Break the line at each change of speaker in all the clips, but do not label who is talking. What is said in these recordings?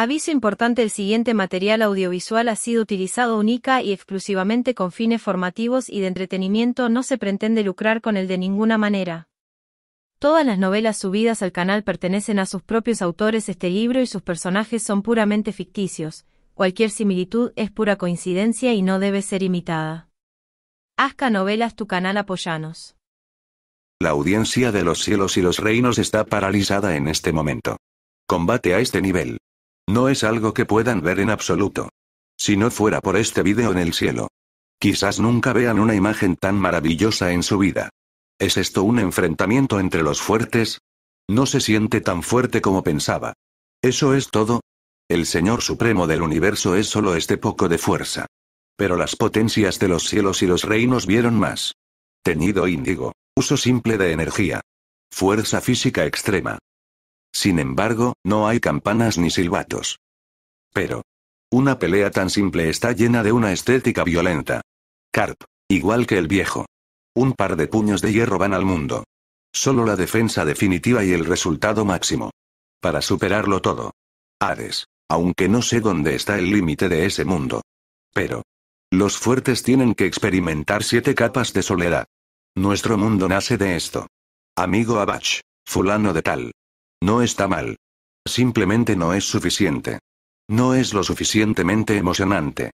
Aviso importante el siguiente material audiovisual ha sido utilizado única y exclusivamente con fines formativos y de entretenimiento no se pretende lucrar con él de ninguna manera. Todas las novelas subidas al canal pertenecen a sus propios autores este libro y sus personajes son puramente ficticios, cualquier similitud es pura coincidencia y no debe ser imitada. Asca Novelas tu canal apoyanos. La audiencia de los cielos y los reinos está paralizada en este momento. Combate a este nivel. No es algo que puedan ver en absoluto. Si no fuera por este video en el cielo. Quizás nunca vean una imagen tan maravillosa en su vida. ¿Es esto un enfrentamiento entre los fuertes? No se siente tan fuerte como pensaba. ¿Eso es todo? El Señor Supremo del Universo es solo este poco de fuerza. Pero las potencias de los cielos y los reinos vieron más. Tenido índigo. Uso simple de energía. Fuerza física extrema. Sin embargo, no hay campanas ni silbatos. Pero. Una pelea tan simple está llena de una estética violenta. Carp. Igual que el viejo. Un par de puños de hierro van al mundo. Solo la defensa definitiva y el resultado máximo. Para superarlo todo. Ares, Aunque no sé dónde está el límite de ese mundo. Pero. Los fuertes tienen que experimentar siete capas de soledad. Nuestro mundo nace de esto. Amigo Abach. Fulano de tal. No está mal. Simplemente no es suficiente. No es lo suficientemente emocionante.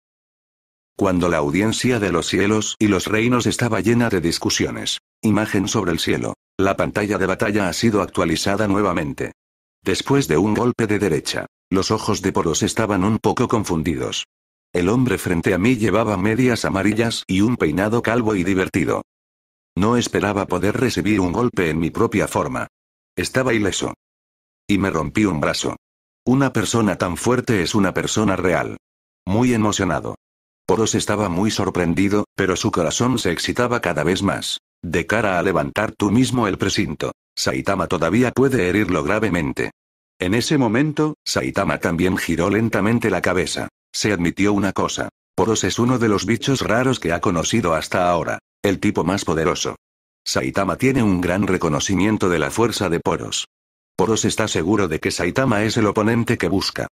Cuando la audiencia de los cielos y los reinos estaba llena de discusiones. Imagen sobre el cielo. La pantalla de batalla ha sido actualizada nuevamente. Después de un golpe de derecha, los ojos de Poros estaban un poco confundidos. El hombre frente a mí llevaba medias amarillas y un peinado calvo y divertido. No esperaba poder recibir un golpe en mi propia forma. Estaba ileso. Y me rompí un brazo. Una persona tan fuerte es una persona real. Muy emocionado. Poros estaba muy sorprendido, pero su corazón se excitaba cada vez más. De cara a levantar tú mismo el presinto Saitama todavía puede herirlo gravemente. En ese momento, Saitama también giró lentamente la cabeza. Se admitió una cosa. Poros es uno de los bichos raros que ha conocido hasta ahora. El tipo más poderoso. Saitama tiene un gran reconocimiento de la fuerza de Poros. Poros está seguro de que Saitama es el oponente que busca.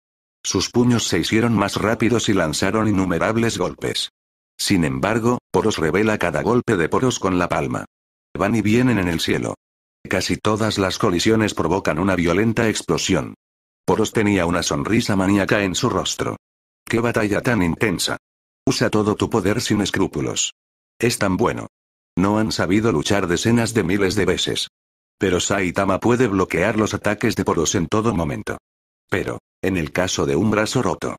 Sus puños se hicieron más rápidos y lanzaron innumerables golpes. Sin embargo, Poros revela cada golpe de Poros con la palma. Van y vienen en el cielo. Casi todas las colisiones provocan una violenta explosión. Poros tenía una sonrisa maníaca en su rostro. ¡Qué batalla tan intensa! Usa todo tu poder sin escrúpulos. Es tan bueno. No han sabido luchar decenas de miles de veces. Pero Saitama puede bloquear los ataques de Poros en todo momento. Pero, en el caso de un brazo roto,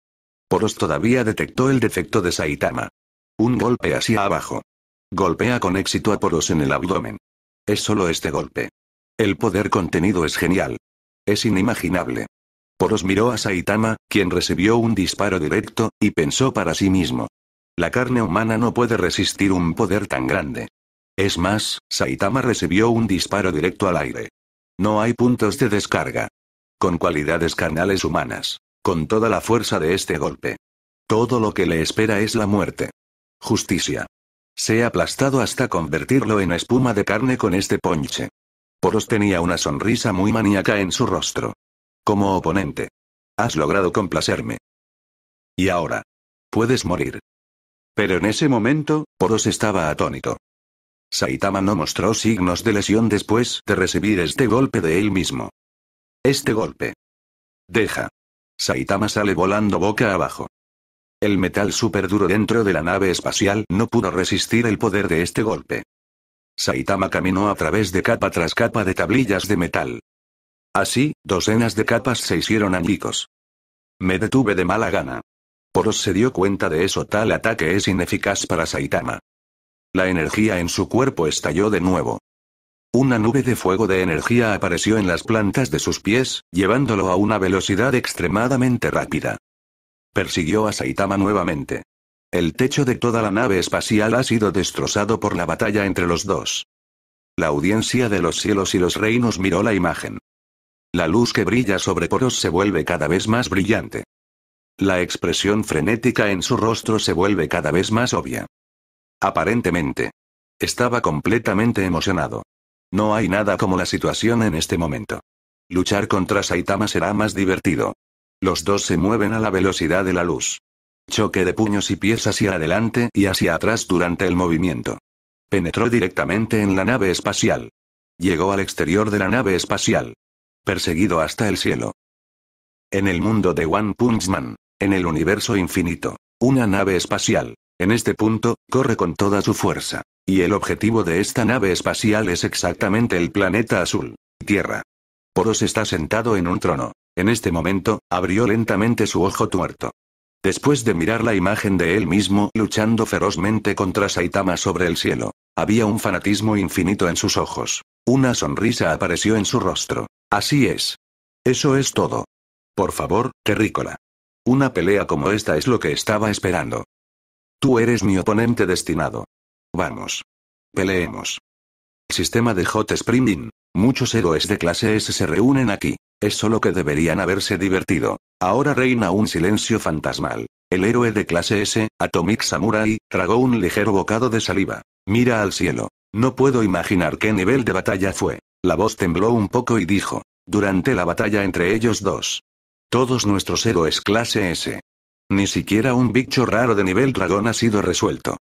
Poros todavía detectó el defecto de Saitama. Un golpe hacia abajo. Golpea con éxito a Poros en el abdomen. Es solo este golpe. El poder contenido es genial. Es inimaginable. Poros miró a Saitama, quien recibió un disparo directo, y pensó para sí mismo. La carne humana no puede resistir un poder tan grande. Es más, Saitama recibió un disparo directo al aire. No hay puntos de descarga. Con cualidades carnales humanas. Con toda la fuerza de este golpe. Todo lo que le espera es la muerte. Justicia. Se ha aplastado hasta convertirlo en espuma de carne con este ponche. Poros tenía una sonrisa muy maníaca en su rostro. Como oponente. Has logrado complacerme. Y ahora. Puedes morir. Pero en ese momento, Poros estaba atónito. Saitama no mostró signos de lesión después de recibir este golpe de él mismo. Este golpe. Deja. Saitama sale volando boca abajo. El metal súper duro dentro de la nave espacial no pudo resistir el poder de este golpe. Saitama caminó a través de capa tras capa de tablillas de metal. Así, docenas de capas se hicieron añicos. Me detuve de mala gana. Poros se dio cuenta de eso tal ataque es ineficaz para Saitama. La energía en su cuerpo estalló de nuevo. Una nube de fuego de energía apareció en las plantas de sus pies, llevándolo a una velocidad extremadamente rápida. Persiguió a Saitama nuevamente. El techo de toda la nave espacial ha sido destrozado por la batalla entre los dos. La audiencia de los cielos y los reinos miró la imagen. La luz que brilla sobre Poros se vuelve cada vez más brillante. La expresión frenética en su rostro se vuelve cada vez más obvia. Aparentemente. Estaba completamente emocionado. No hay nada como la situación en este momento. Luchar contra Saitama será más divertido. Los dos se mueven a la velocidad de la luz. Choque de puños y pies hacia adelante y hacia atrás durante el movimiento. Penetró directamente en la nave espacial. Llegó al exterior de la nave espacial. Perseguido hasta el cielo. En el mundo de One Punch Man, en el universo infinito, una nave espacial, en este punto, corre con toda su fuerza. Y el objetivo de esta nave espacial es exactamente el planeta azul, Tierra. Poros está sentado en un trono. En este momento, abrió lentamente su ojo tuerto. Después de mirar la imagen de él mismo luchando ferozmente contra Saitama sobre el cielo, había un fanatismo infinito en sus ojos. Una sonrisa apareció en su rostro. Así es. Eso es todo. Por favor, terrícola. Una pelea como esta es lo que estaba esperando. Tú eres mi oponente destinado. Vamos. Peleemos. Sistema de hot sprinting. Muchos héroes de clase S se reúnen aquí. Es solo que deberían haberse divertido. Ahora reina un silencio fantasmal. El héroe de clase S, Atomic Samurai, tragó un ligero bocado de saliva. Mira al cielo. No puedo imaginar qué nivel de batalla fue. La voz tembló un poco y dijo. Durante la batalla entre ellos dos. Todos nuestros héroes clase S ni siquiera un bicho raro de nivel dragón ha sido resuelto.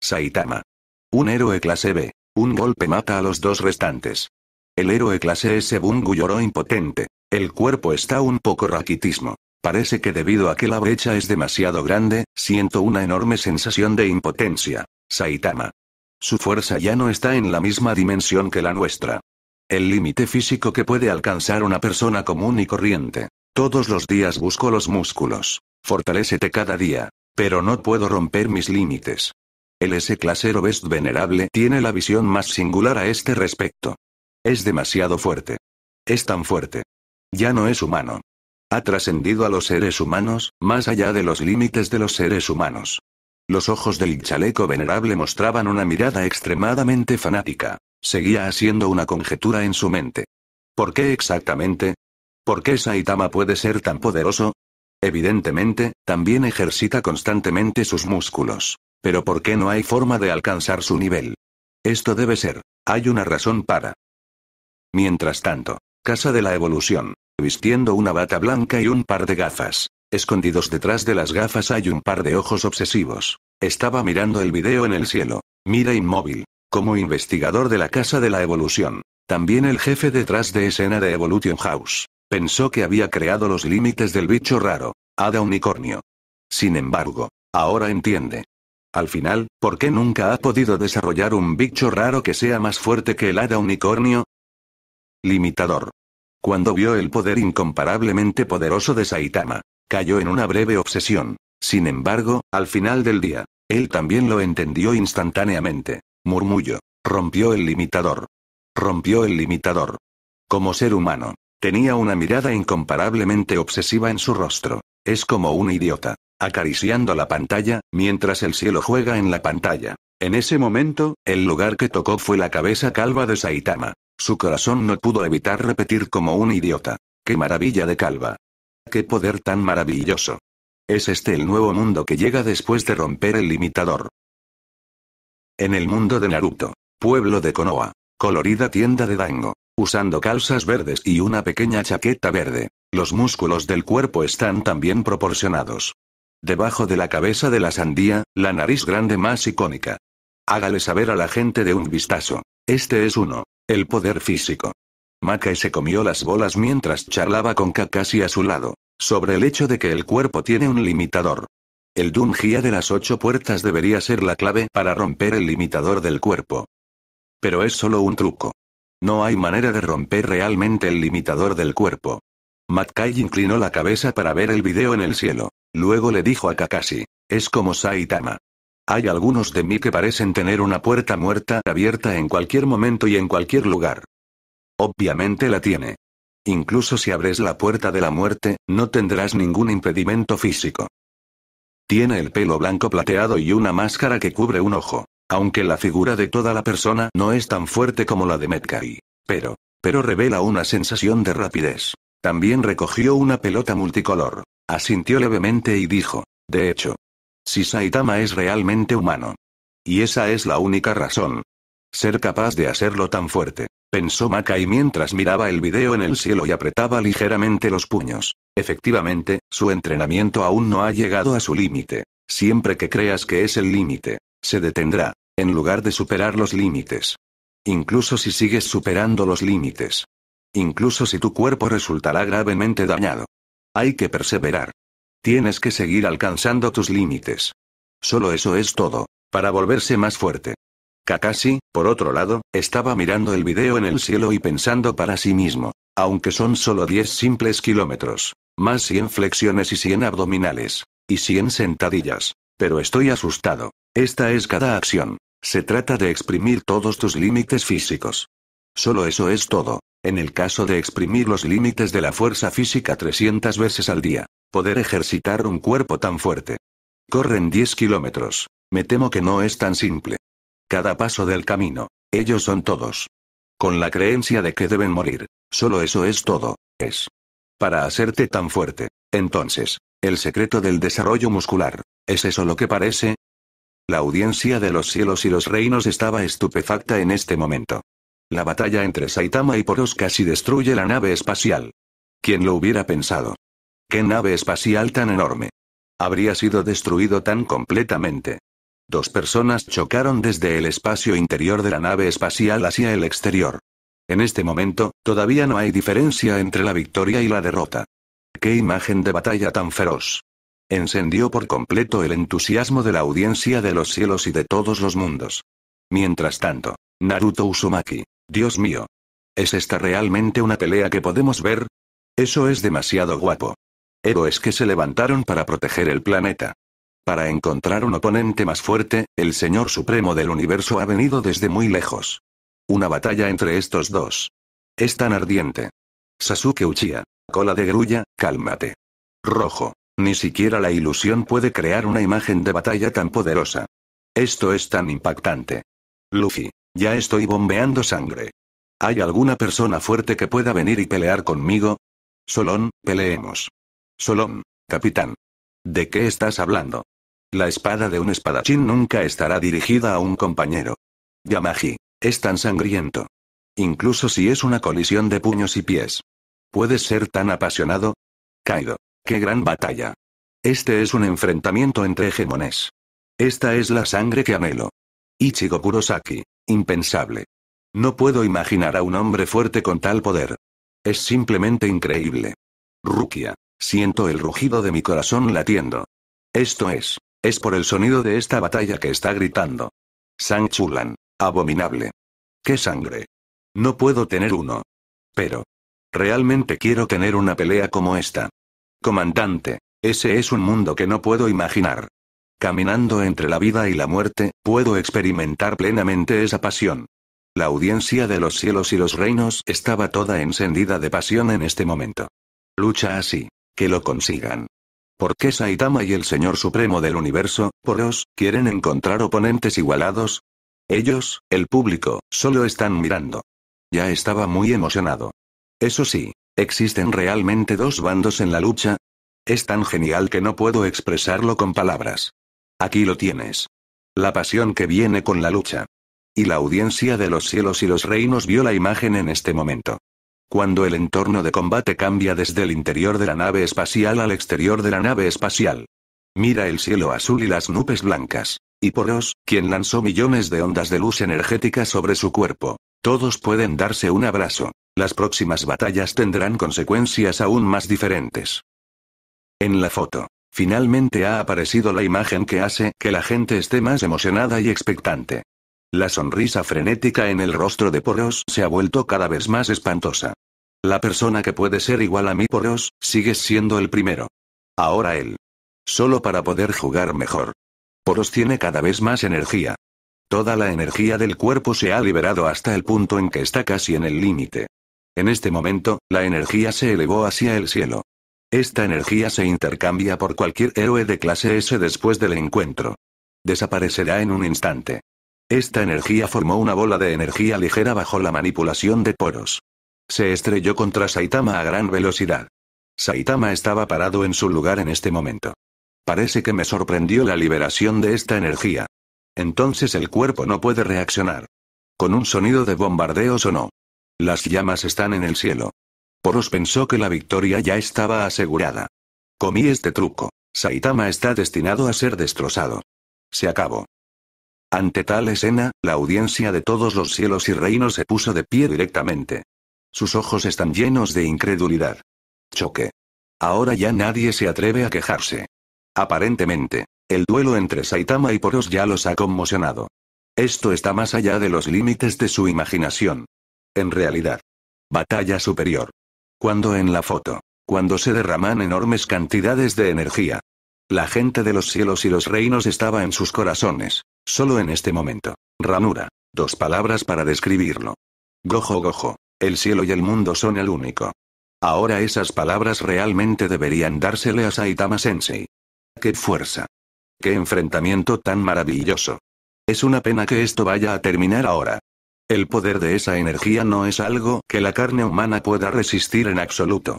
Saitama. Un héroe clase B. Un golpe mata a los dos restantes. El héroe clase S Bungu lloró impotente. El cuerpo está un poco raquitismo. Parece que debido a que la brecha es demasiado grande, siento una enorme sensación de impotencia. Saitama. Su fuerza ya no está en la misma dimensión que la nuestra. El límite físico que puede alcanzar una persona común y corriente. Todos los días busco los músculos, Fortalécete cada día. Pero no puedo romper mis límites. El S-Clasero Best Venerable tiene la visión más singular a este respecto. Es demasiado fuerte. Es tan fuerte. Ya no es humano. Ha trascendido a los seres humanos, más allá de los límites de los seres humanos. Los ojos del chaleco venerable mostraban una mirada extremadamente fanática. Seguía haciendo una conjetura en su mente. ¿Por qué exactamente? ¿Por qué Saitama puede ser tan poderoso? Evidentemente, también ejercita constantemente sus músculos. Pero ¿por qué no hay forma de alcanzar su nivel? Esto debe ser. Hay una razón para. Mientras tanto, Casa de la Evolución, vistiendo una bata blanca y un par de gafas. Escondidos detrás de las gafas hay un par de ojos obsesivos. Estaba mirando el video en el cielo. Mira inmóvil. Como investigador de la Casa de la Evolución. También el jefe detrás de escena de Evolution House. Pensó que había creado los límites del bicho raro, hada unicornio. Sin embargo, ahora entiende. Al final, ¿por qué nunca ha podido desarrollar un bicho raro que sea más fuerte que el hada unicornio? Limitador. Cuando vio el poder incomparablemente poderoso de Saitama, cayó en una breve obsesión. Sin embargo, al final del día, él también lo entendió instantáneamente. Murmullo. Rompió el limitador. Rompió el limitador. Como ser humano, Tenía una mirada incomparablemente obsesiva en su rostro. Es como un idiota. Acariciando la pantalla, mientras el cielo juega en la pantalla. En ese momento, el lugar que tocó fue la cabeza calva de Saitama. Su corazón no pudo evitar repetir como un idiota. ¡Qué maravilla de calva! ¡Qué poder tan maravilloso! Es este el nuevo mundo que llega después de romper el limitador. En el mundo de Naruto. Pueblo de Konoha colorida tienda de dango. Usando calzas verdes y una pequeña chaqueta verde. Los músculos del cuerpo están también proporcionados. Debajo de la cabeza de la sandía, la nariz grande más icónica. Hágale saber a la gente de un vistazo. Este es uno. El poder físico. Makai se comió las bolas mientras charlaba con Kakashi a su lado, sobre el hecho de que el cuerpo tiene un limitador. El Dungia de las ocho puertas debería ser la clave para romper el limitador del cuerpo. Pero es solo un truco. No hay manera de romper realmente el limitador del cuerpo. Matkai inclinó la cabeza para ver el video en el cielo. Luego le dijo a Kakashi, es como Saitama. Hay algunos de mí que parecen tener una puerta muerta abierta en cualquier momento y en cualquier lugar. Obviamente la tiene. Incluso si abres la puerta de la muerte, no tendrás ningún impedimento físico. Tiene el pelo blanco plateado y una máscara que cubre un ojo. Aunque la figura de toda la persona no es tan fuerte como la de Metcalf. Pero, pero revela una sensación de rapidez. También recogió una pelota multicolor. Asintió levemente y dijo, de hecho, si Saitama es realmente humano. Y esa es la única razón. Ser capaz de hacerlo tan fuerte, pensó Makai mientras miraba el video en el cielo y apretaba ligeramente los puños. Efectivamente, su entrenamiento aún no ha llegado a su límite. Siempre que creas que es el límite, se detendrá. En lugar de superar los límites. Incluso si sigues superando los límites. Incluso si tu cuerpo resultará gravemente dañado. Hay que perseverar. Tienes que seguir alcanzando tus límites. Solo eso es todo, para volverse más fuerte. Kakashi, por otro lado, estaba mirando el video en el cielo y pensando para sí mismo, aunque son solo 10 simples kilómetros, más 100 flexiones y 100 abdominales, y 100 sentadillas, pero estoy asustado, esta es cada acción. Se trata de exprimir todos tus límites físicos. Solo eso es todo. En el caso de exprimir los límites de la fuerza física 300 veces al día, poder ejercitar un cuerpo tan fuerte. Corren 10 kilómetros. Me temo que no es tan simple. Cada paso del camino. Ellos son todos. Con la creencia de que deben morir. Solo eso es todo. Es. Para hacerte tan fuerte. Entonces, el secreto del desarrollo muscular. ¿Es eso lo que parece? La audiencia de los cielos y los reinos estaba estupefacta en este momento. La batalla entre Saitama y Poros casi destruye la nave espacial. ¿Quién lo hubiera pensado? ¿Qué nave espacial tan enorme? Habría sido destruido tan completamente. Dos personas chocaron desde el espacio interior de la nave espacial hacia el exterior. En este momento, todavía no hay diferencia entre la victoria y la derrota. ¡Qué imagen de batalla tan feroz! Encendió por completo el entusiasmo de la audiencia de los cielos y de todos los mundos. Mientras tanto, Naruto Uzumaki, Dios mío. ¿Es esta realmente una pelea que podemos ver? Eso es demasiado guapo. Héroes que se levantaron para proteger el planeta. Para encontrar un oponente más fuerte, el Señor Supremo del Universo ha venido desde muy lejos. Una batalla entre estos dos. Es tan ardiente. Sasuke Uchiha, cola de grulla, cálmate. Rojo. Ni siquiera la ilusión puede crear una imagen de batalla tan poderosa. Esto es tan impactante. Luffy, ya estoy bombeando sangre. ¿Hay alguna persona fuerte que pueda venir y pelear conmigo? Solón, peleemos. Solón, capitán. ¿De qué estás hablando? La espada de un espadachín nunca estará dirigida a un compañero. Yamaji, es tan sangriento. Incluso si es una colisión de puños y pies. ¿Puedes ser tan apasionado? Kaido. ¡Qué gran batalla! Este es un enfrentamiento entre hegemones. Esta es la sangre que anhelo. Ichigo Kurosaki. Impensable. No puedo imaginar a un hombre fuerte con tal poder. Es simplemente increíble. Rukia. Siento el rugido de mi corazón latiendo. Esto es. Es por el sonido de esta batalla que está gritando. Sanchulan. Abominable. ¡Qué sangre! No puedo tener uno. Pero. Realmente quiero tener una pelea como esta. Comandante, ese es un mundo que no puedo imaginar. Caminando entre la vida y la muerte, puedo experimentar plenamente esa pasión. La audiencia de los cielos y los reinos estaba toda encendida de pasión en este momento. Lucha así. Que lo consigan. ¿Por qué Saitama y el Señor Supremo del Universo, por poros, quieren encontrar oponentes igualados? Ellos, el público, solo están mirando. Ya estaba muy emocionado. Eso sí, ¿Existen realmente dos bandos en la lucha? Es tan genial que no puedo expresarlo con palabras. Aquí lo tienes. La pasión que viene con la lucha. Y la audiencia de los cielos y los reinos vio la imagen en este momento. Cuando el entorno de combate cambia desde el interior de la nave espacial al exterior de la nave espacial. Mira el cielo azul y las nubes blancas. Y Poros, quien lanzó millones de ondas de luz energética sobre su cuerpo. Todos pueden darse un abrazo. Las próximas batallas tendrán consecuencias aún más diferentes. En la foto. Finalmente ha aparecido la imagen que hace que la gente esté más emocionada y expectante. La sonrisa frenética en el rostro de Poros se ha vuelto cada vez más espantosa. La persona que puede ser igual a mí Poros, sigue siendo el primero. Ahora él. Solo para poder jugar mejor. Poros tiene cada vez más energía. Toda la energía del cuerpo se ha liberado hasta el punto en que está casi en el límite. En este momento, la energía se elevó hacia el cielo. Esta energía se intercambia por cualquier héroe de clase S después del encuentro. Desaparecerá en un instante. Esta energía formó una bola de energía ligera bajo la manipulación de poros. Se estrelló contra Saitama a gran velocidad. Saitama estaba parado en su lugar en este momento. Parece que me sorprendió la liberación de esta energía. Entonces el cuerpo no puede reaccionar. Con un sonido de bombardeos o no. Las llamas están en el cielo. Poros pensó que la victoria ya estaba asegurada. Comí este truco. Saitama está destinado a ser destrozado. Se acabó. Ante tal escena, la audiencia de todos los cielos y reinos se puso de pie directamente. Sus ojos están llenos de incredulidad. Choque. Ahora ya nadie se atreve a quejarse. Aparentemente, el duelo entre Saitama y Poros ya los ha conmocionado. Esto está más allá de los límites de su imaginación en realidad. Batalla superior. Cuando en la foto. Cuando se derraman enormes cantidades de energía. La gente de los cielos y los reinos estaba en sus corazones. Solo en este momento. Ranura. Dos palabras para describirlo. Gojo gojo. El cielo y el mundo son el único. Ahora esas palabras realmente deberían dársele a Saitama Sensei. ¡Qué fuerza! ¡Qué enfrentamiento tan maravilloso! Es una pena que esto vaya a terminar ahora. El poder de esa energía no es algo que la carne humana pueda resistir en absoluto.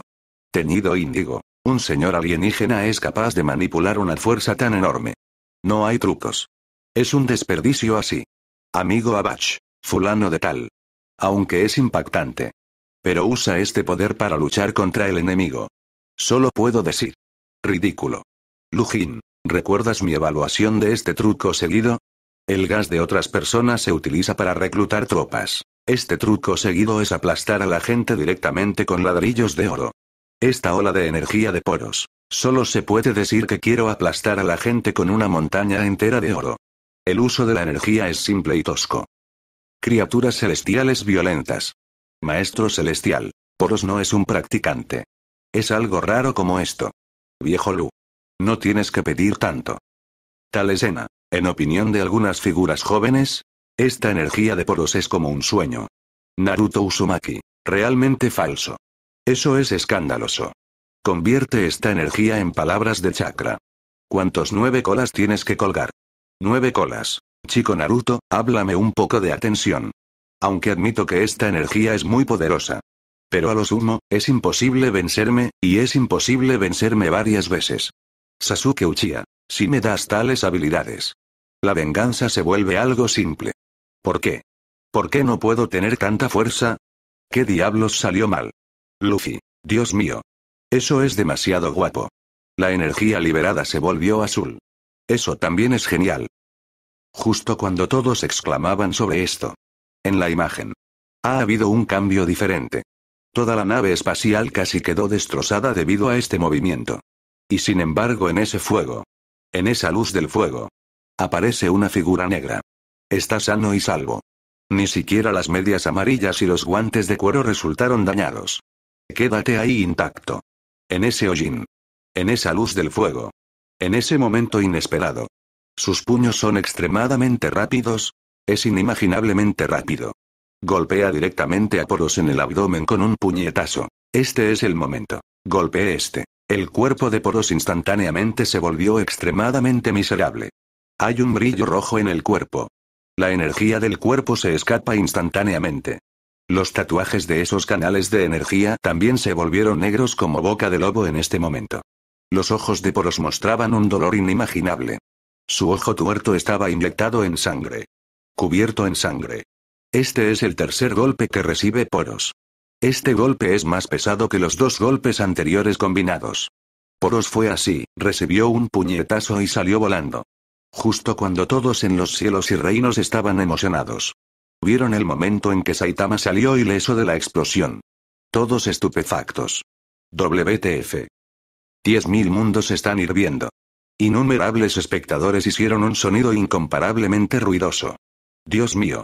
Tenido índigo. Un señor alienígena es capaz de manipular una fuerza tan enorme. No hay trucos. Es un desperdicio así. Amigo Abach. Fulano de tal. Aunque es impactante. Pero usa este poder para luchar contra el enemigo. Solo puedo decir. Ridículo. Lujín. ¿recuerdas mi evaluación de este truco seguido? El gas de otras personas se utiliza para reclutar tropas. Este truco seguido es aplastar a la gente directamente con ladrillos de oro. Esta ola de energía de poros. Solo se puede decir que quiero aplastar a la gente con una montaña entera de oro. El uso de la energía es simple y tosco. Criaturas celestiales violentas. Maestro celestial. Poros no es un practicante. Es algo raro como esto. Viejo Lu. No tienes que pedir tanto. Tal escena, en opinión de algunas figuras jóvenes, esta energía de poros es como un sueño. Naruto Uzumaki. Realmente falso. Eso es escandaloso. Convierte esta energía en palabras de chakra. ¿Cuántos nueve colas tienes que colgar? Nueve colas. Chico Naruto, háblame un poco de atención. Aunque admito que esta energía es muy poderosa. Pero a lo sumo, es imposible vencerme, y es imposible vencerme varias veces. Sasuke Uchiha, si me das tales habilidades. La venganza se vuelve algo simple. ¿Por qué? ¿Por qué no puedo tener tanta fuerza? ¿Qué diablos salió mal? Luffy. Dios mío. Eso es demasiado guapo. La energía liberada se volvió azul. Eso también es genial. Justo cuando todos exclamaban sobre esto. En la imagen. Ha habido un cambio diferente. Toda la nave espacial casi quedó destrozada debido a este movimiento. Y sin embargo en ese fuego, en esa luz del fuego. Aparece una figura negra. Está sano y salvo. Ni siquiera las medias amarillas y los guantes de cuero resultaron dañados. Quédate ahí intacto. En ese hollín. En esa luz del fuego. En ese momento inesperado. Sus puños son extremadamente rápidos. Es inimaginablemente rápido. Golpea directamente a Poros en el abdomen con un puñetazo. Este es el momento. Golpe este. El cuerpo de Poros instantáneamente se volvió extremadamente miserable. Hay un brillo rojo en el cuerpo. La energía del cuerpo se escapa instantáneamente. Los tatuajes de esos canales de energía también se volvieron negros como boca de lobo en este momento. Los ojos de Poros mostraban un dolor inimaginable. Su ojo tuerto estaba inyectado en sangre. Cubierto en sangre. Este es el tercer golpe que recibe Poros. Este golpe es más pesado que los dos golpes anteriores combinados. Poros fue así, recibió un puñetazo y salió volando. Justo cuando todos en los cielos y reinos estaban emocionados. Vieron el momento en que Saitama salió ileso de la explosión. Todos estupefactos. WTF. Diez mil mundos están hirviendo. Innumerables espectadores hicieron un sonido incomparablemente ruidoso. Dios mío.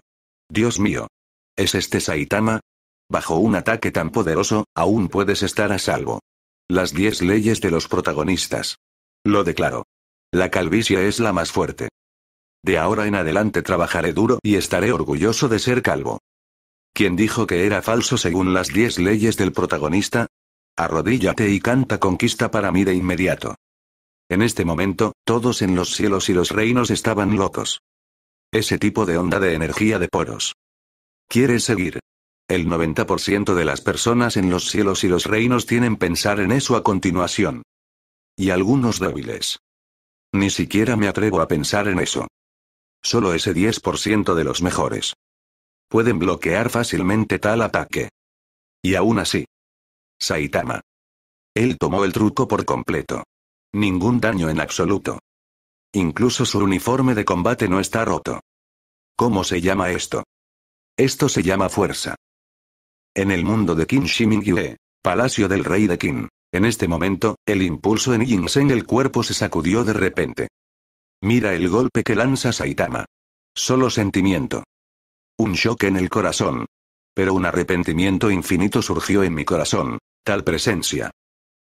Dios mío. ¿Es este Saitama? Bajo un ataque tan poderoso, aún puedes estar a salvo. Las 10 leyes de los protagonistas. Lo declaro. La calvicie es la más fuerte. De ahora en adelante trabajaré duro y estaré orgulloso de ser calvo. ¿Quién dijo que era falso según las 10 leyes del protagonista? Arrodíllate y canta conquista para mí de inmediato. En este momento, todos en los cielos y los reinos estaban locos. Ese tipo de onda de energía de poros. ¿Quieres seguir? El 90% de las personas en los cielos y los reinos tienen pensar en eso a continuación. Y algunos débiles. Ni siquiera me atrevo a pensar en eso. Solo ese 10% de los mejores. Pueden bloquear fácilmente tal ataque. Y aún así. Saitama. Él tomó el truco por completo. Ningún daño en absoluto. Incluso su uniforme de combate no está roto. ¿Cómo se llama esto? Esto se llama fuerza. En el mundo de Qin Yue, palacio del rey de Kim. En este momento, el impulso en Yinsen el cuerpo se sacudió de repente. Mira el golpe que lanza Saitama. Solo sentimiento. Un shock en el corazón. Pero un arrepentimiento infinito surgió en mi corazón. Tal presencia.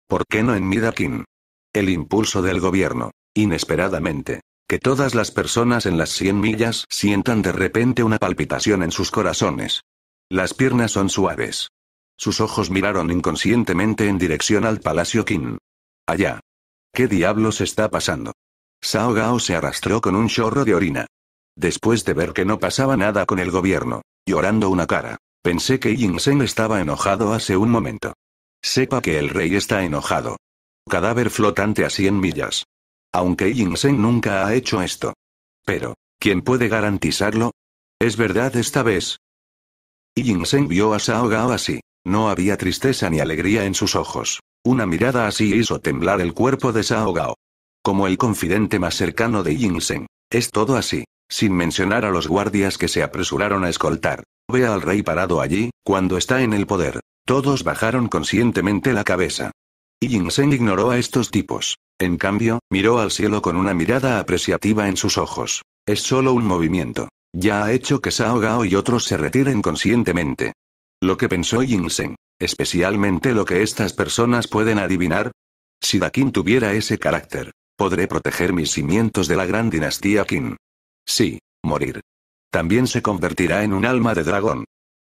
¿Por qué no en Midakin? El impulso del gobierno. Inesperadamente. Que todas las personas en las 100 millas sientan de repente una palpitación en sus corazones. Las piernas son suaves. Sus ojos miraron inconscientemente en dirección al Palacio Qin. Allá. ¿Qué diablos está pasando? Sao Gao se arrastró con un chorro de orina. Después de ver que no pasaba nada con el gobierno, llorando una cara, pensé que Yingsen estaba enojado hace un momento. Sepa que el rey está enojado. Cadáver flotante a 100 millas. Aunque Yingsen nunca ha hecho esto. Pero, ¿quién puede garantizarlo? ¿Es verdad esta vez? Y Sen vio a Sao Gao así. No había tristeza ni alegría en sus ojos. Una mirada así hizo temblar el cuerpo de Sao Gao. Como el confidente más cercano de Sen, Es todo así. Sin mencionar a los guardias que se apresuraron a escoltar. Ve al rey parado allí, cuando está en el poder. Todos bajaron conscientemente la cabeza. Y Sen ignoró a estos tipos. En cambio, miró al cielo con una mirada apreciativa en sus ojos. Es solo un movimiento. Ya ha hecho que Sao Gao y otros se retiren conscientemente. Lo que pensó Yinsen, especialmente lo que estas personas pueden adivinar. Si Dakin tuviera ese carácter, podré proteger mis cimientos de la gran dinastía Qin. Sí, morir. También se convertirá en un alma de dragón.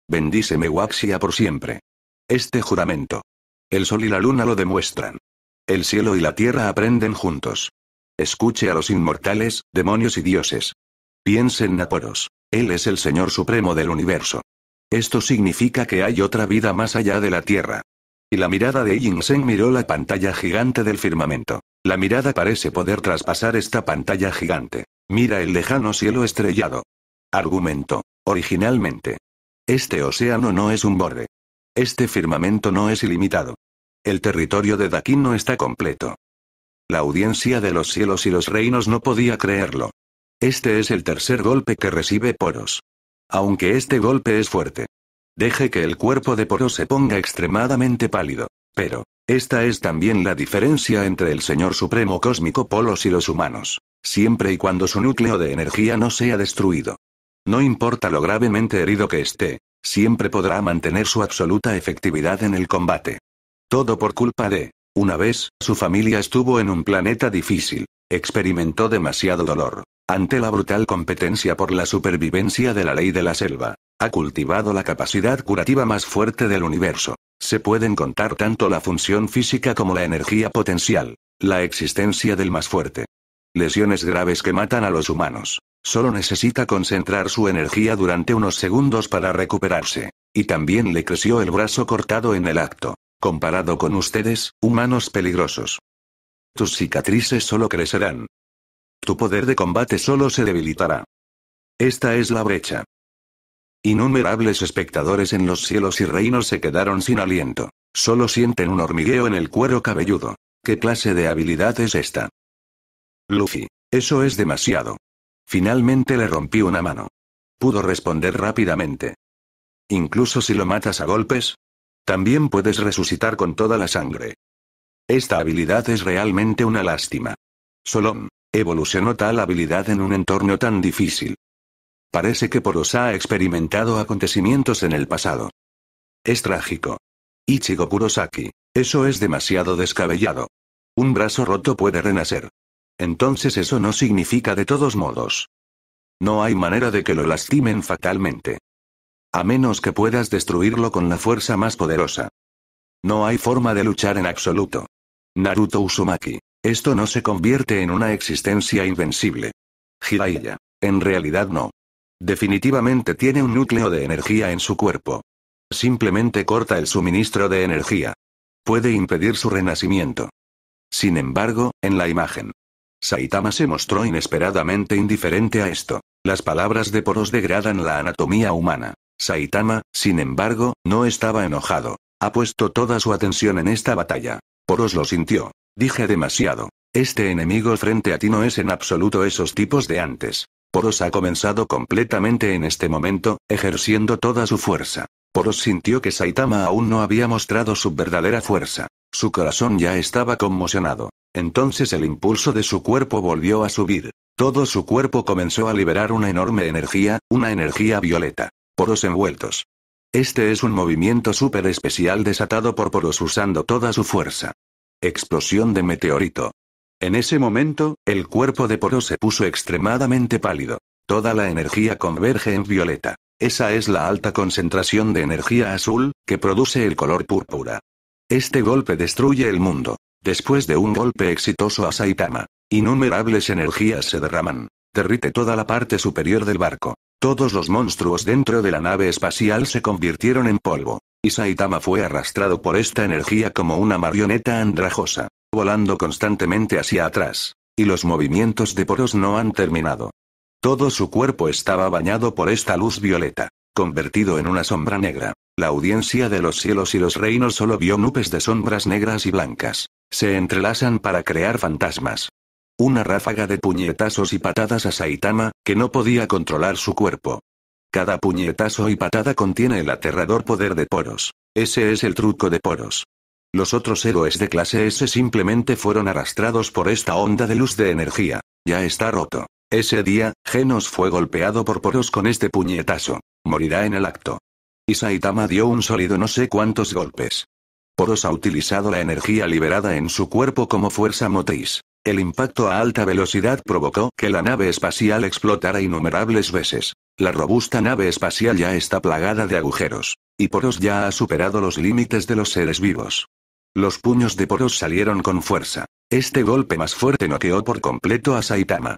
Bendíceme Waxia por siempre. Este juramento. El sol y la luna lo demuestran. El cielo y la tierra aprenden juntos. Escuche a los inmortales, demonios y dioses, Piensen Naporos. Él es el Señor Supremo del Universo. Esto significa que hay otra vida más allá de la Tierra. Y la mirada de ying miró la pantalla gigante del firmamento. La mirada parece poder traspasar esta pantalla gigante. Mira el lejano cielo estrellado. Argumento. Originalmente. Este océano no es un borde. Este firmamento no es ilimitado. El territorio de Dakin no está completo. La audiencia de los cielos y los reinos no podía creerlo. Este es el tercer golpe que recibe Poros. Aunque este golpe es fuerte. Deje que el cuerpo de Poros se ponga extremadamente pálido. Pero, esta es también la diferencia entre el Señor Supremo Cósmico Polos y los humanos. Siempre y cuando su núcleo de energía no sea destruido. No importa lo gravemente herido que esté, siempre podrá mantener su absoluta efectividad en el combate. Todo por culpa de, una vez, su familia estuvo en un planeta difícil, experimentó demasiado dolor, ante la brutal competencia por la supervivencia de la ley de la selva, ha cultivado la capacidad curativa más fuerte del universo. Se pueden contar tanto la función física como la energía potencial, la existencia del más fuerte. Lesiones graves que matan a los humanos. Solo necesita concentrar su energía durante unos segundos para recuperarse. Y también le creció el brazo cortado en el acto. Comparado con ustedes, humanos peligrosos. Tus cicatrices solo crecerán, tu poder de combate solo se debilitará. Esta es la brecha. Innumerables espectadores en los cielos y reinos se quedaron sin aliento. Solo sienten un hormigueo en el cuero cabelludo. ¿Qué clase de habilidad es esta? Luffy. Eso es demasiado. Finalmente le rompí una mano. Pudo responder rápidamente. Incluso si lo matas a golpes. También puedes resucitar con toda la sangre. Esta habilidad es realmente una lástima. Solón. Evolucionó tal habilidad en un entorno tan difícil. Parece que Porosa ha experimentado acontecimientos en el pasado. Es trágico. Ichigo Kurosaki. Eso es demasiado descabellado. Un brazo roto puede renacer. Entonces eso no significa de todos modos. No hay manera de que lo lastimen fatalmente. A menos que puedas destruirlo con la fuerza más poderosa. No hay forma de luchar en absoluto. Naruto Uzumaki. Esto no se convierte en una existencia invencible. Jiraiya. En realidad no. Definitivamente tiene un núcleo de energía en su cuerpo. Simplemente corta el suministro de energía. Puede impedir su renacimiento. Sin embargo, en la imagen. Saitama se mostró inesperadamente indiferente a esto. Las palabras de poros degradan la anatomía humana. Saitama, sin embargo, no estaba enojado. Ha puesto toda su atención en esta batalla. Poros lo sintió. Dije demasiado. Este enemigo frente a ti no es en absoluto esos tipos de antes. Poros ha comenzado completamente en este momento, ejerciendo toda su fuerza. Poros sintió que Saitama aún no había mostrado su verdadera fuerza. Su corazón ya estaba conmocionado. Entonces el impulso de su cuerpo volvió a subir. Todo su cuerpo comenzó a liberar una enorme energía, una energía violeta. Poros envueltos. Este es un movimiento súper especial desatado por Poros usando toda su fuerza. Explosión de meteorito. En ese momento, el cuerpo de Poro se puso extremadamente pálido. Toda la energía converge en violeta. Esa es la alta concentración de energía azul, que produce el color púrpura. Este golpe destruye el mundo. Después de un golpe exitoso a Saitama, innumerables energías se derraman derrite toda la parte superior del barco. Todos los monstruos dentro de la nave espacial se convirtieron en polvo. Y Saitama fue arrastrado por esta energía como una marioneta andrajosa, volando constantemente hacia atrás. Y los movimientos de poros no han terminado. Todo su cuerpo estaba bañado por esta luz violeta, convertido en una sombra negra. La audiencia de los cielos y los reinos solo vio nubes de sombras negras y blancas. Se entrelazan para crear fantasmas. Una ráfaga de puñetazos y patadas a Saitama, que no podía controlar su cuerpo. Cada puñetazo y patada contiene el aterrador poder de poros. Ese es el truco de poros. Los otros héroes de clase S simplemente fueron arrastrados por esta onda de luz de energía. Ya está roto. Ese día, Genos fue golpeado por poros con este puñetazo. Morirá en el acto. Y Saitama dio un sólido no sé cuántos golpes. Poros ha utilizado la energía liberada en su cuerpo como fuerza motriz. El impacto a alta velocidad provocó que la nave espacial explotara innumerables veces. La robusta nave espacial ya está plagada de agujeros. Y Poros ya ha superado los límites de los seres vivos. Los puños de Poros salieron con fuerza. Este golpe más fuerte noqueó por completo a Saitama.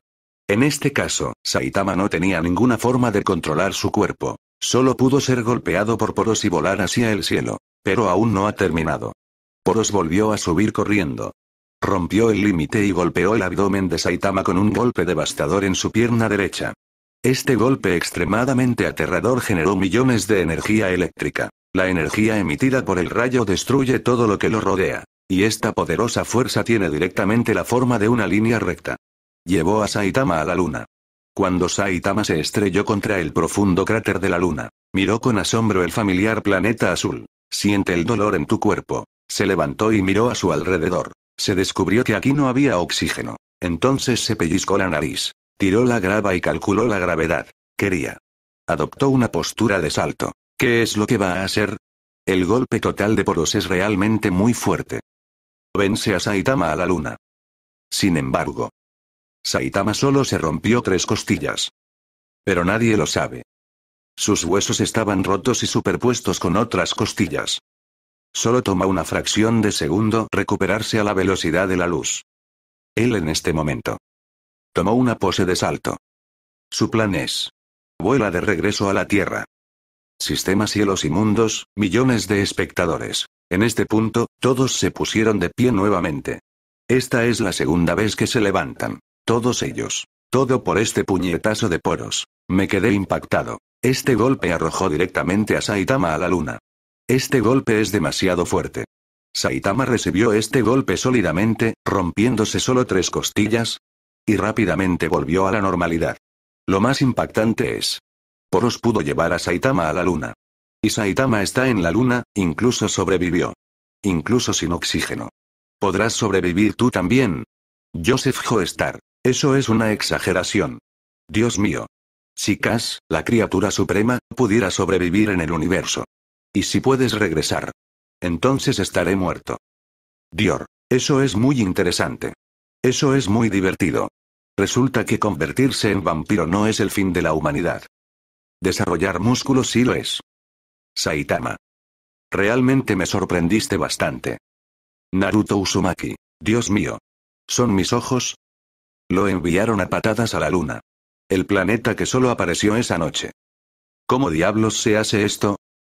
En este caso, Saitama no tenía ninguna forma de controlar su cuerpo. Solo pudo ser golpeado por Poros y volar hacia el cielo. Pero aún no ha terminado. Poros volvió a subir corriendo. Rompió el límite y golpeó el abdomen de Saitama con un golpe devastador en su pierna derecha. Este golpe extremadamente aterrador generó millones de energía eléctrica. La energía emitida por el rayo destruye todo lo que lo rodea. Y esta poderosa fuerza tiene directamente la forma de una línea recta. Llevó a Saitama a la luna. Cuando Saitama se estrelló contra el profundo cráter de la luna, miró con asombro el familiar planeta azul. Siente el dolor en tu cuerpo. Se levantó y miró a su alrededor. Se descubrió que aquí no había oxígeno. Entonces se pellizcó la nariz. Tiró la grava y calculó la gravedad. Quería. Adoptó una postura de salto. ¿Qué es lo que va a hacer? El golpe total de poros es realmente muy fuerte. Vence a Saitama a la luna. Sin embargo. Saitama solo se rompió tres costillas. Pero nadie lo sabe. Sus huesos estaban rotos y superpuestos con otras costillas. Solo toma una fracción de segundo recuperarse a la velocidad de la luz. Él en este momento. Tomó una pose de salto. Su plan es. Vuela de regreso a la Tierra. Sistema cielos y mundos, millones de espectadores. En este punto, todos se pusieron de pie nuevamente. Esta es la segunda vez que se levantan. Todos ellos. Todo por este puñetazo de poros. Me quedé impactado. Este golpe arrojó directamente a Saitama a la luna. Este golpe es demasiado fuerte. Saitama recibió este golpe sólidamente, rompiéndose solo tres costillas. Y rápidamente volvió a la normalidad. Lo más impactante es. Poros pudo llevar a Saitama a la luna. Y Saitama está en la luna, incluso sobrevivió. Incluso sin oxígeno. ¿Podrás sobrevivir tú también? Joseph Joestar. Eso es una exageración. Dios mío. Si Cass, la criatura suprema, pudiera sobrevivir en el universo. Y si puedes regresar. Entonces estaré muerto. Dior. Eso es muy interesante. Eso es muy divertido. Resulta que convertirse en vampiro no es el fin de la humanidad. Desarrollar músculos sí lo es. Saitama. Realmente me sorprendiste bastante. Naruto Uzumaki. Dios mío. ¿Son mis ojos? Lo enviaron a patadas a la luna. El planeta que solo apareció esa noche. ¿Cómo diablos se hace esto?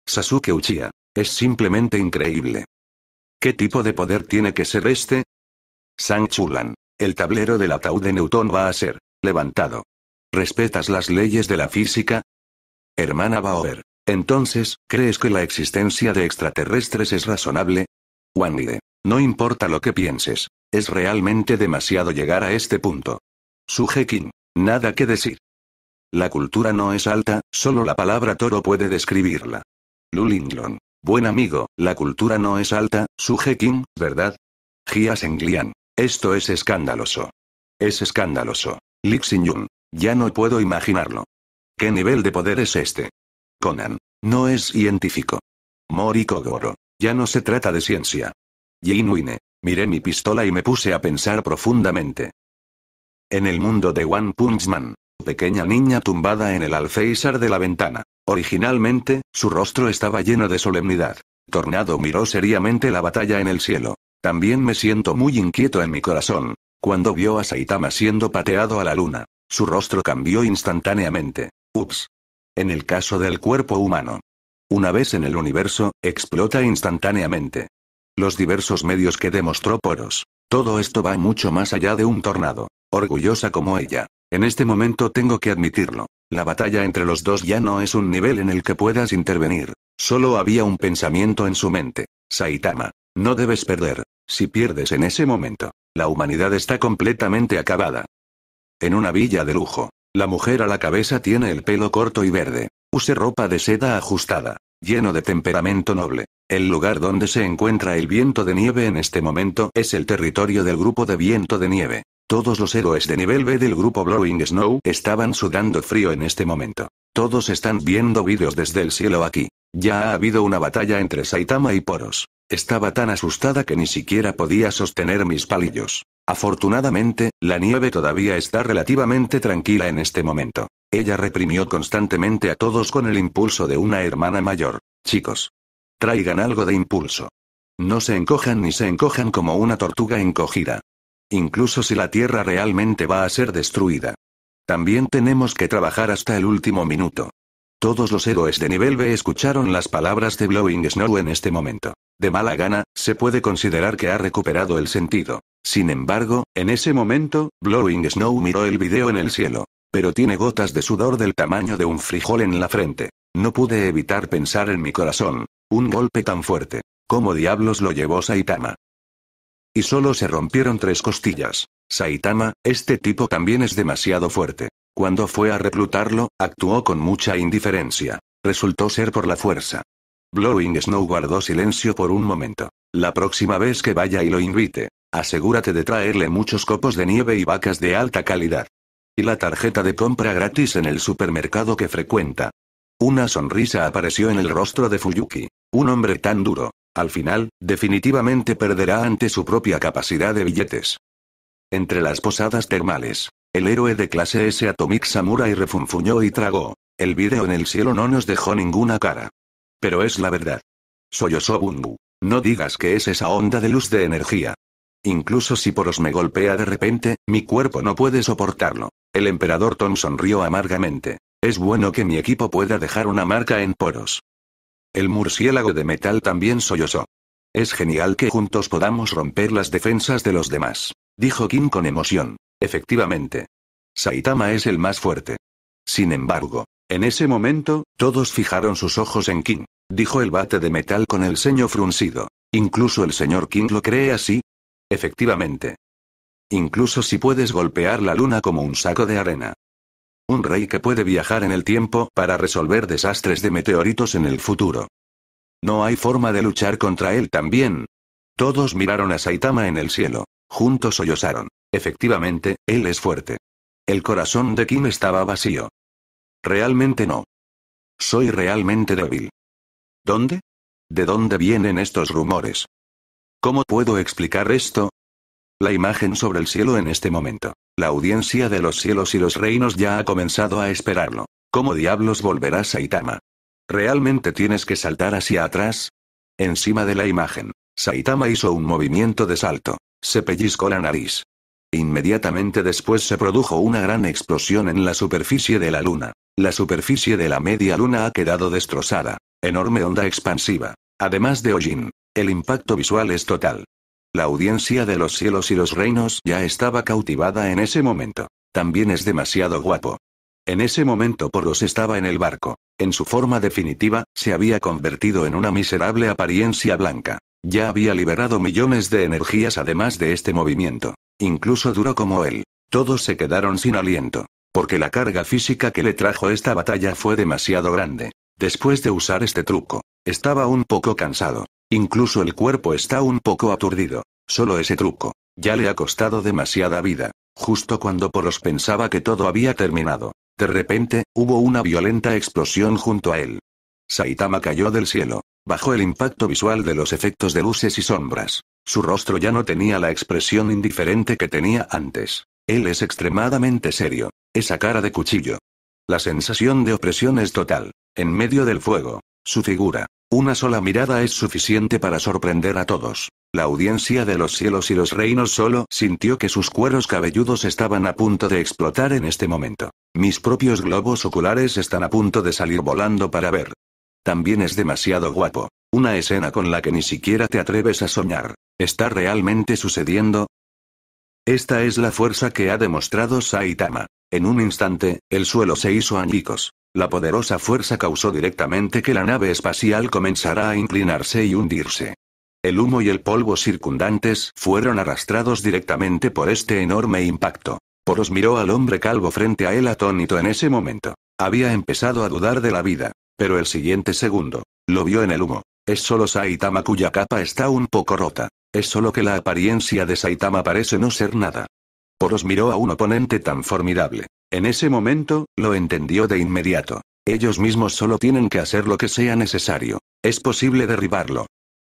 Sasuke Uchiha. Es simplemente increíble. ¿Qué tipo de poder tiene que ser este? Sang Chulan. El tablero del ataúd de Newton va a ser levantado. ¿Respetas las leyes de la física? Hermana Bauer. Entonces, ¿crees que la existencia de extraterrestres es razonable? Wanide. No importa lo que pienses. Es realmente demasiado llegar a este punto. Sujekin. Nada que decir. La cultura no es alta, solo la palabra toro puede describirla. Lulinglon. Buen amigo, la cultura no es alta, Suje ¿verdad? Gia Senglian. Esto es escandaloso. Es escandaloso. Li Ya no puedo imaginarlo. ¿Qué nivel de poder es este? Conan. No es científico. Mori Ya no se trata de ciencia. Jin Miré mi pistola y me puse a pensar profundamente. En el mundo de One Punch Man. Pequeña niña tumbada en el alféizar de la ventana. Originalmente, su rostro estaba lleno de solemnidad. Tornado miró seriamente la batalla en el cielo. También me siento muy inquieto en mi corazón. Cuando vio a Saitama siendo pateado a la luna, su rostro cambió instantáneamente. Ups. En el caso del cuerpo humano. Una vez en el universo, explota instantáneamente. Los diversos medios que demostró Poros. Todo esto va mucho más allá de un tornado. Orgullosa como ella. En este momento tengo que admitirlo. La batalla entre los dos ya no es un nivel en el que puedas intervenir. Solo había un pensamiento en su mente. Saitama. No debes perder. Si pierdes en ese momento, la humanidad está completamente acabada. En una villa de lujo, la mujer a la cabeza tiene el pelo corto y verde. Use ropa de seda ajustada, lleno de temperamento noble. El lugar donde se encuentra el viento de nieve en este momento es el territorio del grupo de viento de nieve. Todos los héroes de nivel B del grupo Blowing Snow estaban sudando frío en este momento. Todos están viendo vídeos desde el cielo aquí. Ya ha habido una batalla entre Saitama y Poros. Estaba tan asustada que ni siquiera podía sostener mis palillos. Afortunadamente, la nieve todavía está relativamente tranquila en este momento. Ella reprimió constantemente a todos con el impulso de una hermana mayor. Chicos. Traigan algo de impulso. No se encojan ni se encojan como una tortuga encogida incluso si la Tierra realmente va a ser destruida. También tenemos que trabajar hasta el último minuto. Todos los héroes de nivel B escucharon las palabras de Blowing Snow en este momento. De mala gana, se puede considerar que ha recuperado el sentido. Sin embargo, en ese momento, Blowing Snow miró el video en el cielo. Pero tiene gotas de sudor del tamaño de un frijol en la frente. No pude evitar pensar en mi corazón. Un golpe tan fuerte. ¿Cómo diablos lo llevó Saitama? Y solo se rompieron tres costillas. Saitama, este tipo también es demasiado fuerte. Cuando fue a reclutarlo, actuó con mucha indiferencia. Resultó ser por la fuerza. Blowing Snow guardó silencio por un momento. La próxima vez que vaya y lo invite, asegúrate de traerle muchos copos de nieve y vacas de alta calidad. Y la tarjeta de compra gratis en el supermercado que frecuenta. Una sonrisa apareció en el rostro de Fuyuki. Un hombre tan duro, al final, definitivamente perderá ante su propia capacidad de billetes. Entre las posadas termales, el héroe de clase S Atomic Samurai refunfuñó y tragó. El video en el cielo no nos dejó ninguna cara. Pero es la verdad. Soy Bungu. No digas que es esa onda de luz de energía. Incluso si Poros me golpea de repente, mi cuerpo no puede soportarlo. El emperador Tom sonrió amargamente. Es bueno que mi equipo pueda dejar una marca en Poros. El murciélago de metal también sollozó. Es genial que juntos podamos romper las defensas de los demás, dijo King con emoción. Efectivamente. Saitama es el más fuerte. Sin embargo, en ese momento, todos fijaron sus ojos en King. dijo el bate de metal con el ceño fruncido. Incluso el señor King lo cree así. Efectivamente. Incluso si puedes golpear la luna como un saco de arena, un rey que puede viajar en el tiempo para resolver desastres de meteoritos en el futuro. No hay forma de luchar contra él también. Todos miraron a Saitama en el cielo. Juntos sollozaron. Efectivamente, él es fuerte. El corazón de Kim estaba vacío. Realmente no. Soy realmente débil. ¿Dónde? ¿De dónde vienen estos rumores? ¿Cómo puedo explicar esto? la imagen sobre el cielo en este momento. La audiencia de los cielos y los reinos ya ha comenzado a esperarlo. ¿Cómo diablos volverás Saitama? ¿Realmente tienes que saltar hacia atrás? Encima de la imagen, Saitama hizo un movimiento de salto. Se pellizcó la nariz. Inmediatamente después se produjo una gran explosión en la superficie de la luna. La superficie de la media luna ha quedado destrozada. Enorme onda expansiva. Además de Ojin, el impacto visual es total. La audiencia de los cielos y los reinos ya estaba cautivada en ese momento. También es demasiado guapo. En ese momento Poros estaba en el barco. En su forma definitiva, se había convertido en una miserable apariencia blanca. Ya había liberado millones de energías además de este movimiento. Incluso duro como él. Todos se quedaron sin aliento. Porque la carga física que le trajo esta batalla fue demasiado grande. Después de usar este truco, estaba un poco cansado. Incluso el cuerpo está un poco aturdido. Solo ese truco. Ya le ha costado demasiada vida. Justo cuando Poros pensaba que todo había terminado. De repente, hubo una violenta explosión junto a él. Saitama cayó del cielo. Bajo el impacto visual de los efectos de luces y sombras. Su rostro ya no tenía la expresión indiferente que tenía antes. Él es extremadamente serio. Esa cara de cuchillo. La sensación de opresión es total. En medio del fuego. Su figura, una sola mirada es suficiente para sorprender a todos. La audiencia de los cielos y los reinos solo sintió que sus cueros cabelludos estaban a punto de explotar en este momento. Mis propios globos oculares están a punto de salir volando para ver. También es demasiado guapo. Una escena con la que ni siquiera te atreves a soñar. ¿Está realmente sucediendo? Esta es la fuerza que ha demostrado Saitama. En un instante, el suelo se hizo añicos. La poderosa fuerza causó directamente que la nave espacial comenzara a inclinarse y hundirse. El humo y el polvo circundantes fueron arrastrados directamente por este enorme impacto. Poros miró al hombre calvo frente a él atónito en ese momento. Había empezado a dudar de la vida, pero el siguiente segundo, lo vio en el humo. Es solo Saitama cuya capa está un poco rota. Es solo que la apariencia de Saitama parece no ser nada. Poros miró a un oponente tan formidable. En ese momento, lo entendió de inmediato. Ellos mismos solo tienen que hacer lo que sea necesario. Es posible derribarlo.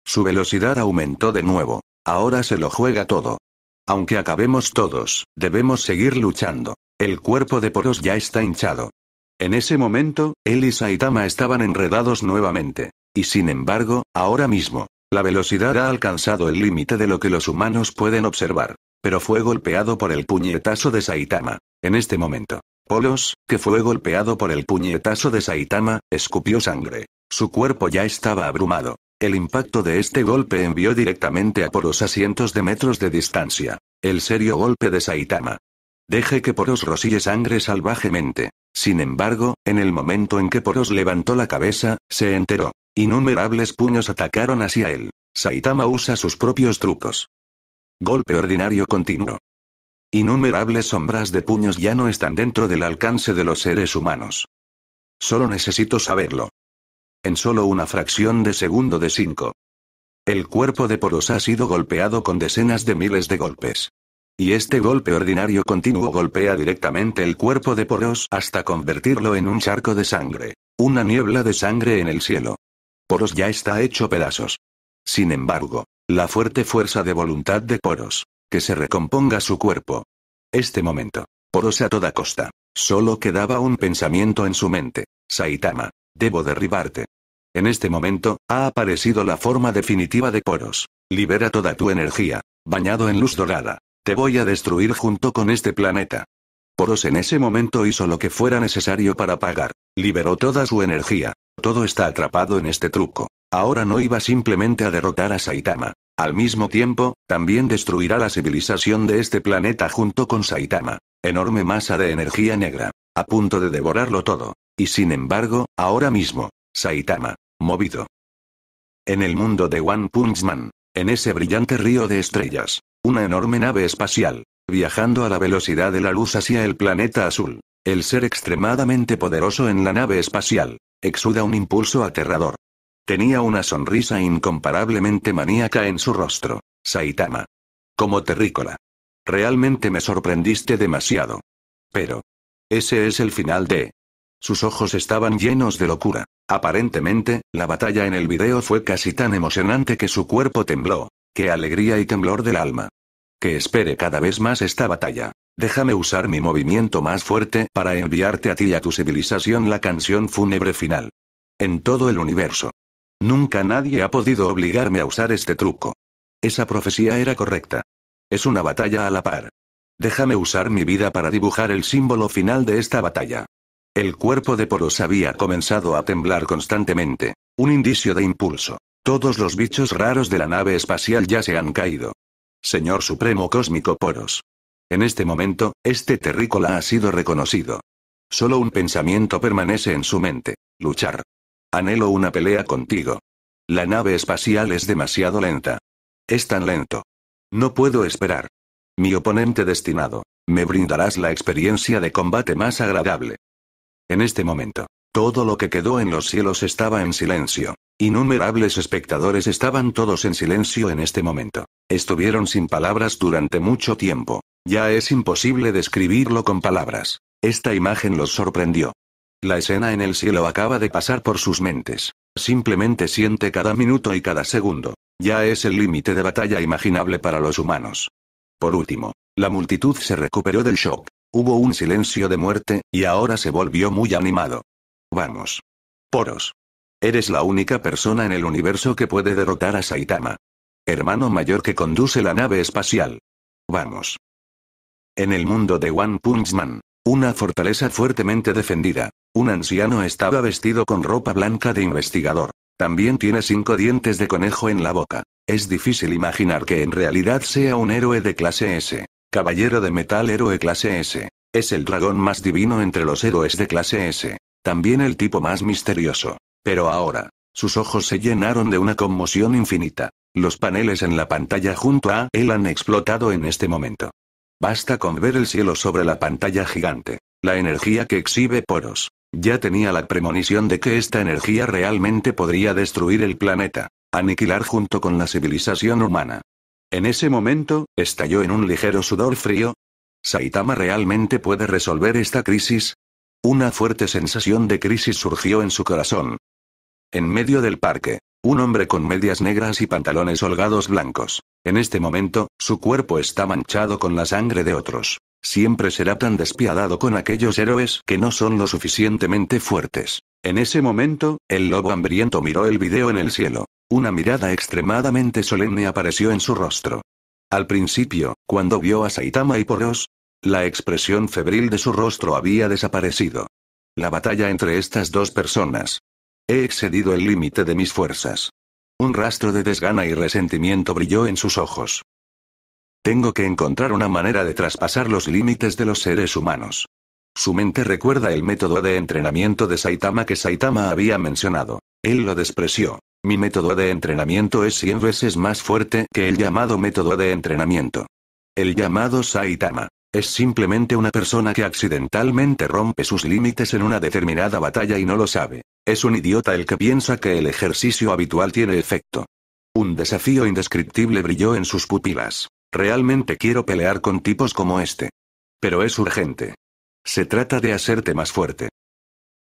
Su velocidad aumentó de nuevo. Ahora se lo juega todo. Aunque acabemos todos, debemos seguir luchando. El cuerpo de Poros ya está hinchado. En ese momento, él y Saitama estaban enredados nuevamente. Y sin embargo, ahora mismo, la velocidad ha alcanzado el límite de lo que los humanos pueden observar. Pero fue golpeado por el puñetazo de Saitama. En este momento, Polos, que fue golpeado por el puñetazo de Saitama, escupió sangre. Su cuerpo ya estaba abrumado. El impacto de este golpe envió directamente a Poros a cientos de metros de distancia. El serio golpe de Saitama. Deje que Poros rocille sangre salvajemente. Sin embargo, en el momento en que Poros levantó la cabeza, se enteró. Innumerables puños atacaron hacia él. Saitama usa sus propios trucos. Golpe ordinario continuo. Innumerables sombras de puños ya no están dentro del alcance de los seres humanos. Solo necesito saberlo. En solo una fracción de segundo de cinco. El cuerpo de Poros ha sido golpeado con decenas de miles de golpes. Y este golpe ordinario continuo golpea directamente el cuerpo de Poros hasta convertirlo en un charco de sangre. Una niebla de sangre en el cielo. Poros ya está hecho pedazos. Sin embargo, la fuerte fuerza de voluntad de Poros. Que se recomponga su cuerpo. Este momento. Poros a toda costa. Solo quedaba un pensamiento en su mente. Saitama. Debo derribarte. En este momento, ha aparecido la forma definitiva de Poros. Libera toda tu energía. Bañado en luz dorada. Te voy a destruir junto con este planeta. Poros en ese momento hizo lo que fuera necesario para pagar. Liberó toda su energía. Todo está atrapado en este truco. Ahora no iba simplemente a derrotar a Saitama. Al mismo tiempo, también destruirá la civilización de este planeta junto con Saitama. Enorme masa de energía negra. A punto de devorarlo todo. Y sin embargo, ahora mismo, Saitama. Movido. En el mundo de One Punch Man. En ese brillante río de estrellas. Una enorme nave espacial. Viajando a la velocidad de la luz hacia el planeta azul. El ser extremadamente poderoso en la nave espacial. Exuda un impulso aterrador. Tenía una sonrisa incomparablemente maníaca en su rostro. Saitama. Como terrícola. Realmente me sorprendiste demasiado. Pero. Ese es el final de. Sus ojos estaban llenos de locura. Aparentemente, la batalla en el video fue casi tan emocionante que su cuerpo tembló. Qué alegría y temblor del alma. Que espere cada vez más esta batalla. Déjame usar mi movimiento más fuerte para enviarte a ti y a tu civilización la canción fúnebre final. En todo el universo. Nunca nadie ha podido obligarme a usar este truco. Esa profecía era correcta. Es una batalla a la par. Déjame usar mi vida para dibujar el símbolo final de esta batalla. El cuerpo de Poros había comenzado a temblar constantemente. Un indicio de impulso. Todos los bichos raros de la nave espacial ya se han caído. Señor Supremo Cósmico Poros. En este momento, este terrícola ha sido reconocido. Solo un pensamiento permanece en su mente. Luchar. Anhelo una pelea contigo. La nave espacial es demasiado lenta. Es tan lento. No puedo esperar. Mi oponente destinado. Me brindarás la experiencia de combate más agradable. En este momento, todo lo que quedó en los cielos estaba en silencio. Innumerables espectadores estaban todos en silencio en este momento. Estuvieron sin palabras durante mucho tiempo. Ya es imposible describirlo con palabras. Esta imagen los sorprendió. La escena en el cielo acaba de pasar por sus mentes. Simplemente siente cada minuto y cada segundo. Ya es el límite de batalla imaginable para los humanos. Por último, la multitud se recuperó del shock. Hubo un silencio de muerte, y ahora se volvió muy animado. Vamos. Poros. Eres la única persona en el universo que puede derrotar a Saitama. Hermano mayor que conduce la nave espacial. Vamos. En el mundo de One Punch Man, una fortaleza fuertemente defendida. Un anciano estaba vestido con ropa blanca de investigador. También tiene cinco dientes de conejo en la boca. Es difícil imaginar que en realidad sea un héroe de clase S. Caballero de metal héroe clase S. Es el dragón más divino entre los héroes de clase S. También el tipo más misterioso. Pero ahora, sus ojos se llenaron de una conmoción infinita. Los paneles en la pantalla junto a él han explotado en este momento. Basta con ver el cielo sobre la pantalla gigante. La energía que exhibe poros. Ya tenía la premonición de que esta energía realmente podría destruir el planeta, aniquilar junto con la civilización humana. En ese momento, estalló en un ligero sudor frío. ¿Saitama realmente puede resolver esta crisis? Una fuerte sensación de crisis surgió en su corazón. En medio del parque, un hombre con medias negras y pantalones holgados blancos. En este momento, su cuerpo está manchado con la sangre de otros. Siempre será tan despiadado con aquellos héroes que no son lo suficientemente fuertes. En ese momento, el lobo hambriento miró el video en el cielo. Una mirada extremadamente solemne apareció en su rostro. Al principio, cuando vio a Saitama y Poros, la expresión febril de su rostro había desaparecido. La batalla entre estas dos personas, He excedido el límite de mis fuerzas. Un rastro de desgana y resentimiento brilló en sus ojos. Tengo que encontrar una manera de traspasar los límites de los seres humanos. Su mente recuerda el método de entrenamiento de Saitama que Saitama había mencionado. Él lo despreció. Mi método de entrenamiento es 100 veces más fuerte que el llamado método de entrenamiento. El llamado Saitama. Es simplemente una persona que accidentalmente rompe sus límites en una determinada batalla y no lo sabe. Es un idiota el que piensa que el ejercicio habitual tiene efecto. Un desafío indescriptible brilló en sus pupilas. Realmente quiero pelear con tipos como este. Pero es urgente. Se trata de hacerte más fuerte.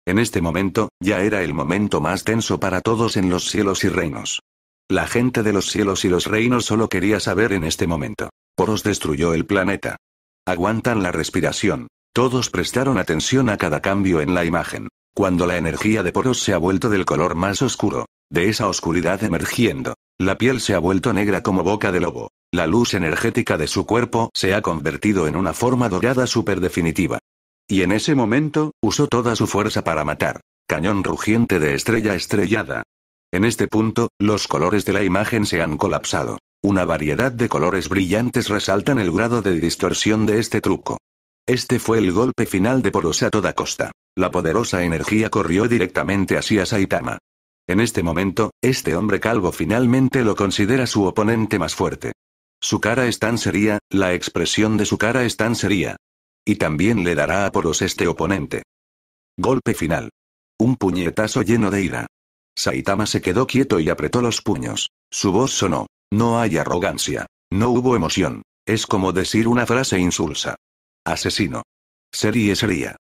En este momento, ya era el momento más tenso para todos en los cielos y reinos. La gente de los cielos y los reinos solo quería saber en este momento. Poros destruyó el planeta. Aguantan la respiración. Todos prestaron atención a cada cambio en la imagen. Cuando la energía de poros se ha vuelto del color más oscuro, de esa oscuridad emergiendo, la piel se ha vuelto negra como boca de lobo. La luz energética de su cuerpo se ha convertido en una forma dorada definitiva Y en ese momento, usó toda su fuerza para matar. Cañón rugiente de estrella estrellada. En este punto, los colores de la imagen se han colapsado. Una variedad de colores brillantes resaltan el grado de distorsión de este truco. Este fue el golpe final de Poros a toda costa. La poderosa energía corrió directamente hacia Saitama. En este momento, este hombre calvo finalmente lo considera su oponente más fuerte. Su cara es tan seria, la expresión de su cara es tan seria. Y también le dará a Poros este oponente. Golpe final. Un puñetazo lleno de ira. Saitama se quedó quieto y apretó los puños. Su voz sonó. No hay arrogancia. No hubo emoción. Es como decir una frase insulsa. Asesino. Serie sería.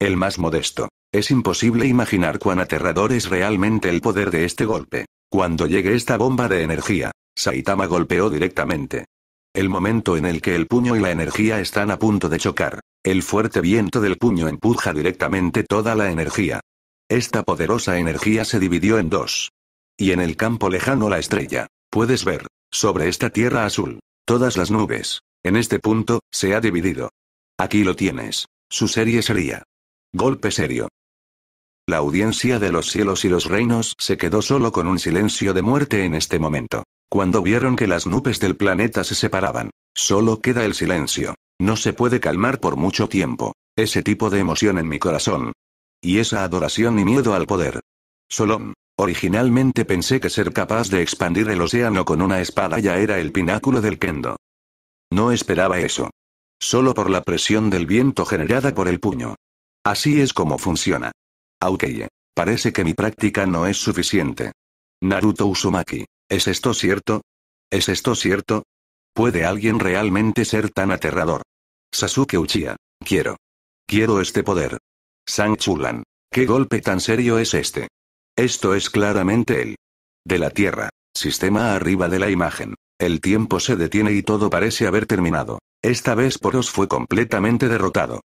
El más modesto. Es imposible imaginar cuán aterrador es realmente el poder de este golpe. Cuando llegue esta bomba de energía, Saitama golpeó directamente. El momento en el que el puño y la energía están a punto de chocar. El fuerte viento del puño empuja directamente toda la energía. Esta poderosa energía se dividió en dos. Y en el campo lejano la estrella. Puedes ver, sobre esta tierra azul, todas las nubes. En este punto, se ha dividido. Aquí lo tienes. Su serie sería. Golpe serio. La audiencia de los cielos y los reinos se quedó solo con un silencio de muerte en este momento. Cuando vieron que las nubes del planeta se separaban, solo queda el silencio. No se puede calmar por mucho tiempo. Ese tipo de emoción en mi corazón, y esa adoración y miedo al poder. Solón. Originalmente pensé que ser capaz de expandir el océano con una espada ya era el pináculo del kendo. No esperaba eso. Solo por la presión del viento generada por el puño. Así es como funciona. Aunque, parece que mi práctica no es suficiente. Naruto Usumaki. ¿es esto cierto? ¿Es esto cierto? ¿Puede alguien realmente ser tan aterrador? Sasuke Uchiha, quiero. Quiero este poder chulan ¿Qué golpe tan serio es este? Esto es claramente el de la Tierra. Sistema arriba de la imagen. El tiempo se detiene y todo parece haber terminado. Esta vez Poros fue completamente derrotado.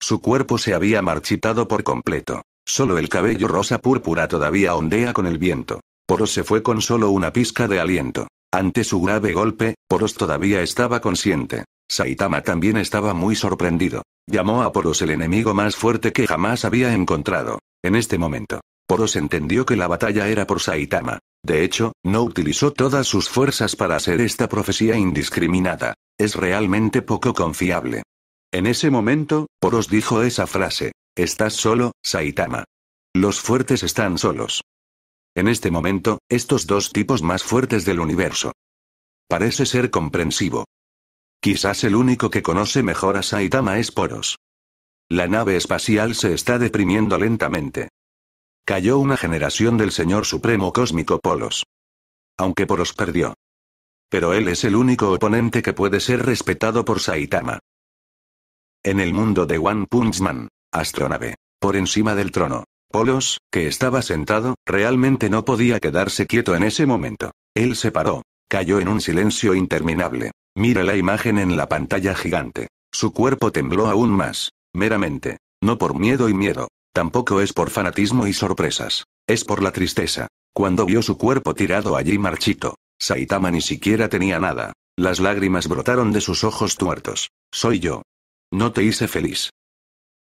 Su cuerpo se había marchitado por completo. Solo el cabello rosa púrpura todavía ondea con el viento. Poros se fue con solo una pizca de aliento. Ante su grave golpe, Poros todavía estaba consciente. Saitama también estaba muy sorprendido. Llamó a Poros el enemigo más fuerte que jamás había encontrado. En este momento, Poros entendió que la batalla era por Saitama. De hecho, no utilizó todas sus fuerzas para hacer esta profecía indiscriminada. Es realmente poco confiable. En ese momento, Poros dijo esa frase. Estás solo, Saitama. Los fuertes están solos. En este momento, estos dos tipos más fuertes del universo. Parece ser comprensivo. Quizás el único que conoce mejor a Saitama es Poros. La nave espacial se está deprimiendo lentamente. Cayó una generación del Señor Supremo Cósmico Polos. Aunque Poros perdió. Pero él es el único oponente que puede ser respetado por Saitama. En el mundo de One Punch Man, astronave, por encima del trono, Polos, que estaba sentado, realmente no podía quedarse quieto en ese momento. Él se paró, cayó en un silencio interminable, Mira la imagen en la pantalla gigante. Su cuerpo tembló aún más, meramente. No por miedo y miedo. Tampoco es por fanatismo y sorpresas. Es por la tristeza. Cuando vio su cuerpo tirado allí marchito, Saitama ni siquiera tenía nada. Las lágrimas brotaron de sus ojos tuertos. Soy yo. No te hice feliz.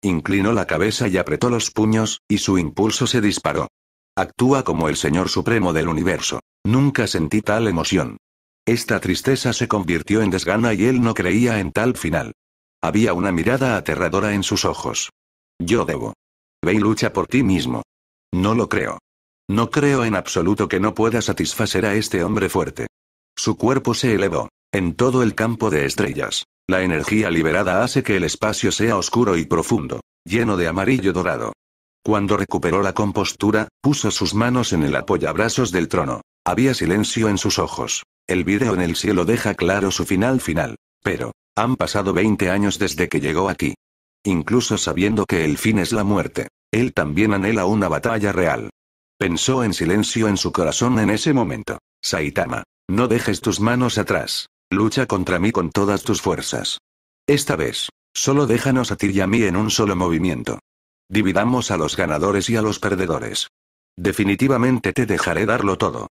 Inclinó la cabeza y apretó los puños, y su impulso se disparó. Actúa como el Señor Supremo del Universo. Nunca sentí tal emoción. Esta tristeza se convirtió en desgana y él no creía en tal final. Había una mirada aterradora en sus ojos. Yo debo. Ve y lucha por ti mismo. No lo creo. No creo en absoluto que no pueda satisfacer a este hombre fuerte. Su cuerpo se elevó. En todo el campo de estrellas. La energía liberada hace que el espacio sea oscuro y profundo, lleno de amarillo dorado. Cuando recuperó la compostura, puso sus manos en el apoyabrazos del trono. Había silencio en sus ojos. El video en el cielo deja claro su final final. Pero, han pasado 20 años desde que llegó aquí. Incluso sabiendo que el fin es la muerte, él también anhela una batalla real. Pensó en silencio en su corazón en ese momento. Saitama, no dejes tus manos atrás. Lucha contra mí con todas tus fuerzas. Esta vez, solo déjanos a ti y a mí en un solo movimiento. Dividamos a los ganadores y a los perdedores. Definitivamente te dejaré darlo todo.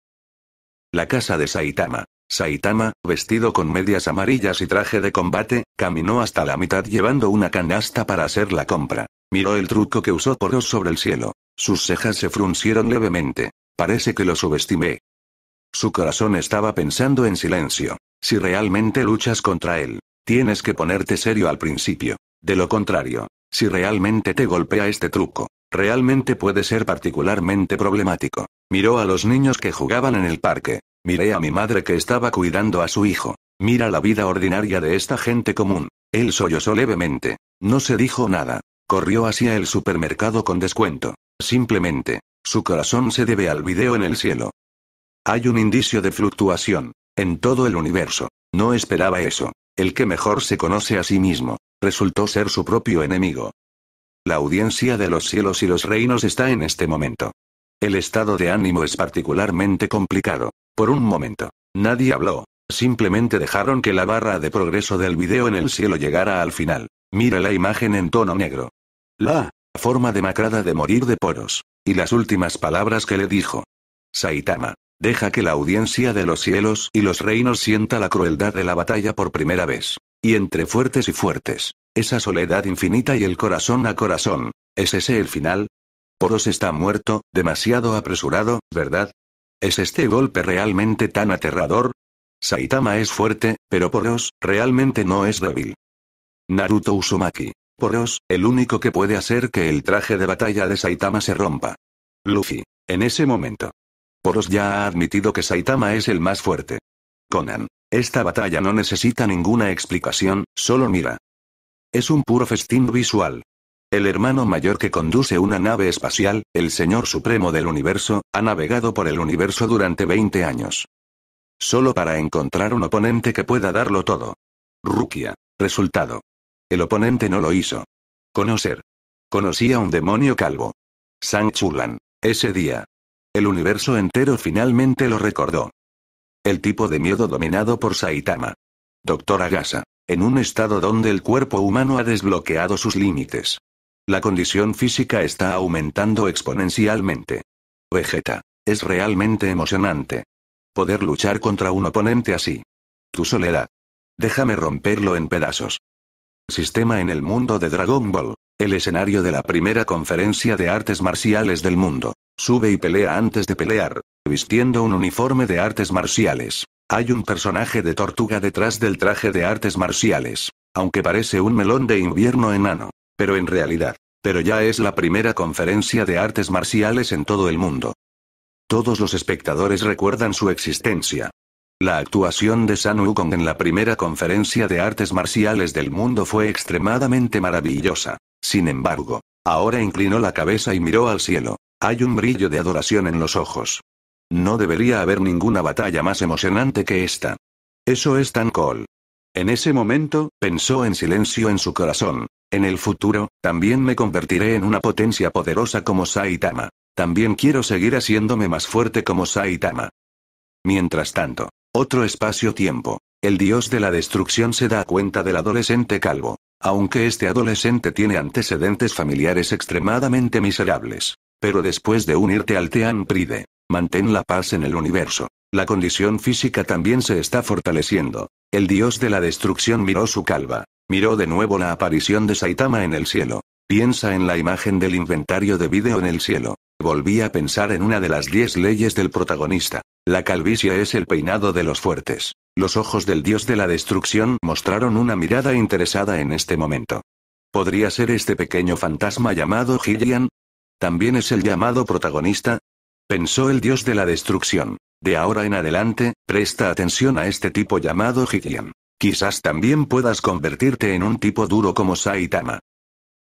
La casa de Saitama. Saitama, vestido con medias amarillas y traje de combate, caminó hasta la mitad llevando una canasta para hacer la compra. Miró el truco que usó Poros sobre el cielo. Sus cejas se fruncieron levemente. Parece que lo subestimé. Su corazón estaba pensando en silencio. Si realmente luchas contra él, tienes que ponerte serio al principio. De lo contrario, si realmente te golpea este truco, realmente puede ser particularmente problemático. Miró a los niños que jugaban en el parque. Miré a mi madre que estaba cuidando a su hijo. Mira la vida ordinaria de esta gente común. Él sollozó levemente. No se dijo nada. Corrió hacia el supermercado con descuento. Simplemente, su corazón se debe al video en el cielo. Hay un indicio de fluctuación. En todo el universo. No esperaba eso. El que mejor se conoce a sí mismo. Resultó ser su propio enemigo. La audiencia de los cielos y los reinos está en este momento. El estado de ánimo es particularmente complicado. Por un momento, nadie habló. Simplemente dejaron que la barra de progreso del video en el cielo llegara al final. Mira la imagen en tono negro. La forma demacrada de morir de poros. Y las últimas palabras que le dijo. Saitama. Deja que la audiencia de los cielos y los reinos sienta la crueldad de la batalla por primera vez. Y entre fuertes y fuertes. Esa soledad infinita y el corazón a corazón. ¿Es ese el final? Poros está muerto, demasiado apresurado, ¿verdad? ¿Es este golpe realmente tan aterrador? Saitama es fuerte, pero Poros, realmente no es débil. Naruto Usumaki. Poros, el único que puede hacer que el traje de batalla de Saitama se rompa. Luffy. En ese momento. Poros ya ha admitido que Saitama es el más fuerte. Conan. Esta batalla no necesita ninguna explicación, solo mira. Es un puro festín visual. El hermano mayor que conduce una nave espacial, el Señor Supremo del Universo, ha navegado por el universo durante 20 años. Solo para encontrar un oponente que pueda darlo todo. Rukia. Resultado. El oponente no lo hizo. Conocer. Conocía a un demonio calvo. Sang Chulan. Ese día. El universo entero finalmente lo recordó. El tipo de miedo dominado por Saitama. Doctor Agasa. En un estado donde el cuerpo humano ha desbloqueado sus límites. La condición física está aumentando exponencialmente. Vegeta. Es realmente emocionante. Poder luchar contra un oponente así. Tu soledad. Déjame romperlo en pedazos. Sistema en el mundo de Dragon Ball. El escenario de la primera conferencia de artes marciales del mundo. Sube y pelea antes de pelear, vistiendo un uniforme de artes marciales. Hay un personaje de tortuga detrás del traje de artes marciales, aunque parece un melón de invierno enano pero en realidad, pero ya es la primera conferencia de artes marciales en todo el mundo. Todos los espectadores recuerdan su existencia. La actuación de San Wukong en la primera conferencia de artes marciales del mundo fue extremadamente maravillosa. Sin embargo, ahora inclinó la cabeza y miró al cielo. Hay un brillo de adoración en los ojos. No debería haber ninguna batalla más emocionante que esta. Eso es tan cool. En ese momento, pensó en silencio en su corazón, en el futuro, también me convertiré en una potencia poderosa como Saitama. También quiero seguir haciéndome más fuerte como Saitama. Mientras tanto, otro espacio-tiempo. El dios de la destrucción se da cuenta del adolescente calvo. Aunque este adolescente tiene antecedentes familiares extremadamente miserables. Pero después de unirte al Tean Pride, mantén la paz en el universo. La condición física también se está fortaleciendo. El dios de la destrucción miró su calva. Miró de nuevo la aparición de Saitama en el cielo. Piensa en la imagen del inventario de vídeo en el cielo. Volví a pensar en una de las diez leyes del protagonista. La calvicie es el peinado de los fuertes. Los ojos del dios de la destrucción mostraron una mirada interesada en este momento. ¿Podría ser este pequeño fantasma llamado Gillian? ¿También es el llamado protagonista? Pensó el dios de la destrucción. De ahora en adelante, presta atención a este tipo llamado Gillian. Quizás también puedas convertirte en un tipo duro como Saitama.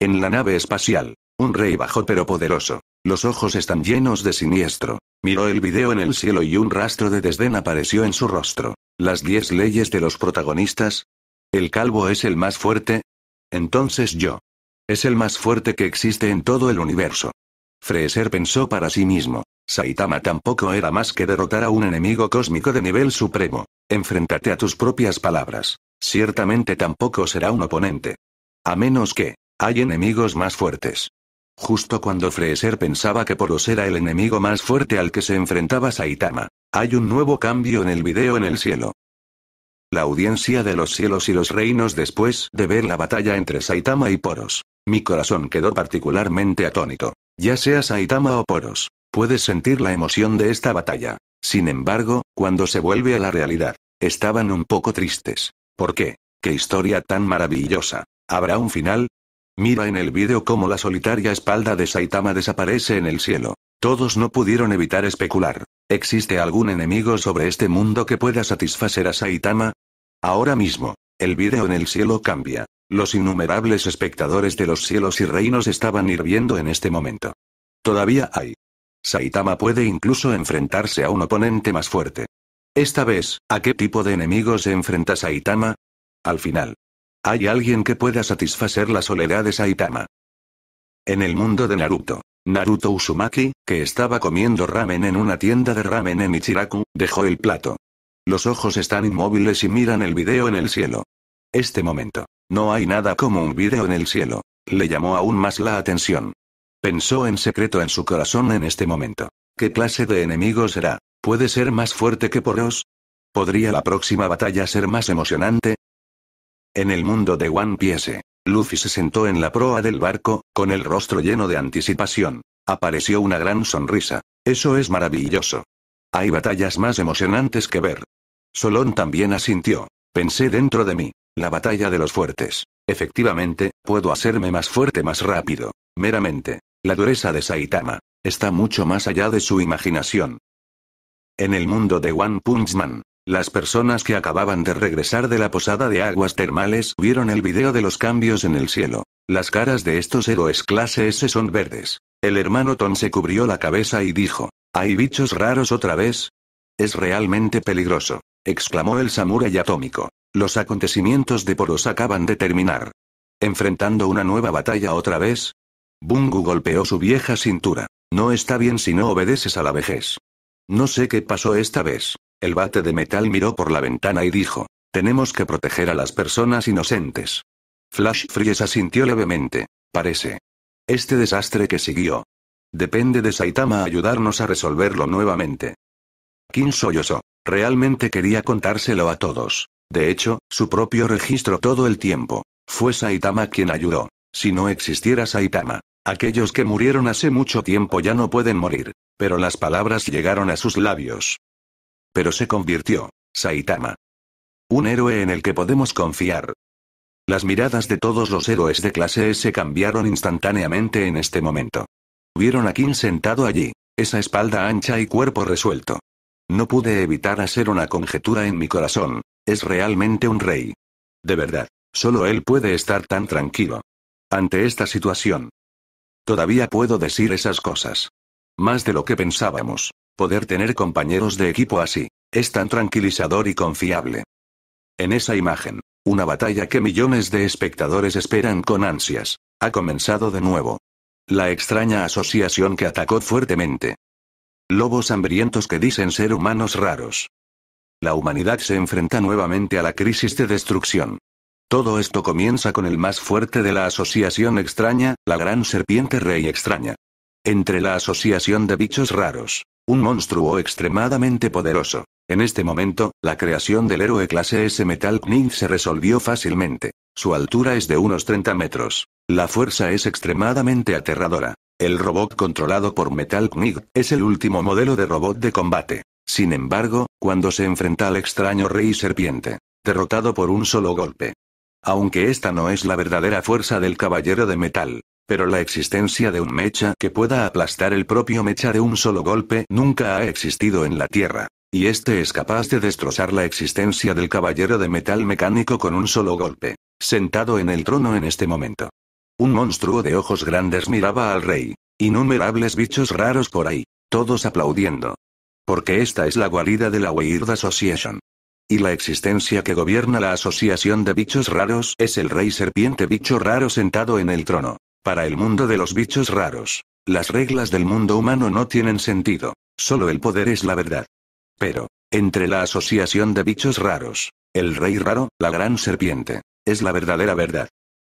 En la nave espacial, un rey bajo pero poderoso. Los ojos están llenos de siniestro. Miró el video en el cielo y un rastro de desdén apareció en su rostro. Las diez leyes de los protagonistas. ¿El calvo es el más fuerte? Entonces yo. Es el más fuerte que existe en todo el universo. Freeser pensó para sí mismo. Saitama tampoco era más que derrotar a un enemigo cósmico de nivel supremo. Enfréntate a tus propias palabras. Ciertamente tampoco será un oponente. A menos que, hay enemigos más fuertes. Justo cuando Freeser pensaba que Poros era el enemigo más fuerte al que se enfrentaba Saitama, hay un nuevo cambio en el video en el cielo. La audiencia de los cielos y los reinos después de ver la batalla entre Saitama y Poros. Mi corazón quedó particularmente atónito. Ya sea Saitama o Poros, puedes sentir la emoción de esta batalla. Sin embargo, cuando se vuelve a la realidad, estaban un poco tristes. ¿Por qué? ¡Qué historia tan maravillosa! ¿Habrá un final? Mira en el vídeo cómo la solitaria espalda de Saitama desaparece en el cielo. Todos no pudieron evitar especular. ¿Existe algún enemigo sobre este mundo que pueda satisfacer a Saitama? Ahora mismo, el vídeo en el cielo cambia. Los innumerables espectadores de los cielos y reinos estaban hirviendo en este momento. Todavía hay Saitama puede incluso enfrentarse a un oponente más fuerte. Esta vez, ¿a qué tipo de enemigo se enfrenta Saitama? Al final. Hay alguien que pueda satisfacer la soledad de Saitama. En el mundo de Naruto. Naruto Uzumaki, que estaba comiendo ramen en una tienda de ramen en Ichiraku, dejó el plato. Los ojos están inmóviles y miran el video en el cielo. Este momento. No hay nada como un video en el cielo. Le llamó aún más la atención. Pensó en secreto en su corazón en este momento. ¿Qué clase de enemigo será? ¿Puede ser más fuerte que Poros? ¿Podría la próxima batalla ser más emocionante? En el mundo de One Piece, Luffy se sentó en la proa del barco, con el rostro lleno de anticipación. Apareció una gran sonrisa. Eso es maravilloso. Hay batallas más emocionantes que ver. Solón también asintió. Pensé dentro de mí. La batalla de los fuertes. Efectivamente, puedo hacerme más fuerte más rápido. Meramente. La dureza de Saitama. Está mucho más allá de su imaginación. En el mundo de One Punch Man, las personas que acababan de regresar de la posada de aguas termales vieron el video de los cambios en el cielo. Las caras de estos héroes clase S son verdes. El hermano Tom se cubrió la cabeza y dijo, ¿hay bichos raros otra vez? Es realmente peligroso, exclamó el Samurai atómico. Los acontecimientos de Poros acaban de terminar. ¿Enfrentando una nueva batalla otra vez? Bungu golpeó su vieja cintura. No está bien si no obedeces a la vejez. No sé qué pasó esta vez. El bate de metal miró por la ventana y dijo, tenemos que proteger a las personas inocentes. Flash Fries asintió levemente, parece. Este desastre que siguió. Depende de Saitama ayudarnos a resolverlo nuevamente. Kim sollozó. Realmente quería contárselo a todos. De hecho, su propio registro todo el tiempo. Fue Saitama quien ayudó. Si no existiera Saitama. Aquellos que murieron hace mucho tiempo ya no pueden morir. Pero las palabras llegaron a sus labios. Pero se convirtió. Saitama. Un héroe en el que podemos confiar. Las miradas de todos los héroes de clase S cambiaron instantáneamente en este momento. Vieron a Kim sentado allí, esa espalda ancha y cuerpo resuelto. No pude evitar hacer una conjetura en mi corazón. Es realmente un rey. De verdad, solo él puede estar tan tranquilo ante esta situación. Todavía puedo decir esas cosas. Más de lo que pensábamos. Poder tener compañeros de equipo así, es tan tranquilizador y confiable. En esa imagen, una batalla que millones de espectadores esperan con ansias, ha comenzado de nuevo. La extraña asociación que atacó fuertemente. Lobos hambrientos que dicen ser humanos raros. La humanidad se enfrenta nuevamente a la crisis de destrucción. Todo esto comienza con el más fuerte de la asociación extraña, la gran serpiente rey extraña. Entre la asociación de bichos raros. Un monstruo extremadamente poderoso. En este momento, la creación del héroe clase S Metal Knight se resolvió fácilmente. Su altura es de unos 30 metros. La fuerza es extremadamente aterradora. El robot controlado por Metal Knight es el último modelo de robot de combate. Sin embargo, cuando se enfrenta al extraño rey serpiente, derrotado por un solo golpe, aunque esta no es la verdadera fuerza del caballero de metal. Pero la existencia de un mecha que pueda aplastar el propio mecha de un solo golpe nunca ha existido en la Tierra. Y este es capaz de destrozar la existencia del caballero de metal mecánico con un solo golpe. Sentado en el trono en este momento. Un monstruo de ojos grandes miraba al rey. Innumerables bichos raros por ahí. Todos aplaudiendo. Porque esta es la guarida de la Weird Association. Y la existencia que gobierna la Asociación de Bichos Raros es el Rey Serpiente Bicho Raro sentado en el trono. Para el mundo de los bichos raros, las reglas del mundo humano no tienen sentido, solo el poder es la verdad. Pero, entre la Asociación de Bichos Raros, el Rey Raro, la Gran Serpiente, es la verdadera verdad.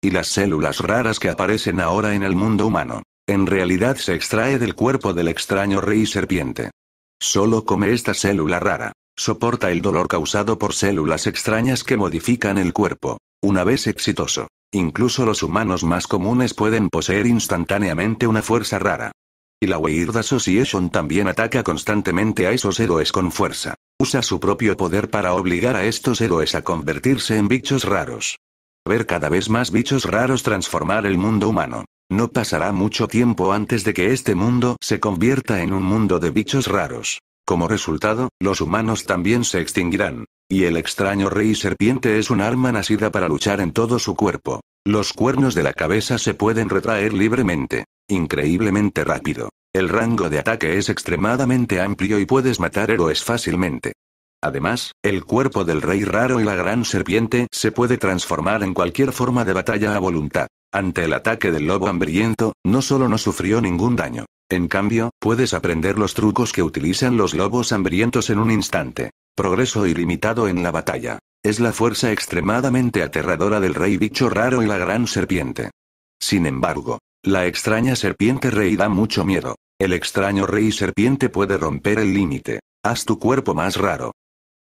Y las células raras que aparecen ahora en el mundo humano, en realidad se extrae del cuerpo del extraño Rey Serpiente. Solo come esta célula rara. Soporta el dolor causado por células extrañas que modifican el cuerpo. Una vez exitoso, incluso los humanos más comunes pueden poseer instantáneamente una fuerza rara. Y la Weird Association también ataca constantemente a esos héroes con fuerza. Usa su propio poder para obligar a estos héroes a convertirse en bichos raros. Ver cada vez más bichos raros transformar el mundo humano. No pasará mucho tiempo antes de que este mundo se convierta en un mundo de bichos raros. Como resultado, los humanos también se extinguirán. Y el extraño rey serpiente es un arma nacida para luchar en todo su cuerpo. Los cuernos de la cabeza se pueden retraer libremente. Increíblemente rápido. El rango de ataque es extremadamente amplio y puedes matar héroes fácilmente. Además, el cuerpo del rey raro y la gran serpiente se puede transformar en cualquier forma de batalla a voluntad. Ante el ataque del lobo hambriento, no solo no sufrió ningún daño. En cambio, puedes aprender los trucos que utilizan los lobos hambrientos en un instante. Progreso ilimitado en la batalla. Es la fuerza extremadamente aterradora del rey bicho raro y la gran serpiente. Sin embargo, la extraña serpiente rey da mucho miedo. El extraño rey serpiente puede romper el límite. Haz tu cuerpo más raro.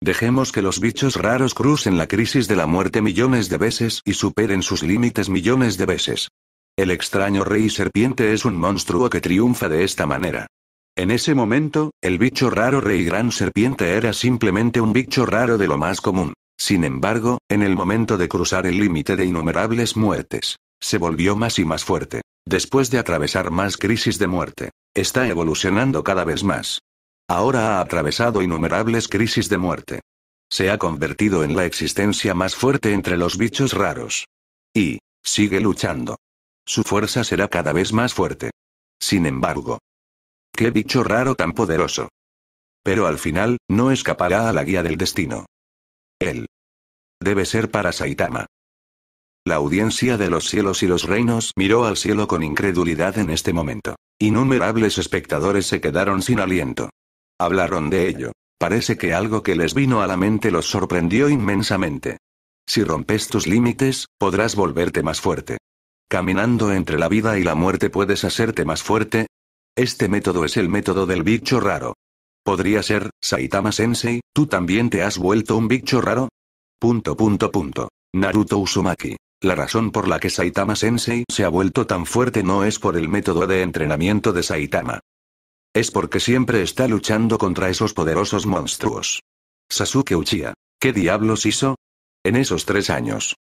Dejemos que los bichos raros crucen la crisis de la muerte millones de veces y superen sus límites millones de veces. El extraño rey serpiente es un monstruo que triunfa de esta manera. En ese momento, el bicho raro rey gran serpiente era simplemente un bicho raro de lo más común. Sin embargo, en el momento de cruzar el límite de innumerables muertes, se volvió más y más fuerte. Después de atravesar más crisis de muerte, está evolucionando cada vez más. Ahora ha atravesado innumerables crisis de muerte. Se ha convertido en la existencia más fuerte entre los bichos raros. Y, sigue luchando. Su fuerza será cada vez más fuerte. Sin embargo. ¡Qué bicho raro tan poderoso! Pero al final, no escapará a la guía del destino. Él. Debe ser para Saitama. La audiencia de los cielos y los reinos miró al cielo con incredulidad en este momento. Innumerables espectadores se quedaron sin aliento. Hablaron de ello. Parece que algo que les vino a la mente los sorprendió inmensamente. Si rompes tus límites, podrás volverte más fuerte. Caminando entre la vida y la muerte puedes hacerte más fuerte. Este método es el método del bicho raro. Podría ser, Saitama Sensei, ¿tú también te has vuelto un bicho raro? Punto punto punto. Naruto Uzumaki. La razón por la que Saitama Sensei se ha vuelto tan fuerte no es por el método de entrenamiento de Saitama. Es porque siempre está luchando contra esos poderosos monstruos. Sasuke Uchiha. ¿Qué diablos hizo? En esos tres años.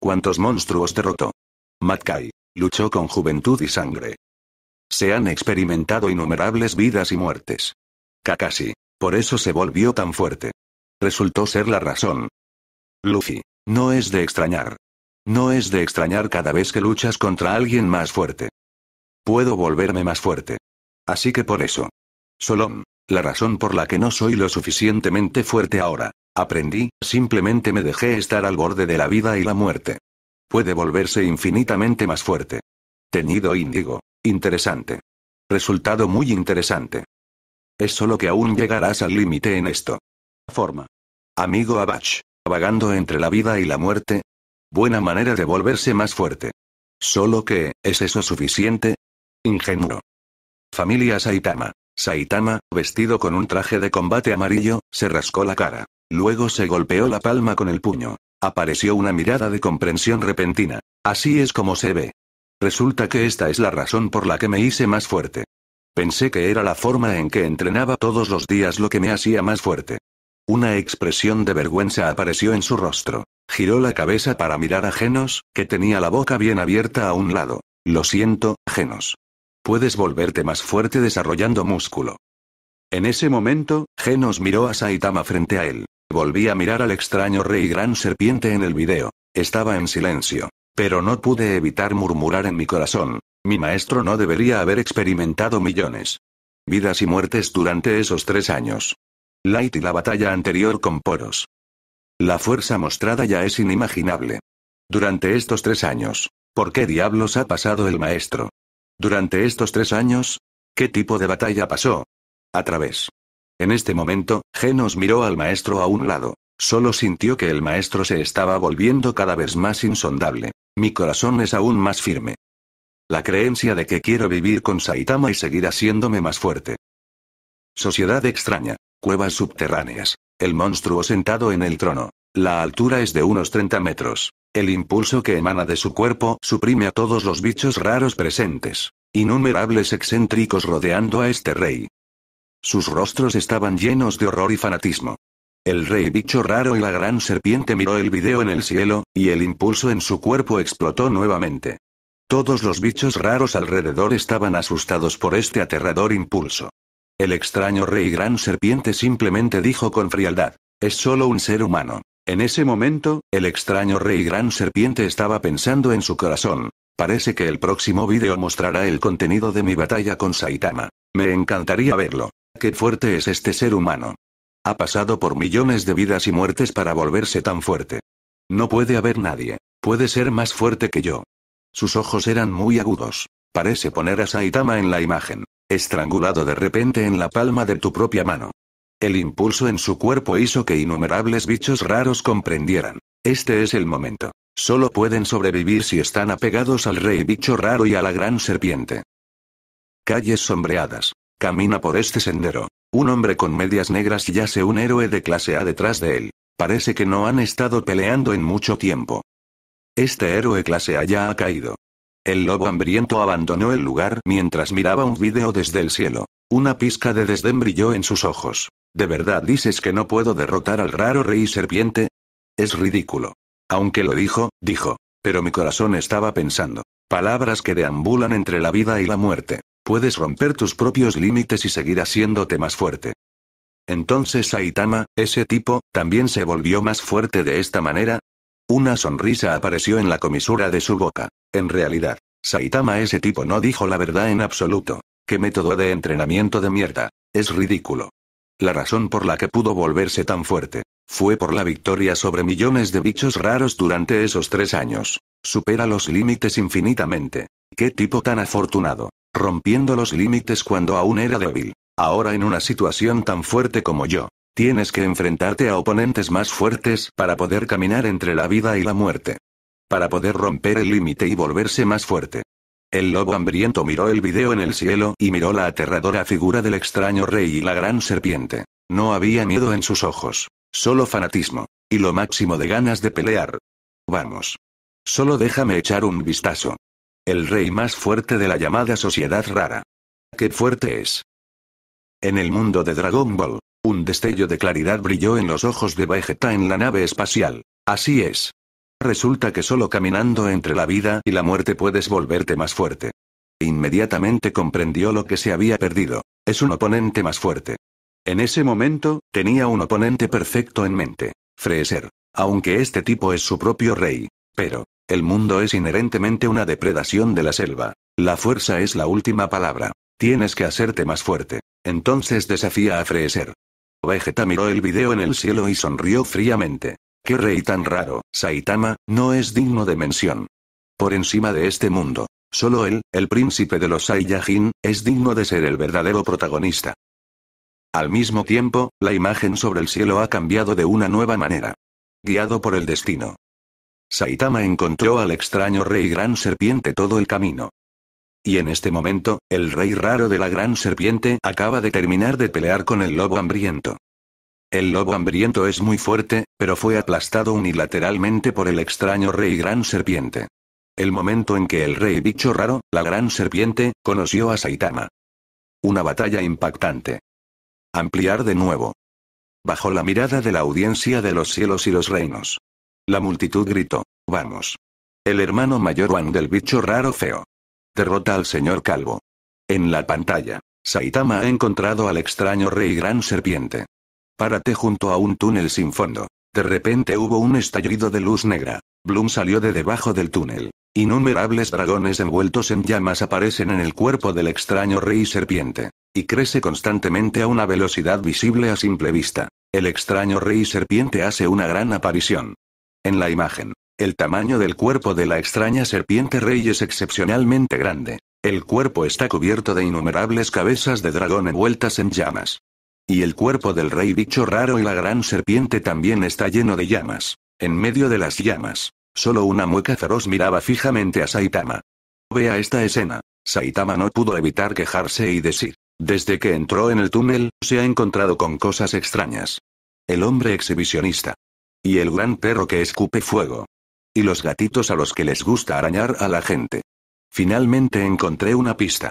¿Cuántos monstruos derrotó? Matkai. Luchó con juventud y sangre. Se han experimentado innumerables vidas y muertes. Kakashi. Por eso se volvió tan fuerte. Resultó ser la razón. Luffy. No es de extrañar. No es de extrañar cada vez que luchas contra alguien más fuerte. Puedo volverme más fuerte. Así que por eso. Solom. La razón por la que no soy lo suficientemente fuerte ahora. Aprendí, simplemente me dejé estar al borde de la vida y la muerte. Puede volverse infinitamente más fuerte. Tenido índigo. Interesante. Resultado muy interesante. Es solo que aún llegarás al límite en esto. Forma. Amigo Abach. Vagando entre la vida y la muerte. Buena manera de volverse más fuerte. Solo que, ¿es eso suficiente? Ingenuo. Familia Saitama. Saitama, vestido con un traje de combate amarillo, se rascó la cara. Luego se golpeó la palma con el puño. Apareció una mirada de comprensión repentina. Así es como se ve. Resulta que esta es la razón por la que me hice más fuerte. Pensé que era la forma en que entrenaba todos los días lo que me hacía más fuerte. Una expresión de vergüenza apareció en su rostro. Giró la cabeza para mirar a Genos, que tenía la boca bien abierta a un lado. Lo siento, Genos. Puedes volverte más fuerte desarrollando músculo. En ese momento, Genos miró a Saitama frente a él. Volví a mirar al extraño rey gran serpiente en el video. Estaba en silencio. Pero no pude evitar murmurar en mi corazón. Mi maestro no debería haber experimentado millones. Vidas y muertes durante esos tres años. Light y la batalla anterior con Poros. La fuerza mostrada ya es inimaginable. Durante estos tres años. ¿Por qué diablos ha pasado el maestro? Durante estos tres años, ¿qué tipo de batalla pasó? A través. En este momento, Genos miró al maestro a un lado. Solo sintió que el maestro se estaba volviendo cada vez más insondable. Mi corazón es aún más firme. La creencia de que quiero vivir con Saitama y seguir haciéndome más fuerte. Sociedad extraña. Cuevas subterráneas. El monstruo sentado en el trono. La altura es de unos 30 metros. El impulso que emana de su cuerpo suprime a todos los bichos raros presentes. Innumerables excéntricos rodeando a este rey. Sus rostros estaban llenos de horror y fanatismo. El rey bicho raro y la gran serpiente miró el video en el cielo, y el impulso en su cuerpo explotó nuevamente. Todos los bichos raros alrededor estaban asustados por este aterrador impulso. El extraño rey gran serpiente simplemente dijo con frialdad, es solo un ser humano. En ese momento, el extraño rey gran serpiente estaba pensando en su corazón. Parece que el próximo vídeo mostrará el contenido de mi batalla con Saitama. Me encantaría verlo. Qué fuerte es este ser humano. Ha pasado por millones de vidas y muertes para volverse tan fuerte. No puede haber nadie. Puede ser más fuerte que yo. Sus ojos eran muy agudos. Parece poner a Saitama en la imagen. Estrangulado de repente en la palma de tu propia mano. El impulso en su cuerpo hizo que innumerables bichos raros comprendieran. Este es el momento. Solo pueden sobrevivir si están apegados al rey bicho raro y a la gran serpiente. Calles sombreadas. Camina por este sendero. Un hombre con medias negras yace un héroe de clase A detrás de él. Parece que no han estado peleando en mucho tiempo. Este héroe clase A ya ha caído. El lobo hambriento abandonó el lugar mientras miraba un vídeo desde el cielo. Una pizca de desdén brilló en sus ojos. ¿De verdad dices que no puedo derrotar al raro rey serpiente? Es ridículo. Aunque lo dijo, dijo. Pero mi corazón estaba pensando. Palabras que deambulan entre la vida y la muerte. Puedes romper tus propios límites y seguir haciéndote más fuerte. Entonces Saitama, ese tipo, también se volvió más fuerte de esta manera. Una sonrisa apareció en la comisura de su boca. En realidad, Saitama ese tipo no dijo la verdad en absoluto. Qué método de entrenamiento de mierda. Es ridículo. La razón por la que pudo volverse tan fuerte. Fue por la victoria sobre millones de bichos raros durante esos tres años. Supera los límites infinitamente. Qué tipo tan afortunado. Rompiendo los límites cuando aún era débil. Ahora en una situación tan fuerte como yo. Tienes que enfrentarte a oponentes más fuertes para poder caminar entre la vida y la muerte. Para poder romper el límite y volverse más fuerte. El lobo hambriento miró el video en el cielo y miró la aterradora figura del extraño rey y la gran serpiente. No había miedo en sus ojos. Solo fanatismo. Y lo máximo de ganas de pelear. Vamos. Solo déjame echar un vistazo. El rey más fuerte de la llamada sociedad rara. ¡Qué fuerte es! En el mundo de Dragon Ball, un destello de claridad brilló en los ojos de Vegeta en la nave espacial. Así es. Resulta que solo caminando entre la vida y la muerte puedes volverte más fuerte. Inmediatamente comprendió lo que se había perdido. Es un oponente más fuerte. En ese momento, tenía un oponente perfecto en mente. Freeser. Aunque este tipo es su propio rey. Pero, el mundo es inherentemente una depredación de la selva. La fuerza es la última palabra. Tienes que hacerte más fuerte. Entonces desafía a Freeser. Vegeta miró el video en el cielo y sonrió fríamente. Qué rey tan raro, Saitama, no es digno de mención. Por encima de este mundo. Solo él, el príncipe de los Saiyajin, es digno de ser el verdadero protagonista. Al mismo tiempo, la imagen sobre el cielo ha cambiado de una nueva manera. Guiado por el destino. Saitama encontró al extraño rey gran serpiente todo el camino. Y en este momento, el rey raro de la gran serpiente acaba de terminar de pelear con el lobo hambriento. El lobo hambriento es muy fuerte, pero fue aplastado unilateralmente por el extraño rey gran serpiente. El momento en que el rey bicho raro, la gran serpiente, conoció a Saitama. Una batalla impactante. Ampliar de nuevo. Bajo la mirada de la audiencia de los cielos y los reinos. La multitud gritó, vamos. El hermano mayor Juan del bicho raro feo. Derrota al señor Calvo. En la pantalla, Saitama ha encontrado al extraño rey gran serpiente. Párate junto a un túnel sin fondo. De repente hubo un estallido de luz negra. Bloom salió de debajo del túnel. Innumerables dragones envueltos en llamas aparecen en el cuerpo del extraño rey serpiente. Y crece constantemente a una velocidad visible a simple vista. El extraño rey serpiente hace una gran aparición. En la imagen, el tamaño del cuerpo de la extraña serpiente rey es excepcionalmente grande. El cuerpo está cubierto de innumerables cabezas de dragón envueltas en llamas. Y el cuerpo del rey bicho raro y la gran serpiente también está lleno de llamas. En medio de las llamas, solo una mueca feroz miraba fijamente a Saitama. Vea esta escena. Saitama no pudo evitar quejarse y decir. Desde que entró en el túnel, se ha encontrado con cosas extrañas. El hombre exhibicionista. Y el gran perro que escupe fuego. Y los gatitos a los que les gusta arañar a la gente. Finalmente encontré una pista.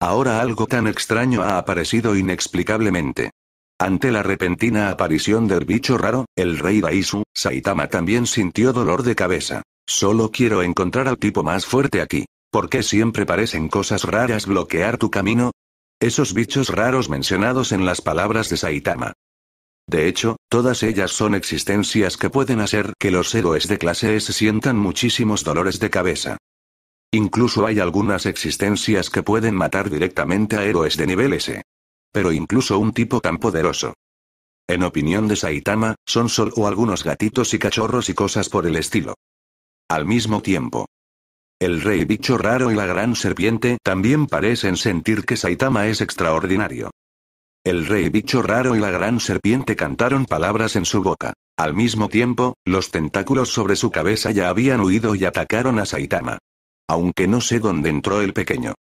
Ahora algo tan extraño ha aparecido inexplicablemente. Ante la repentina aparición del bicho raro, el rey Daisu, Saitama también sintió dolor de cabeza. Solo quiero encontrar al tipo más fuerte aquí. porque siempre parecen cosas raras bloquear tu camino? Esos bichos raros mencionados en las palabras de Saitama. De hecho, todas ellas son existencias que pueden hacer que los héroes de clase S sientan muchísimos dolores de cabeza. Incluso hay algunas existencias que pueden matar directamente a héroes de nivel S. Pero incluso un tipo tan poderoso. En opinión de Saitama, son solo algunos gatitos y cachorros y cosas por el estilo. Al mismo tiempo, el rey bicho raro y la gran serpiente también parecen sentir que Saitama es extraordinario. El rey bicho raro y la gran serpiente cantaron palabras en su boca. Al mismo tiempo, los tentáculos sobre su cabeza ya habían huido y atacaron a Saitama. Aunque no sé dónde entró el pequeño.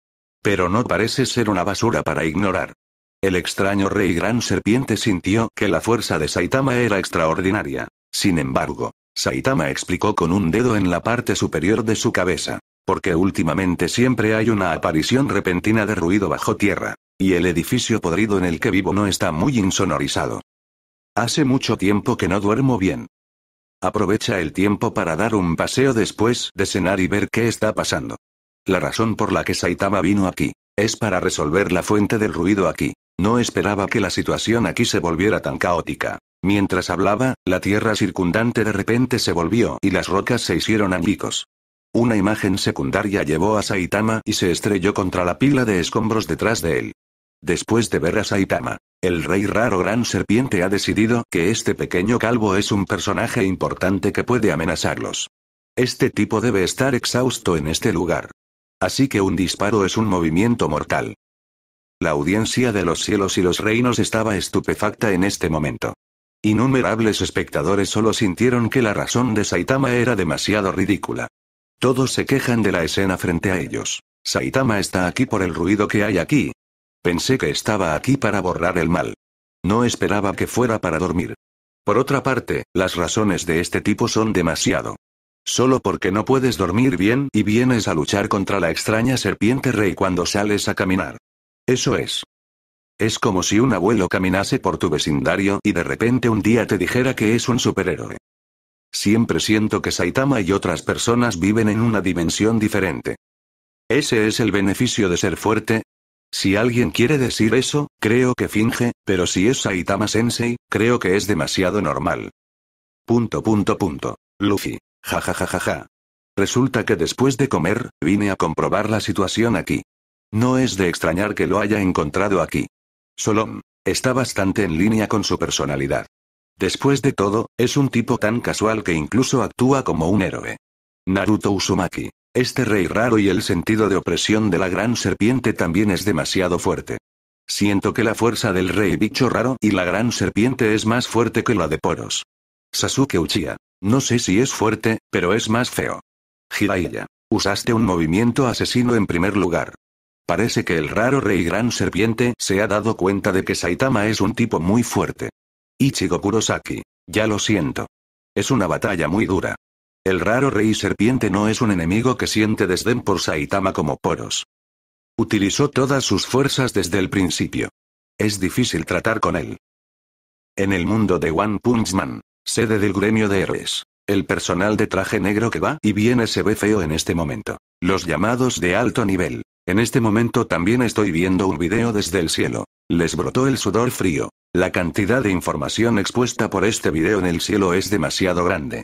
Pero no parece ser una basura para ignorar. El extraño rey gran serpiente sintió que la fuerza de Saitama era extraordinaria. Sin embargo, Saitama explicó con un dedo en la parte superior de su cabeza. Porque últimamente siempre hay una aparición repentina de ruido bajo tierra. Y el edificio podrido en el que vivo no está muy insonorizado. Hace mucho tiempo que no duermo bien. Aprovecha el tiempo para dar un paseo después de cenar y ver qué está pasando. La razón por la que Saitama vino aquí, es para resolver la fuente del ruido aquí. No esperaba que la situación aquí se volviera tan caótica. Mientras hablaba, la tierra circundante de repente se volvió y las rocas se hicieron añicos. Una imagen secundaria llevó a Saitama y se estrelló contra la pila de escombros detrás de él. Después de ver a Saitama, el rey raro gran serpiente ha decidido que este pequeño calvo es un personaje importante que puede amenazarlos. Este tipo debe estar exhausto en este lugar. Así que un disparo es un movimiento mortal. La audiencia de los cielos y los reinos estaba estupefacta en este momento. Innumerables espectadores solo sintieron que la razón de Saitama era demasiado ridícula. Todos se quejan de la escena frente a ellos. Saitama está aquí por el ruido que hay aquí. Pensé que estaba aquí para borrar el mal. No esperaba que fuera para dormir. Por otra parte, las razones de este tipo son demasiado. Solo porque no puedes dormir bien y vienes a luchar contra la extraña serpiente rey cuando sales a caminar. Eso es. Es como si un abuelo caminase por tu vecindario y de repente un día te dijera que es un superhéroe. Siempre siento que Saitama y otras personas viven en una dimensión diferente. Ese es el beneficio de ser fuerte. Si alguien quiere decir eso, creo que finge, pero si es Saitama Sensei, creo que es demasiado normal. Punto punto punto. Luffy. Ja ja ja ja Resulta que después de comer, vine a comprobar la situación aquí. No es de extrañar que lo haya encontrado aquí. Solom. Está bastante en línea con su personalidad. Después de todo, es un tipo tan casual que incluso actúa como un héroe. Naruto Uzumaki. Este rey raro y el sentido de opresión de la gran serpiente también es demasiado fuerte. Siento que la fuerza del rey bicho raro y la gran serpiente es más fuerte que la de Poros. Sasuke Uchiha. No sé si es fuerte, pero es más feo. Jiraiya. Usaste un movimiento asesino en primer lugar. Parece que el raro rey gran serpiente se ha dado cuenta de que Saitama es un tipo muy fuerte. Ichigo Kurosaki. Ya lo siento. Es una batalla muy dura. El raro rey serpiente no es un enemigo que siente desdén por Saitama como poros. Utilizó todas sus fuerzas desde el principio. Es difícil tratar con él. En el mundo de One Punch Man, sede del gremio de héroes, el personal de traje negro que va y viene se ve feo en este momento. Los llamados de alto nivel, en este momento también estoy viendo un video desde el cielo. Les brotó el sudor frío. La cantidad de información expuesta por este video en el cielo es demasiado grande.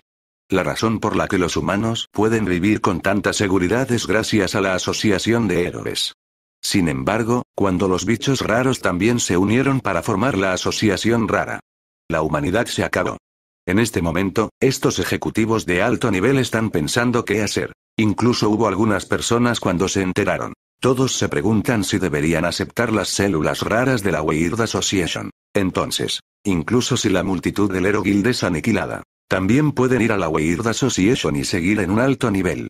La razón por la que los humanos pueden vivir con tanta seguridad es gracias a la asociación de héroes. Sin embargo, cuando los bichos raros también se unieron para formar la asociación rara, la humanidad se acabó. En este momento, estos ejecutivos de alto nivel están pensando qué hacer. Incluso hubo algunas personas cuando se enteraron. Todos se preguntan si deberían aceptar las células raras de la Weird Association. Entonces, incluso si la multitud del Hero Guild es aniquilada, también pueden ir a la Weird Association y seguir en un alto nivel.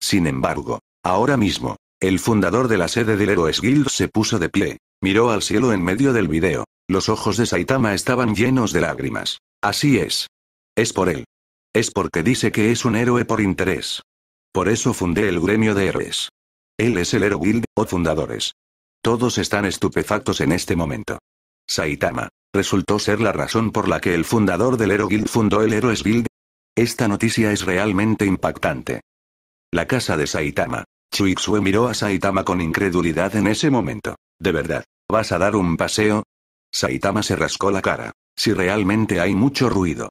Sin embargo, ahora mismo, el fundador de la sede del Heroes Guild se puso de pie, miró al cielo en medio del video, los ojos de Saitama estaban llenos de lágrimas. Así es. Es por él. Es porque dice que es un héroe por interés. Por eso fundé el gremio de héroes. Él es el Hero Guild, o fundadores. Todos están estupefactos en este momento. Saitama. Resultó ser la razón por la que el fundador del Hero Guild fundó el Heroes Guild. Esta noticia es realmente impactante. La casa de Saitama. Chuixue miró a Saitama con incredulidad en ese momento. ¿De verdad? ¿Vas a dar un paseo? Saitama se rascó la cara. Si realmente hay mucho ruido.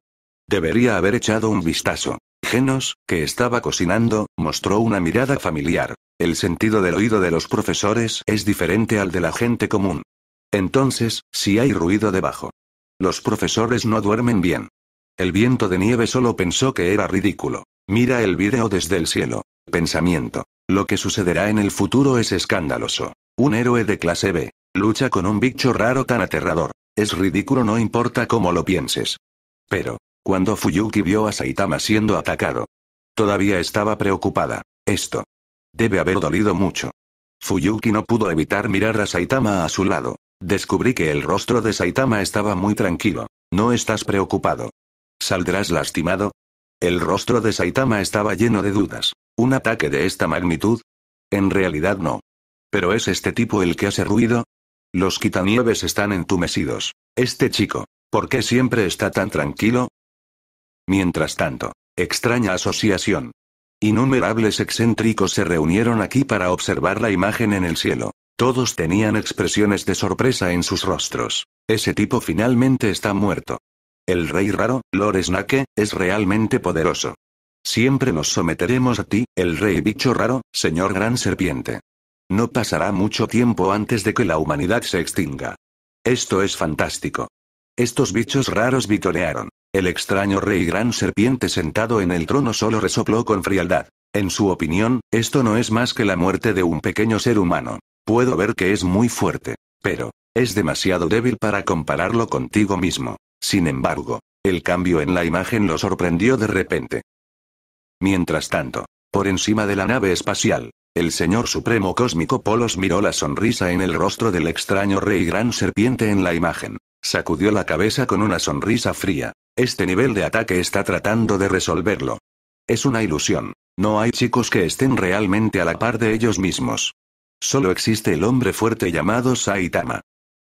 Debería haber echado un vistazo. Genos, que estaba cocinando, mostró una mirada familiar. El sentido del oído de los profesores es diferente al de la gente común. Entonces, si hay ruido debajo. Los profesores no duermen bien. El viento de nieve solo pensó que era ridículo. Mira el vídeo desde el cielo. Pensamiento. Lo que sucederá en el futuro es escandaloso. Un héroe de clase B. Lucha con un bicho raro tan aterrador. Es ridículo no importa cómo lo pienses. Pero, cuando Fuyuki vio a Saitama siendo atacado. Todavía estaba preocupada. Esto. Debe haber dolido mucho. Fuyuki no pudo evitar mirar a Saitama a su lado. Descubrí que el rostro de Saitama estaba muy tranquilo. No estás preocupado. ¿Saldrás lastimado? El rostro de Saitama estaba lleno de dudas. ¿Un ataque de esta magnitud? En realidad no. ¿Pero es este tipo el que hace ruido? Los quitanieves están entumecidos. Este chico. ¿Por qué siempre está tan tranquilo? Mientras tanto, extraña asociación. Innumerables excéntricos se reunieron aquí para observar la imagen en el cielo. Todos tenían expresiones de sorpresa en sus rostros. Ese tipo finalmente está muerto. El rey raro, Lord Snake, es realmente poderoso. Siempre nos someteremos a ti, el rey bicho raro, señor gran serpiente. No pasará mucho tiempo antes de que la humanidad se extinga. Esto es fantástico. Estos bichos raros vitorearon. El extraño rey gran serpiente sentado en el trono solo resopló con frialdad. En su opinión, esto no es más que la muerte de un pequeño ser humano. Puedo ver que es muy fuerte. Pero, es demasiado débil para compararlo contigo mismo. Sin embargo, el cambio en la imagen lo sorprendió de repente. Mientras tanto, por encima de la nave espacial, el señor supremo cósmico Polos miró la sonrisa en el rostro del extraño rey gran serpiente en la imagen. Sacudió la cabeza con una sonrisa fría. Este nivel de ataque está tratando de resolverlo. Es una ilusión. No hay chicos que estén realmente a la par de ellos mismos. Solo existe el hombre fuerte llamado Saitama.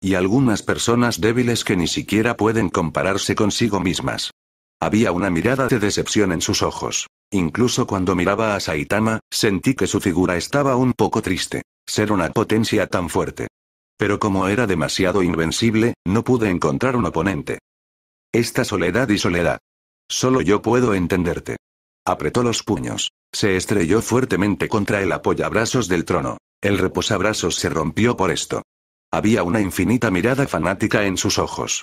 Y algunas personas débiles que ni siquiera pueden compararse consigo mismas. Había una mirada de decepción en sus ojos. Incluso cuando miraba a Saitama, sentí que su figura estaba un poco triste. Ser una potencia tan fuerte, pero como era demasiado invencible, no pude encontrar un oponente. Esta soledad y soledad. Solo yo puedo entenderte. Apretó los puños. Se estrelló fuertemente contra el apoyabrazos del trono. El reposabrazos se rompió por esto. Había una infinita mirada fanática en sus ojos.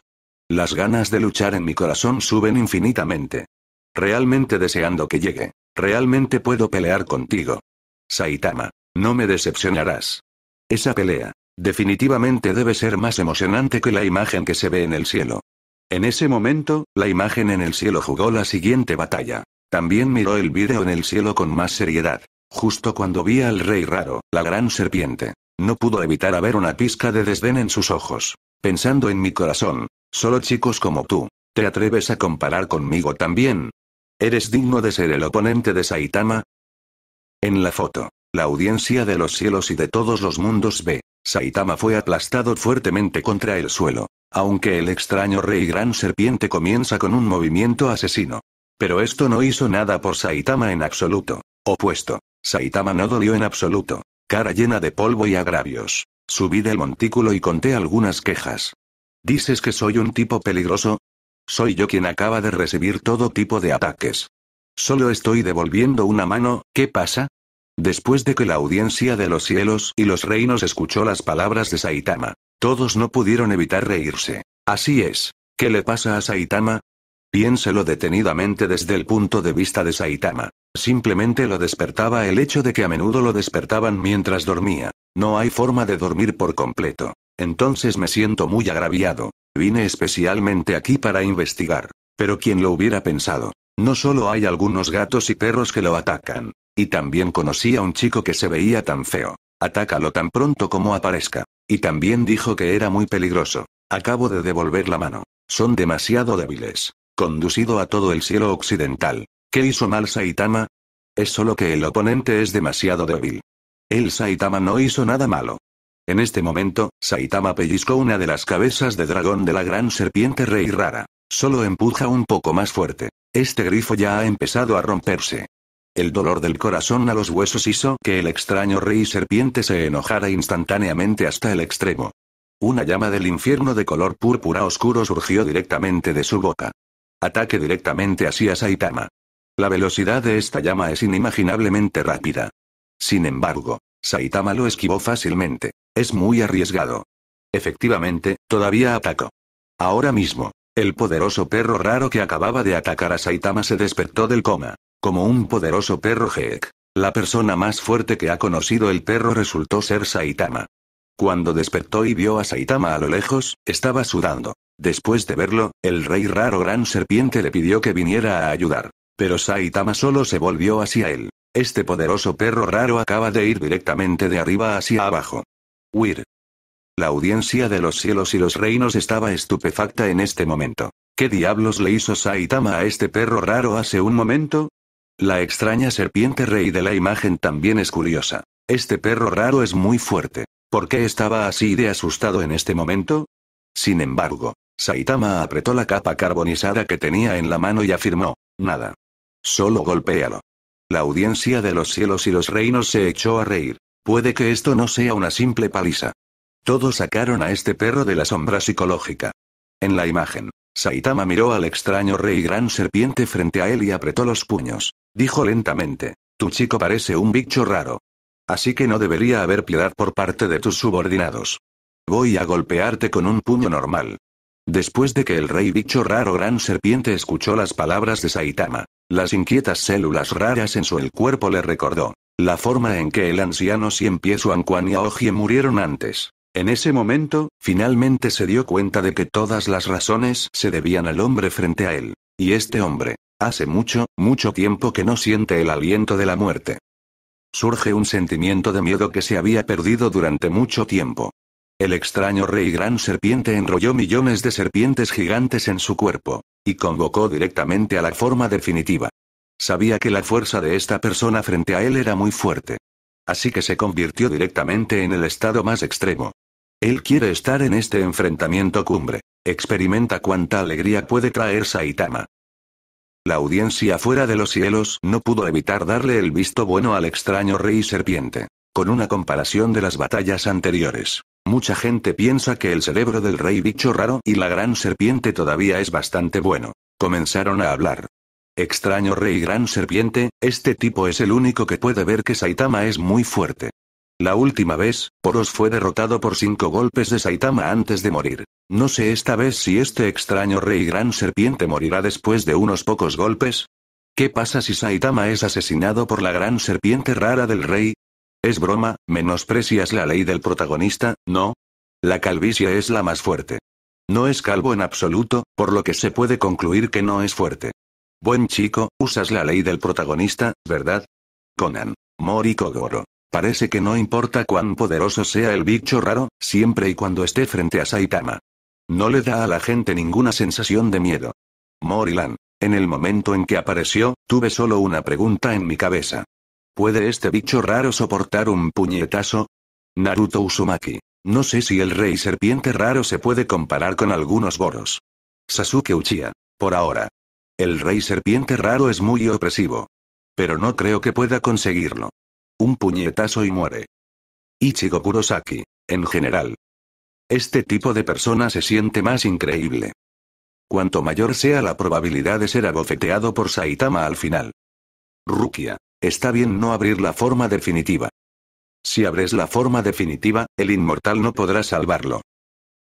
Las ganas de luchar en mi corazón suben infinitamente. Realmente deseando que llegue. Realmente puedo pelear contigo. Saitama. No me decepcionarás. Esa pelea, Definitivamente debe ser más emocionante que la imagen que se ve en el cielo. En ese momento, la imagen en el cielo jugó la siguiente batalla. También miró el vídeo en el cielo con más seriedad. Justo cuando vi al rey raro, la gran serpiente. No pudo evitar haber una pizca de desdén en sus ojos. Pensando en mi corazón. Solo chicos como tú. ¿Te atreves a comparar conmigo también? ¿Eres digno de ser el oponente de Saitama? En la foto. La audiencia de los cielos y de todos los mundos ve. Saitama fue aplastado fuertemente contra el suelo. Aunque el extraño rey gran serpiente comienza con un movimiento asesino. Pero esto no hizo nada por Saitama en absoluto. Opuesto. Saitama no dolió en absoluto. Cara llena de polvo y agravios. Subí del montículo y conté algunas quejas. ¿Dices que soy un tipo peligroso? Soy yo quien acaba de recibir todo tipo de ataques. Solo estoy devolviendo una mano, ¿qué pasa? Después de que la audiencia de los cielos y los reinos escuchó las palabras de Saitama, todos no pudieron evitar reírse. Así es. ¿Qué le pasa a Saitama? Piénselo detenidamente desde el punto de vista de Saitama. Simplemente lo despertaba el hecho de que a menudo lo despertaban mientras dormía. No hay forma de dormir por completo. Entonces me siento muy agraviado. Vine especialmente aquí para investigar. Pero quien lo hubiera pensado. No solo hay algunos gatos y perros que lo atacan. Y también conocí a un chico que se veía tan feo. Atácalo tan pronto como aparezca. Y también dijo que era muy peligroso. Acabo de devolver la mano. Son demasiado débiles. Conducido a todo el cielo occidental. ¿Qué hizo mal Saitama? Es solo que el oponente es demasiado débil. El Saitama no hizo nada malo. En este momento, Saitama pellizcó una de las cabezas de dragón de la gran serpiente rey rara. Solo empuja un poco más fuerte. Este grifo ya ha empezado a romperse. El dolor del corazón a los huesos hizo que el extraño rey serpiente se enojara instantáneamente hasta el extremo. Una llama del infierno de color púrpura oscuro surgió directamente de su boca. Ataque directamente hacia Saitama. La velocidad de esta llama es inimaginablemente rápida. Sin embargo, Saitama lo esquivó fácilmente. Es muy arriesgado. Efectivamente, todavía atacó. Ahora mismo, el poderoso perro raro que acababa de atacar a Saitama se despertó del coma. Como un poderoso perro Geek. La persona más fuerte que ha conocido el perro resultó ser Saitama. Cuando despertó y vio a Saitama a lo lejos, estaba sudando. Después de verlo, el rey raro gran serpiente le pidió que viniera a ayudar. Pero Saitama solo se volvió hacia él. Este poderoso perro raro acaba de ir directamente de arriba hacia abajo. Huir. La audiencia de los cielos y los reinos estaba estupefacta en este momento. ¿Qué diablos le hizo Saitama a este perro raro hace un momento? La extraña serpiente rey de la imagen también es curiosa. Este perro raro es muy fuerte. ¿Por qué estaba así de asustado en este momento? Sin embargo, Saitama apretó la capa carbonizada que tenía en la mano y afirmó, nada. Solo golpéalo. La audiencia de los cielos y los reinos se echó a reír. Puede que esto no sea una simple paliza. Todos sacaron a este perro de la sombra psicológica. En la imagen, Saitama miró al extraño rey gran serpiente frente a él y apretó los puños. Dijo lentamente. Tu chico parece un bicho raro. Así que no debería haber piedad por parte de tus subordinados. Voy a golpearte con un puño normal. Después de que el rey bicho raro gran serpiente escuchó las palabras de Saitama, las inquietas células raras en su cuerpo le recordó la forma en que el anciano Siempie Pies y Aogie murieron antes. En ese momento, finalmente se dio cuenta de que todas las razones se debían al hombre frente a él. Y este hombre, Hace mucho, mucho tiempo que no siente el aliento de la muerte. Surge un sentimiento de miedo que se había perdido durante mucho tiempo. El extraño rey gran serpiente enrolló millones de serpientes gigantes en su cuerpo, y convocó directamente a la forma definitiva. Sabía que la fuerza de esta persona frente a él era muy fuerte. Así que se convirtió directamente en el estado más extremo. Él quiere estar en este enfrentamiento cumbre. Experimenta cuánta alegría puede traer Saitama. La audiencia fuera de los cielos no pudo evitar darle el visto bueno al extraño rey serpiente. Con una comparación de las batallas anteriores. Mucha gente piensa que el cerebro del rey bicho raro y la gran serpiente todavía es bastante bueno. Comenzaron a hablar. Extraño rey gran serpiente, este tipo es el único que puede ver que Saitama es muy fuerte. La última vez, Poros fue derrotado por cinco golpes de Saitama antes de morir. No sé esta vez si este extraño rey gran serpiente morirá después de unos pocos golpes. ¿Qué pasa si Saitama es asesinado por la gran serpiente rara del rey? Es broma, menosprecias la ley del protagonista, ¿no? La calvicie es la más fuerte. No es calvo en absoluto, por lo que se puede concluir que no es fuerte. Buen chico, usas la ley del protagonista, ¿verdad? Conan. Mori Kogoro. Parece que no importa cuán poderoso sea el bicho raro, siempre y cuando esté frente a Saitama. No le da a la gente ninguna sensación de miedo. Morilan, en el momento en que apareció, tuve solo una pregunta en mi cabeza. ¿Puede este bicho raro soportar un puñetazo? Naruto Uzumaki. No sé si el rey serpiente raro se puede comparar con algunos goros. Sasuke Uchiha. Por ahora. El rey serpiente raro es muy opresivo. Pero no creo que pueda conseguirlo. Un puñetazo y muere. Ichigo Kurosaki. En general. Este tipo de persona se siente más increíble. Cuanto mayor sea la probabilidad de ser abofeteado por Saitama al final. Rukia. Está bien no abrir la forma definitiva. Si abres la forma definitiva, el inmortal no podrá salvarlo.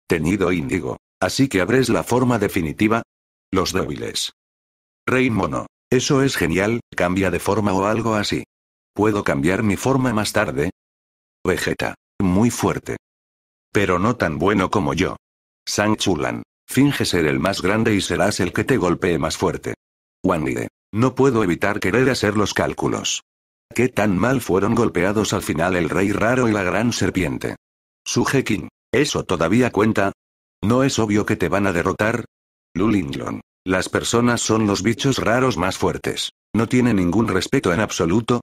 Tenido índigo. Así que abres la forma definitiva. Los débiles. Rey mono. Eso es genial, cambia de forma o algo así. ¿Puedo cambiar mi forma más tarde? Vegeta. Muy fuerte. Pero no tan bueno como yo. Chulan. Finge ser el más grande y serás el que te golpee más fuerte. Wanide. No puedo evitar querer hacer los cálculos. ¿Qué tan mal fueron golpeados al final el rey raro y la gran serpiente? Sujekin. ¿Eso todavía cuenta? ¿No es obvio que te van a derrotar? Lulinglon. Las personas son los bichos raros más fuertes. No tiene ningún respeto en absoluto,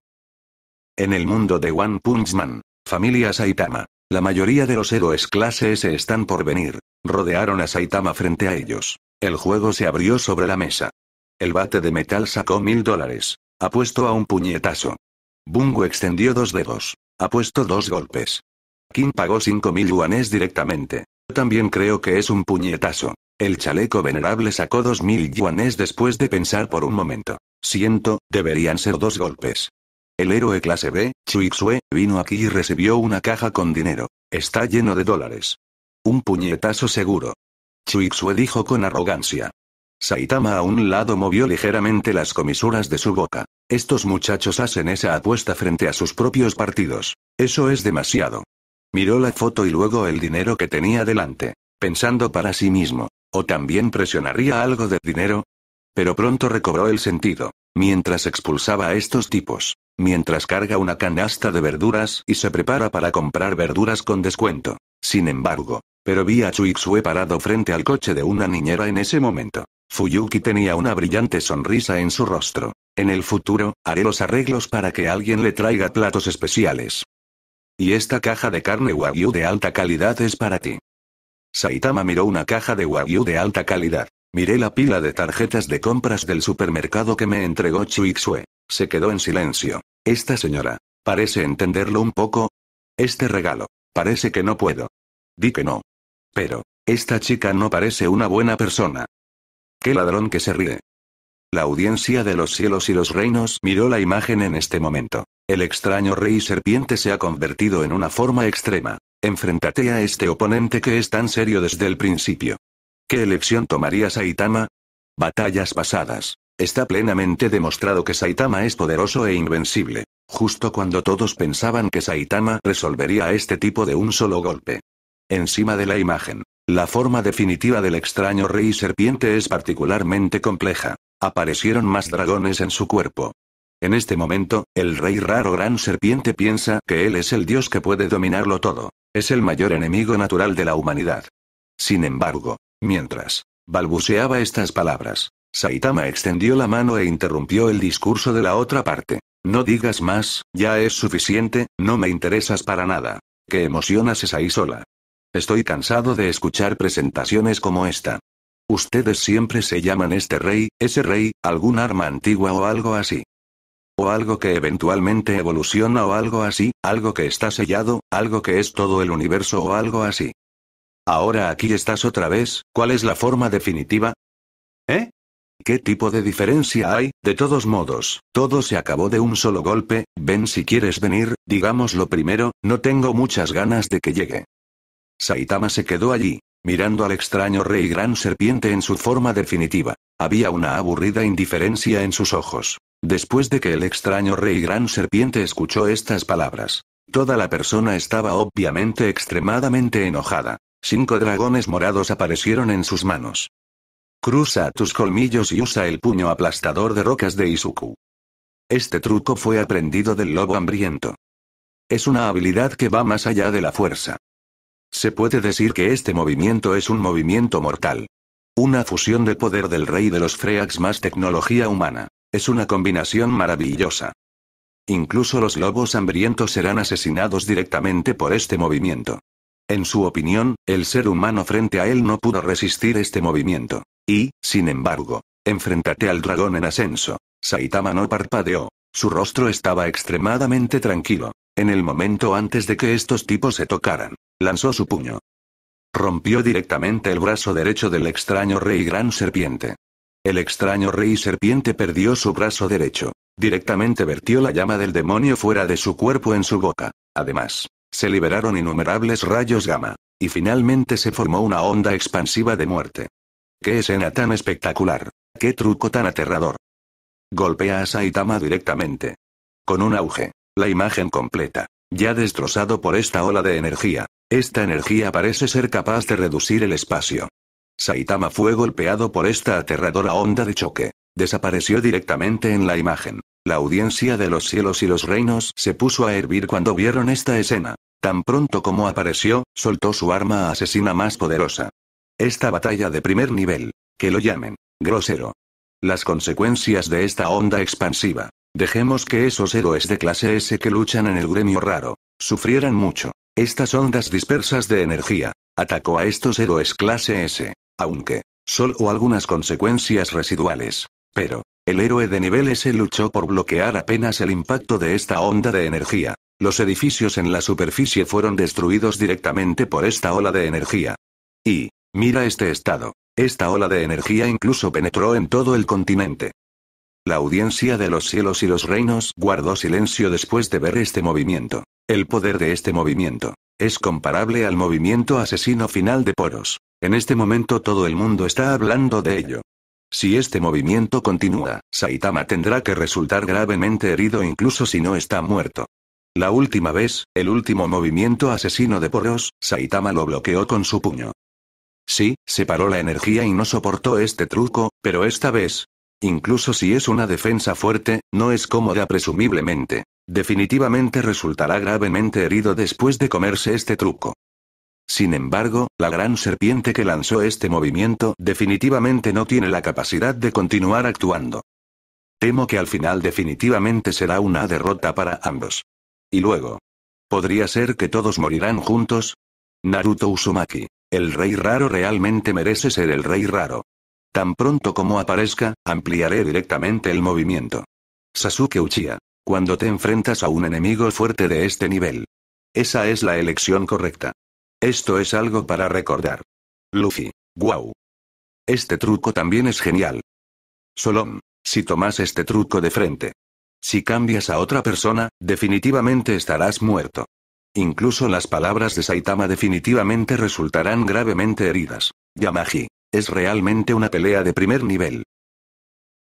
en el mundo de One Punch Man, familia Saitama. La mayoría de los héroes clase S están por venir. Rodearon a Saitama frente a ellos. El juego se abrió sobre la mesa. El bate de metal sacó mil dólares. Apuesto a un puñetazo. Bungo extendió dos dedos. Apuesto dos golpes. Kim pagó cinco mil yuanes directamente. También creo que es un puñetazo. El chaleco venerable sacó dos mil yuanes después de pensar por un momento. Siento, deberían ser dos golpes. El héroe clase B, Chuixue, vino aquí y recibió una caja con dinero. Está lleno de dólares. Un puñetazo seguro. Chuixue dijo con arrogancia. Saitama a un lado movió ligeramente las comisuras de su boca. Estos muchachos hacen esa apuesta frente a sus propios partidos. Eso es demasiado. Miró la foto y luego el dinero que tenía delante, pensando para sí mismo. ¿O también presionaría algo de dinero? Pero pronto recobró el sentido, mientras expulsaba a estos tipos mientras carga una canasta de verduras y se prepara para comprar verduras con descuento. Sin embargo, pero vi a Chuixue parado frente al coche de una niñera en ese momento. Fuyuki tenía una brillante sonrisa en su rostro. En el futuro, haré los arreglos para que alguien le traiga platos especiales. Y esta caja de carne wagyu de alta calidad es para ti. Saitama miró una caja de wagyu de alta calidad. Miré la pila de tarjetas de compras del supermercado que me entregó Chuixue. Se quedó en silencio. Esta señora. Parece entenderlo un poco. Este regalo. Parece que no puedo. Di que no. Pero, esta chica no parece una buena persona. Qué ladrón que se ríe. La audiencia de los cielos y los reinos miró la imagen en este momento. El extraño rey serpiente se ha convertido en una forma extrema. Enfréntate a este oponente que es tan serio desde el principio. ¿Qué elección tomarías Saitama? Batallas pasadas. Está plenamente demostrado que Saitama es poderoso e invencible. Justo cuando todos pensaban que Saitama resolvería este tipo de un solo golpe. Encima de la imagen. La forma definitiva del extraño rey serpiente es particularmente compleja. Aparecieron más dragones en su cuerpo. En este momento, el rey raro gran serpiente piensa que él es el dios que puede dominarlo todo. Es el mayor enemigo natural de la humanidad. Sin embargo, mientras balbuceaba estas palabras, Saitama extendió la mano e interrumpió el discurso de la otra parte. No digas más, ya es suficiente, no me interesas para nada. ¿Qué emocionas es ahí sola. Estoy cansado de escuchar presentaciones como esta. Ustedes siempre se llaman este rey, ese rey, algún arma antigua o algo así. O algo que eventualmente evoluciona o algo así, algo que está sellado, algo que es todo el universo o algo así. Ahora aquí estás otra vez, ¿cuál es la forma definitiva? ¿Eh? ¿Qué tipo de diferencia hay? De todos modos, todo se acabó de un solo golpe, ven si quieres venir, digámoslo primero, no tengo muchas ganas de que llegue. Saitama se quedó allí, mirando al extraño rey gran serpiente en su forma definitiva. Había una aburrida indiferencia en sus ojos. Después de que el extraño rey gran serpiente escuchó estas palabras, toda la persona estaba obviamente extremadamente enojada. Cinco dragones morados aparecieron en sus manos. Cruza tus colmillos y usa el puño aplastador de rocas de Izuku. Este truco fue aprendido del lobo hambriento. Es una habilidad que va más allá de la fuerza. Se puede decir que este movimiento es un movimiento mortal. Una fusión de poder del rey de los Freaks más tecnología humana. Es una combinación maravillosa. Incluso los lobos hambrientos serán asesinados directamente por este movimiento. En su opinión, el ser humano frente a él no pudo resistir este movimiento. Y, sin embargo, enfrentate al dragón en ascenso. Saitama no parpadeó. Su rostro estaba extremadamente tranquilo. En el momento antes de que estos tipos se tocaran, lanzó su puño. Rompió directamente el brazo derecho del extraño rey gran serpiente. El extraño rey serpiente perdió su brazo derecho. Directamente vertió la llama del demonio fuera de su cuerpo en su boca. Además, se liberaron innumerables rayos gamma, y finalmente se formó una onda expansiva de muerte. ¡Qué escena tan espectacular! ¡Qué truco tan aterrador! Golpea a Saitama directamente. Con un auge. La imagen completa. Ya destrozado por esta ola de energía. Esta energía parece ser capaz de reducir el espacio. Saitama fue golpeado por esta aterradora onda de choque. Desapareció directamente en la imagen. La audiencia de los cielos y los reinos se puso a hervir cuando vieron esta escena. Tan pronto como apareció, soltó su arma asesina más poderosa. Esta batalla de primer nivel. Que lo llamen. Grosero. Las consecuencias de esta onda expansiva. Dejemos que esos héroes de clase S que luchan en el gremio raro, sufrieran mucho. Estas ondas dispersas de energía, atacó a estos héroes clase S, aunque, solo algunas consecuencias residuales. Pero, el héroe de nivel S luchó por bloquear apenas el impacto de esta onda de energía. Los edificios en la superficie fueron destruidos directamente por esta ola de energía. Y, Mira este estado. Esta ola de energía incluso penetró en todo el continente. La audiencia de los cielos y los reinos guardó silencio después de ver este movimiento. El poder de este movimiento es comparable al movimiento asesino final de Poros. En este momento todo el mundo está hablando de ello. Si este movimiento continúa, Saitama tendrá que resultar gravemente herido incluso si no está muerto. La última vez, el último movimiento asesino de Poros, Saitama lo bloqueó con su puño. Sí, separó la energía y no soportó este truco, pero esta vez. Incluso si es una defensa fuerte, no es cómoda presumiblemente. Definitivamente resultará gravemente herido después de comerse este truco. Sin embargo, la gran serpiente que lanzó este movimiento definitivamente no tiene la capacidad de continuar actuando. Temo que al final definitivamente será una derrota para ambos. Y luego. ¿Podría ser que todos morirán juntos? Naruto Uzumaki. El rey raro realmente merece ser el rey raro. Tan pronto como aparezca, ampliaré directamente el movimiento. Sasuke Uchiha. Cuando te enfrentas a un enemigo fuerte de este nivel. Esa es la elección correcta. Esto es algo para recordar. Luffy. Wow. Este truco también es genial. Solom, Si tomas este truco de frente. Si cambias a otra persona, definitivamente estarás muerto. Incluso las palabras de Saitama definitivamente resultarán gravemente heridas. Yamaji. Es realmente una pelea de primer nivel.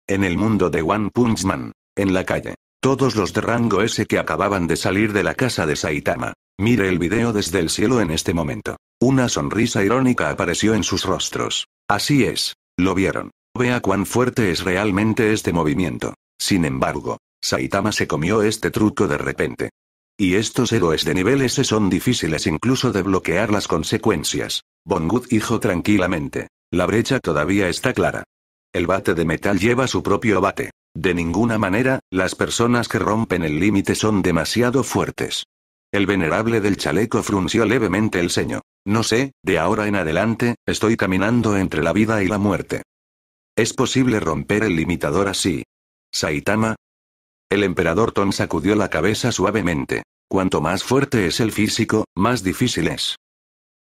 En el mundo de One Punch Man. En la calle. Todos los de rango S que acababan de salir de la casa de Saitama. Mire el video desde el cielo en este momento. Una sonrisa irónica apareció en sus rostros. Así es. Lo vieron. Vea cuán fuerte es realmente este movimiento. Sin embargo, Saitama se comió este truco de repente. Y estos héroes de nivel S son difíciles incluso de bloquear las consecuencias. Bongut dijo tranquilamente. La brecha todavía está clara. El bate de metal lleva su propio bate. De ninguna manera, las personas que rompen el límite son demasiado fuertes. El venerable del chaleco frunció levemente el ceño. No sé, de ahora en adelante, estoy caminando entre la vida y la muerte. ¿Es posible romper el limitador así? Saitama, el emperador Ton sacudió la cabeza suavemente. Cuanto más fuerte es el físico, más difícil es.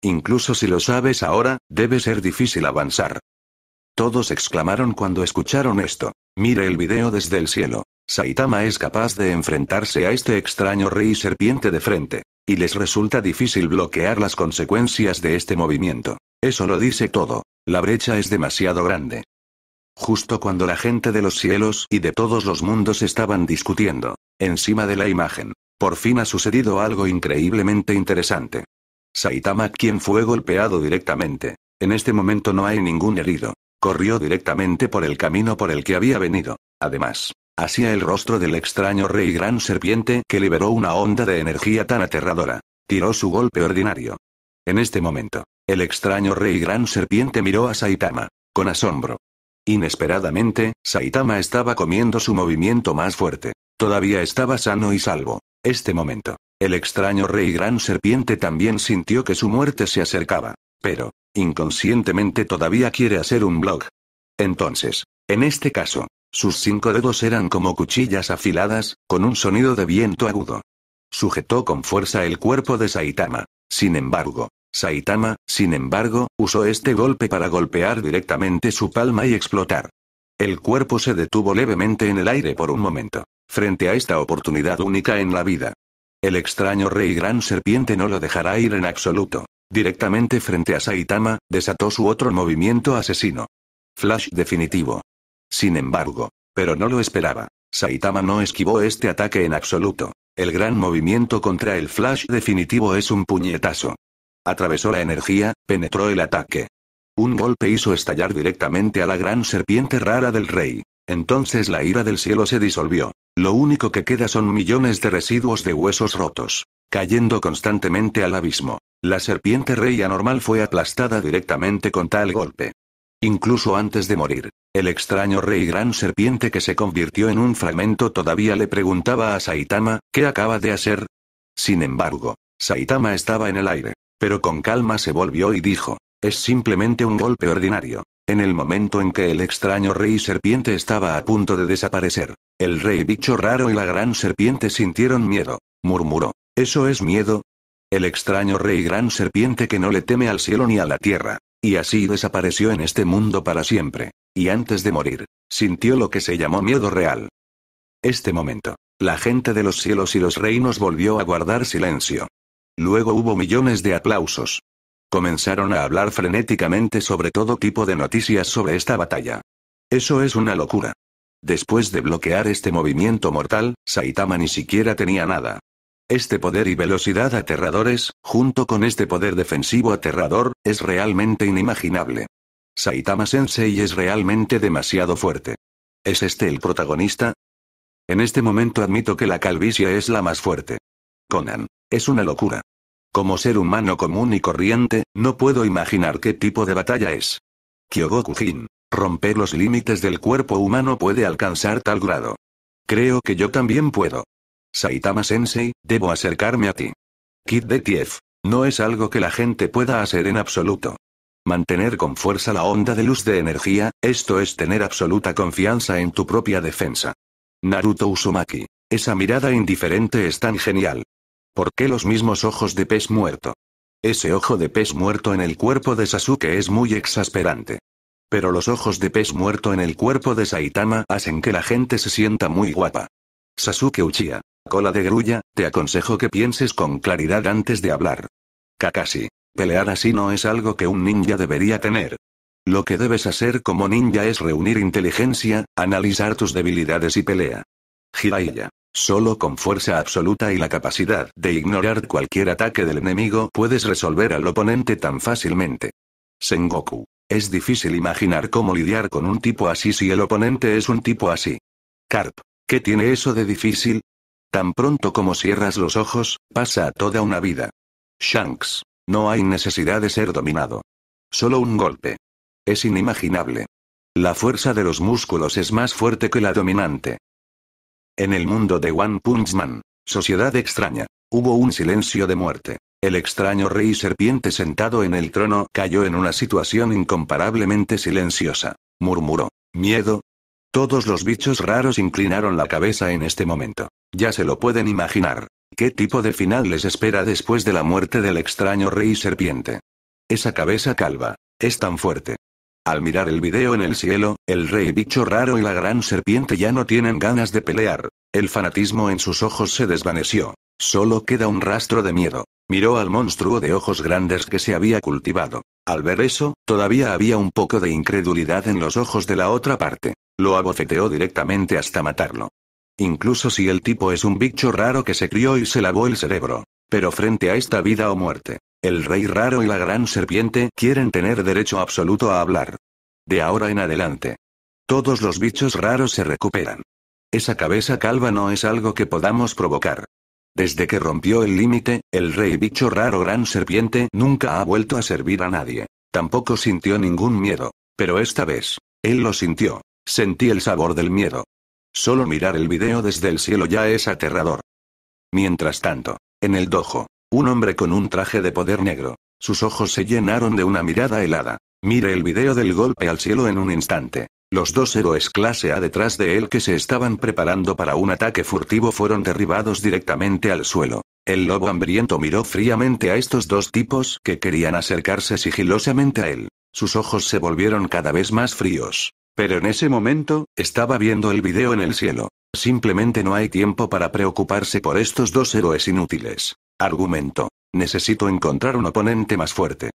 Incluso si lo sabes ahora, debe ser difícil avanzar. Todos exclamaron cuando escucharon esto. Mire el video desde el cielo. Saitama es capaz de enfrentarse a este extraño rey serpiente de frente. Y les resulta difícil bloquear las consecuencias de este movimiento. Eso lo dice todo. La brecha es demasiado grande. Justo cuando la gente de los cielos y de todos los mundos estaban discutiendo. Encima de la imagen. Por fin ha sucedido algo increíblemente interesante. Saitama quien fue golpeado directamente. En este momento no hay ningún herido. Corrió directamente por el camino por el que había venido. Además, hacia el rostro del extraño rey gran serpiente que liberó una onda de energía tan aterradora. Tiró su golpe ordinario. En este momento, el extraño rey gran serpiente miró a Saitama. Con asombro. Inesperadamente, Saitama estaba comiendo su movimiento más fuerte. Todavía estaba sano y salvo. Este momento. El extraño rey gran serpiente también sintió que su muerte se acercaba. Pero, inconscientemente todavía quiere hacer un blog. Entonces, en este caso, sus cinco dedos eran como cuchillas afiladas, con un sonido de viento agudo. Sujetó con fuerza el cuerpo de Saitama. Sin embargo, Saitama, sin embargo, usó este golpe para golpear directamente su palma y explotar. El cuerpo se detuvo levemente en el aire por un momento, frente a esta oportunidad única en la vida. El extraño rey gran serpiente no lo dejará ir en absoluto. Directamente frente a Saitama, desató su otro movimiento asesino. Flash definitivo. Sin embargo, pero no lo esperaba. Saitama no esquivó este ataque en absoluto. El gran movimiento contra el flash definitivo es un puñetazo. Atravesó la energía, penetró el ataque. Un golpe hizo estallar directamente a la gran serpiente rara del rey. Entonces la ira del cielo se disolvió. Lo único que queda son millones de residuos de huesos rotos, cayendo constantemente al abismo. La serpiente rey anormal fue aplastada directamente con tal golpe. Incluso antes de morir, el extraño rey gran serpiente que se convirtió en un fragmento todavía le preguntaba a Saitama, ¿qué acaba de hacer? Sin embargo, Saitama estaba en el aire. Pero con calma se volvió y dijo, es simplemente un golpe ordinario. En el momento en que el extraño rey serpiente estaba a punto de desaparecer, el rey bicho raro y la gran serpiente sintieron miedo, murmuró, ¿eso es miedo? El extraño rey gran serpiente que no le teme al cielo ni a la tierra, y así desapareció en este mundo para siempre, y antes de morir, sintió lo que se llamó miedo real. Este momento, la gente de los cielos y los reinos volvió a guardar silencio, Luego hubo millones de aplausos. Comenzaron a hablar frenéticamente sobre todo tipo de noticias sobre esta batalla. Eso es una locura. Después de bloquear este movimiento mortal, Saitama ni siquiera tenía nada. Este poder y velocidad aterradores, junto con este poder defensivo aterrador, es realmente inimaginable. Saitama Sensei es realmente demasiado fuerte. ¿Es este el protagonista? En este momento admito que la calvicie es la más fuerte. Conan. Es una locura. Como ser humano común y corriente, no puedo imaginar qué tipo de batalla es. Kyogoku-jin. Romper los límites del cuerpo humano puede alcanzar tal grado. Creo que yo también puedo. Saitama-sensei, debo acercarme a ti. Kid de Tief. No es algo que la gente pueda hacer en absoluto. Mantener con fuerza la onda de luz de energía, esto es tener absoluta confianza en tu propia defensa. Naruto Uzumaki. Esa mirada indiferente es tan genial. ¿Por qué los mismos ojos de pez muerto? Ese ojo de pez muerto en el cuerpo de Sasuke es muy exasperante. Pero los ojos de pez muerto en el cuerpo de Saitama hacen que la gente se sienta muy guapa. Sasuke Uchiha, cola de grulla, te aconsejo que pienses con claridad antes de hablar. Kakashi, pelear así no es algo que un ninja debería tener. Lo que debes hacer como ninja es reunir inteligencia, analizar tus debilidades y pelea. Jiraiya, Solo con fuerza absoluta y la capacidad de ignorar cualquier ataque del enemigo puedes resolver al oponente tan fácilmente. Sengoku. Es difícil imaginar cómo lidiar con un tipo así si el oponente es un tipo así. Carp. ¿Qué tiene eso de difícil? Tan pronto como cierras los ojos, pasa toda una vida. Shanks. No hay necesidad de ser dominado. Solo un golpe. Es inimaginable. La fuerza de los músculos es más fuerte que la dominante. En el mundo de One Punch Man, sociedad extraña. Hubo un silencio de muerte. El extraño rey serpiente sentado en el trono cayó en una situación incomparablemente silenciosa. Murmuró. Miedo. Todos los bichos raros inclinaron la cabeza en este momento. Ya se lo pueden imaginar. ¿Qué tipo de final les espera después de la muerte del extraño rey serpiente? Esa cabeza calva. Es tan fuerte. Al mirar el video en el cielo, el rey bicho raro y la gran serpiente ya no tienen ganas de pelear. El fanatismo en sus ojos se desvaneció. Solo queda un rastro de miedo. Miró al monstruo de ojos grandes que se había cultivado. Al ver eso, todavía había un poco de incredulidad en los ojos de la otra parte. Lo abofeteó directamente hasta matarlo. Incluso si el tipo es un bicho raro que se crió y se lavó el cerebro, pero frente a esta vida o muerte, el rey raro y la gran serpiente quieren tener derecho absoluto a hablar. De ahora en adelante. Todos los bichos raros se recuperan. Esa cabeza calva no es algo que podamos provocar. Desde que rompió el límite, el rey bicho raro gran serpiente nunca ha vuelto a servir a nadie. Tampoco sintió ningún miedo. Pero esta vez, él lo sintió. Sentí el sabor del miedo. Solo mirar el video desde el cielo ya es aterrador. Mientras tanto, en el dojo. Un hombre con un traje de poder negro. Sus ojos se llenaron de una mirada helada. Mire el video del golpe al cielo en un instante. Los dos héroes clase A detrás de él que se estaban preparando para un ataque furtivo fueron derribados directamente al suelo. El lobo hambriento miró fríamente a estos dos tipos que querían acercarse sigilosamente a él. Sus ojos se volvieron cada vez más fríos. Pero en ese momento, estaba viendo el video en el cielo. Simplemente no hay tiempo para preocuparse por estos dos héroes inútiles. Argumento. Necesito encontrar un oponente más fuerte.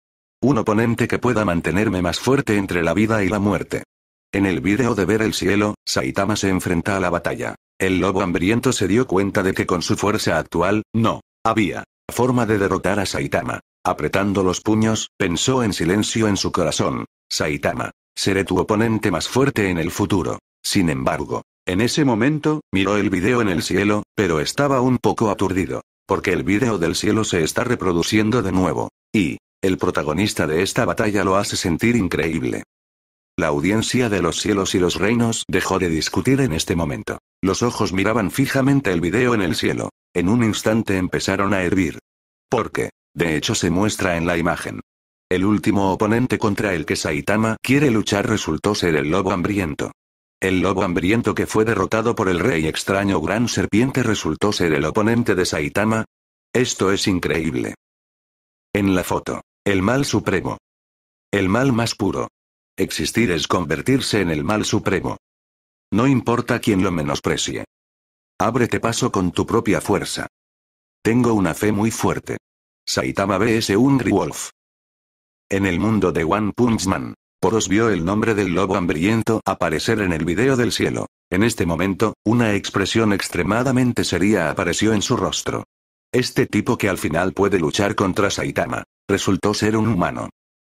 Un oponente que pueda mantenerme más fuerte entre la vida y la muerte. En el vídeo de Ver el Cielo, Saitama se enfrenta a la batalla. El lobo hambriento se dio cuenta de que con su fuerza actual, no, había forma de derrotar a Saitama. Apretando los puños, pensó en silencio en su corazón. Saitama, seré tu oponente más fuerte en el futuro. Sin embargo, en ese momento, miró el video en el cielo, pero estaba un poco aturdido, porque el video del cielo se está reproduciendo de nuevo. Y, el protagonista de esta batalla lo hace sentir increíble. La audiencia de los cielos y los reinos dejó de discutir en este momento. Los ojos miraban fijamente el video en el cielo. En un instante empezaron a hervir. Porque, de hecho, se muestra en la imagen. El último oponente contra el que Saitama quiere luchar resultó ser el lobo hambriento. El lobo hambriento que fue derrotado por el rey extraño Gran Serpiente resultó ser el oponente de Saitama. Esto es increíble. En la foto. El mal supremo. El mal más puro. Existir es convertirse en el mal supremo. No importa quién lo menosprecie. Ábrete paso con tu propia fuerza. Tengo una fe muy fuerte. Saitama BS Hungry Wolf. En el mundo de One Punch Man, Poros vio el nombre del lobo hambriento aparecer en el video del cielo. En este momento, una expresión extremadamente seria apareció en su rostro. Este tipo que al final puede luchar contra Saitama, resultó ser un humano.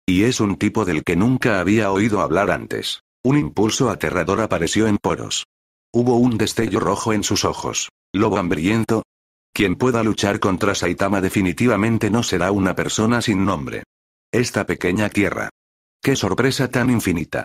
Y es un tipo del que nunca había oído hablar antes. Un impulso aterrador apareció en Poros. Hubo un destello rojo en sus ojos. Lobo hambriento. Quien pueda luchar contra Saitama definitivamente no será una persona sin nombre. Esta pequeña tierra, ¡Qué sorpresa tan infinita!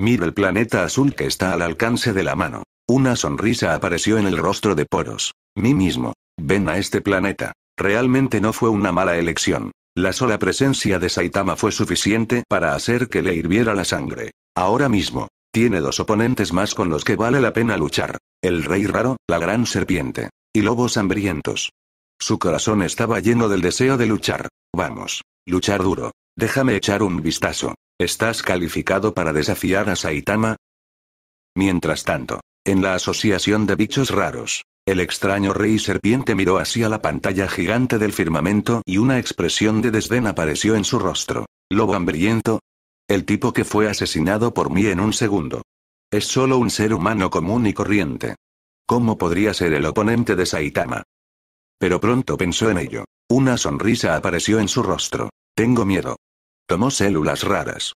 Mira el planeta azul que está al alcance de la mano. Una sonrisa apareció en el rostro de Poros. Mí mismo. Ven a este planeta. Realmente no fue una mala elección. La sola presencia de Saitama fue suficiente para hacer que le hirviera la sangre. Ahora mismo, tiene dos oponentes más con los que vale la pena luchar. El rey raro, la gran serpiente. Y lobos hambrientos. Su corazón estaba lleno del deseo de luchar. Vamos. Luchar duro. Déjame echar un vistazo. ¿Estás calificado para desafiar a Saitama? Mientras tanto, en la Asociación de Bichos Raros, el extraño rey serpiente miró hacia la pantalla gigante del firmamento y una expresión de desdén apareció en su rostro. Lobo hambriento. El tipo que fue asesinado por mí en un segundo. Es solo un ser humano común y corriente. ¿Cómo podría ser el oponente de Saitama? Pero pronto pensó en ello. Una sonrisa apareció en su rostro. Tengo miedo. Tomó células raras.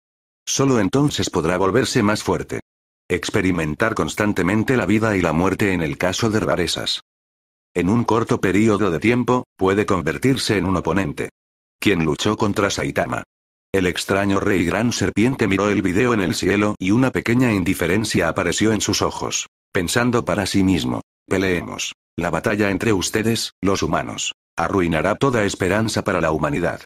Solo entonces podrá volverse más fuerte. Experimentar constantemente la vida y la muerte en el caso de rarezas. En un corto periodo de tiempo, puede convertirse en un oponente. Quien luchó contra Saitama. El extraño rey gran serpiente miró el video en el cielo y una pequeña indiferencia apareció en sus ojos, pensando para sí mismo, peleemos. La batalla entre ustedes, los humanos, arruinará toda esperanza para la humanidad.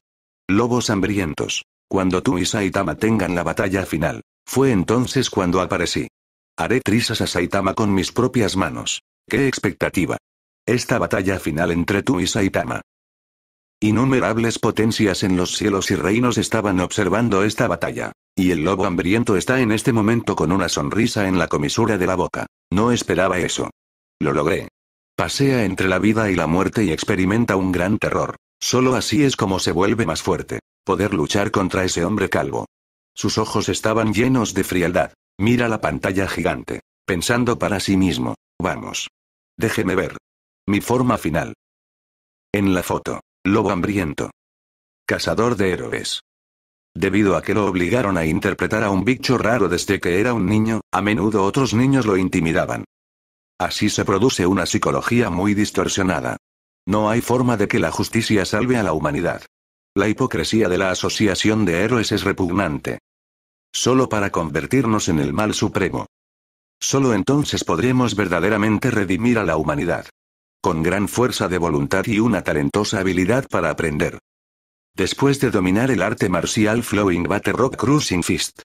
Lobos hambrientos, cuando tú y Saitama tengan la batalla final. Fue entonces cuando aparecí. Haré trizas a Saitama con mis propias manos. ¡Qué expectativa! Esta batalla final entre tú y Saitama. Innumerables potencias en los cielos y reinos estaban observando esta batalla. Y el lobo hambriento está en este momento con una sonrisa en la comisura de la boca. No esperaba eso. Lo logré. Pasea entre la vida y la muerte y experimenta un gran terror. Solo así es como se vuelve más fuerte poder luchar contra ese hombre calvo. Sus ojos estaban llenos de frialdad. Mira la pantalla gigante, pensando para sí mismo, vamos. Déjeme ver. Mi forma final. En la foto, lobo hambriento. Cazador de héroes. Debido a que lo obligaron a interpretar a un bicho raro desde que era un niño, a menudo otros niños lo intimidaban. Así se produce una psicología muy distorsionada. No hay forma de que la justicia salve a la humanidad. La hipocresía de la Asociación de Héroes es repugnante. Solo para convertirnos en el mal supremo. Solo entonces podremos verdaderamente redimir a la humanidad. Con gran fuerza de voluntad y una talentosa habilidad para aprender. Después de dominar el arte marcial Flowing Butter Rock Cruising Fist.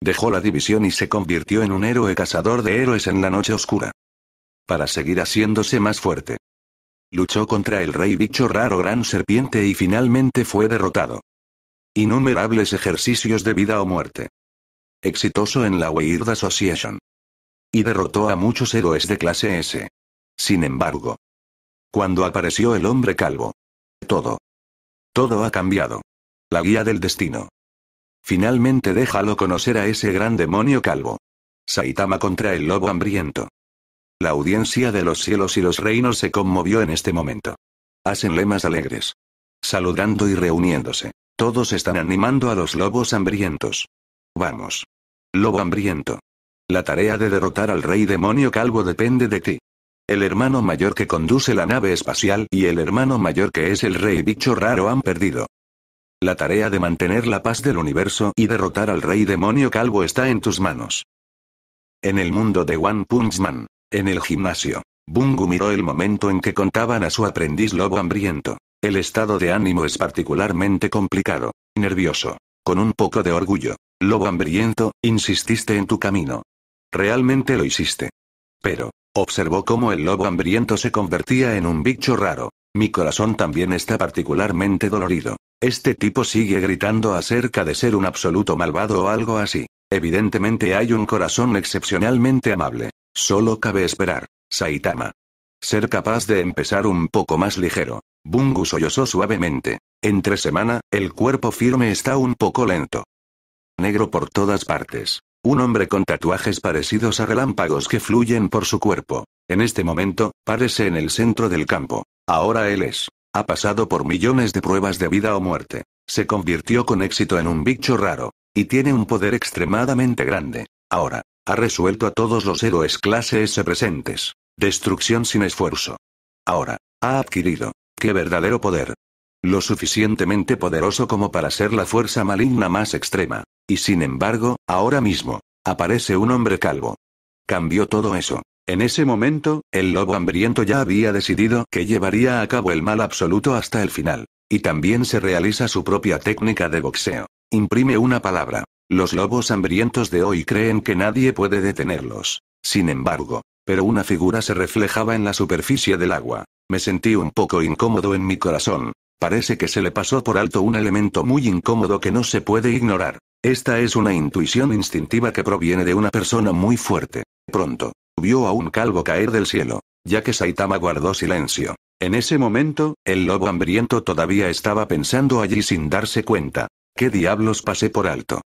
Dejó la división y se convirtió en un héroe cazador de héroes en la noche oscura. Para seguir haciéndose más fuerte. Luchó contra el rey bicho raro gran serpiente y finalmente fue derrotado. Innumerables ejercicios de vida o muerte. Exitoso en la Weird Association. Y derrotó a muchos héroes de clase S. Sin embargo. Cuando apareció el hombre calvo. Todo. Todo ha cambiado. La guía del destino. Finalmente déjalo conocer a ese gran demonio calvo. Saitama contra el lobo hambriento. La audiencia de los cielos y los reinos se conmovió en este momento. Hacen lemas alegres. Saludando y reuniéndose. Todos están animando a los lobos hambrientos. Vamos. Lobo hambriento. La tarea de derrotar al rey demonio calvo depende de ti. El hermano mayor que conduce la nave espacial y el hermano mayor que es el rey bicho raro han perdido. La tarea de mantener la paz del universo y derrotar al rey demonio calvo está en tus manos. En el mundo de One Punch Man, en el gimnasio. Bungu miró el momento en que contaban a su aprendiz lobo hambriento. El estado de ánimo es particularmente complicado, nervioso. Con un poco de orgullo. Lobo hambriento, insististe en tu camino. Realmente lo hiciste. Pero, observó cómo el lobo hambriento se convertía en un bicho raro. Mi corazón también está particularmente dolorido. Este tipo sigue gritando acerca de ser un absoluto malvado o algo así. Evidentemente hay un corazón excepcionalmente amable. Solo cabe esperar, Saitama. Ser capaz de empezar un poco más ligero. Bungu sollozó suavemente. Entre semana, el cuerpo firme está un poco lento. Negro por todas partes. Un hombre con tatuajes parecidos a relámpagos que fluyen por su cuerpo. En este momento, parece en el centro del campo. Ahora él es. Ha pasado por millones de pruebas de vida o muerte. Se convirtió con éxito en un bicho raro. Y tiene un poder extremadamente grande. Ahora, ha resuelto a todos los héroes clase S presentes. Destrucción sin esfuerzo. Ahora, ha adquirido. ¡Qué verdadero poder! Lo suficientemente poderoso como para ser la fuerza maligna más extrema. Y sin embargo, ahora mismo, aparece un hombre calvo. Cambió todo eso. En ese momento, el lobo hambriento ya había decidido que llevaría a cabo el mal absoluto hasta el final. Y también se realiza su propia técnica de boxeo. Imprime una palabra. Los lobos hambrientos de hoy creen que nadie puede detenerlos. Sin embargo, pero una figura se reflejaba en la superficie del agua. Me sentí un poco incómodo en mi corazón. Parece que se le pasó por alto un elemento muy incómodo que no se puede ignorar. Esta es una intuición instintiva que proviene de una persona muy fuerte. Pronto, vio a un calvo caer del cielo, ya que Saitama guardó silencio. En ese momento, el lobo hambriento todavía estaba pensando allí sin darse cuenta. ¿Qué diablos pasé por alto?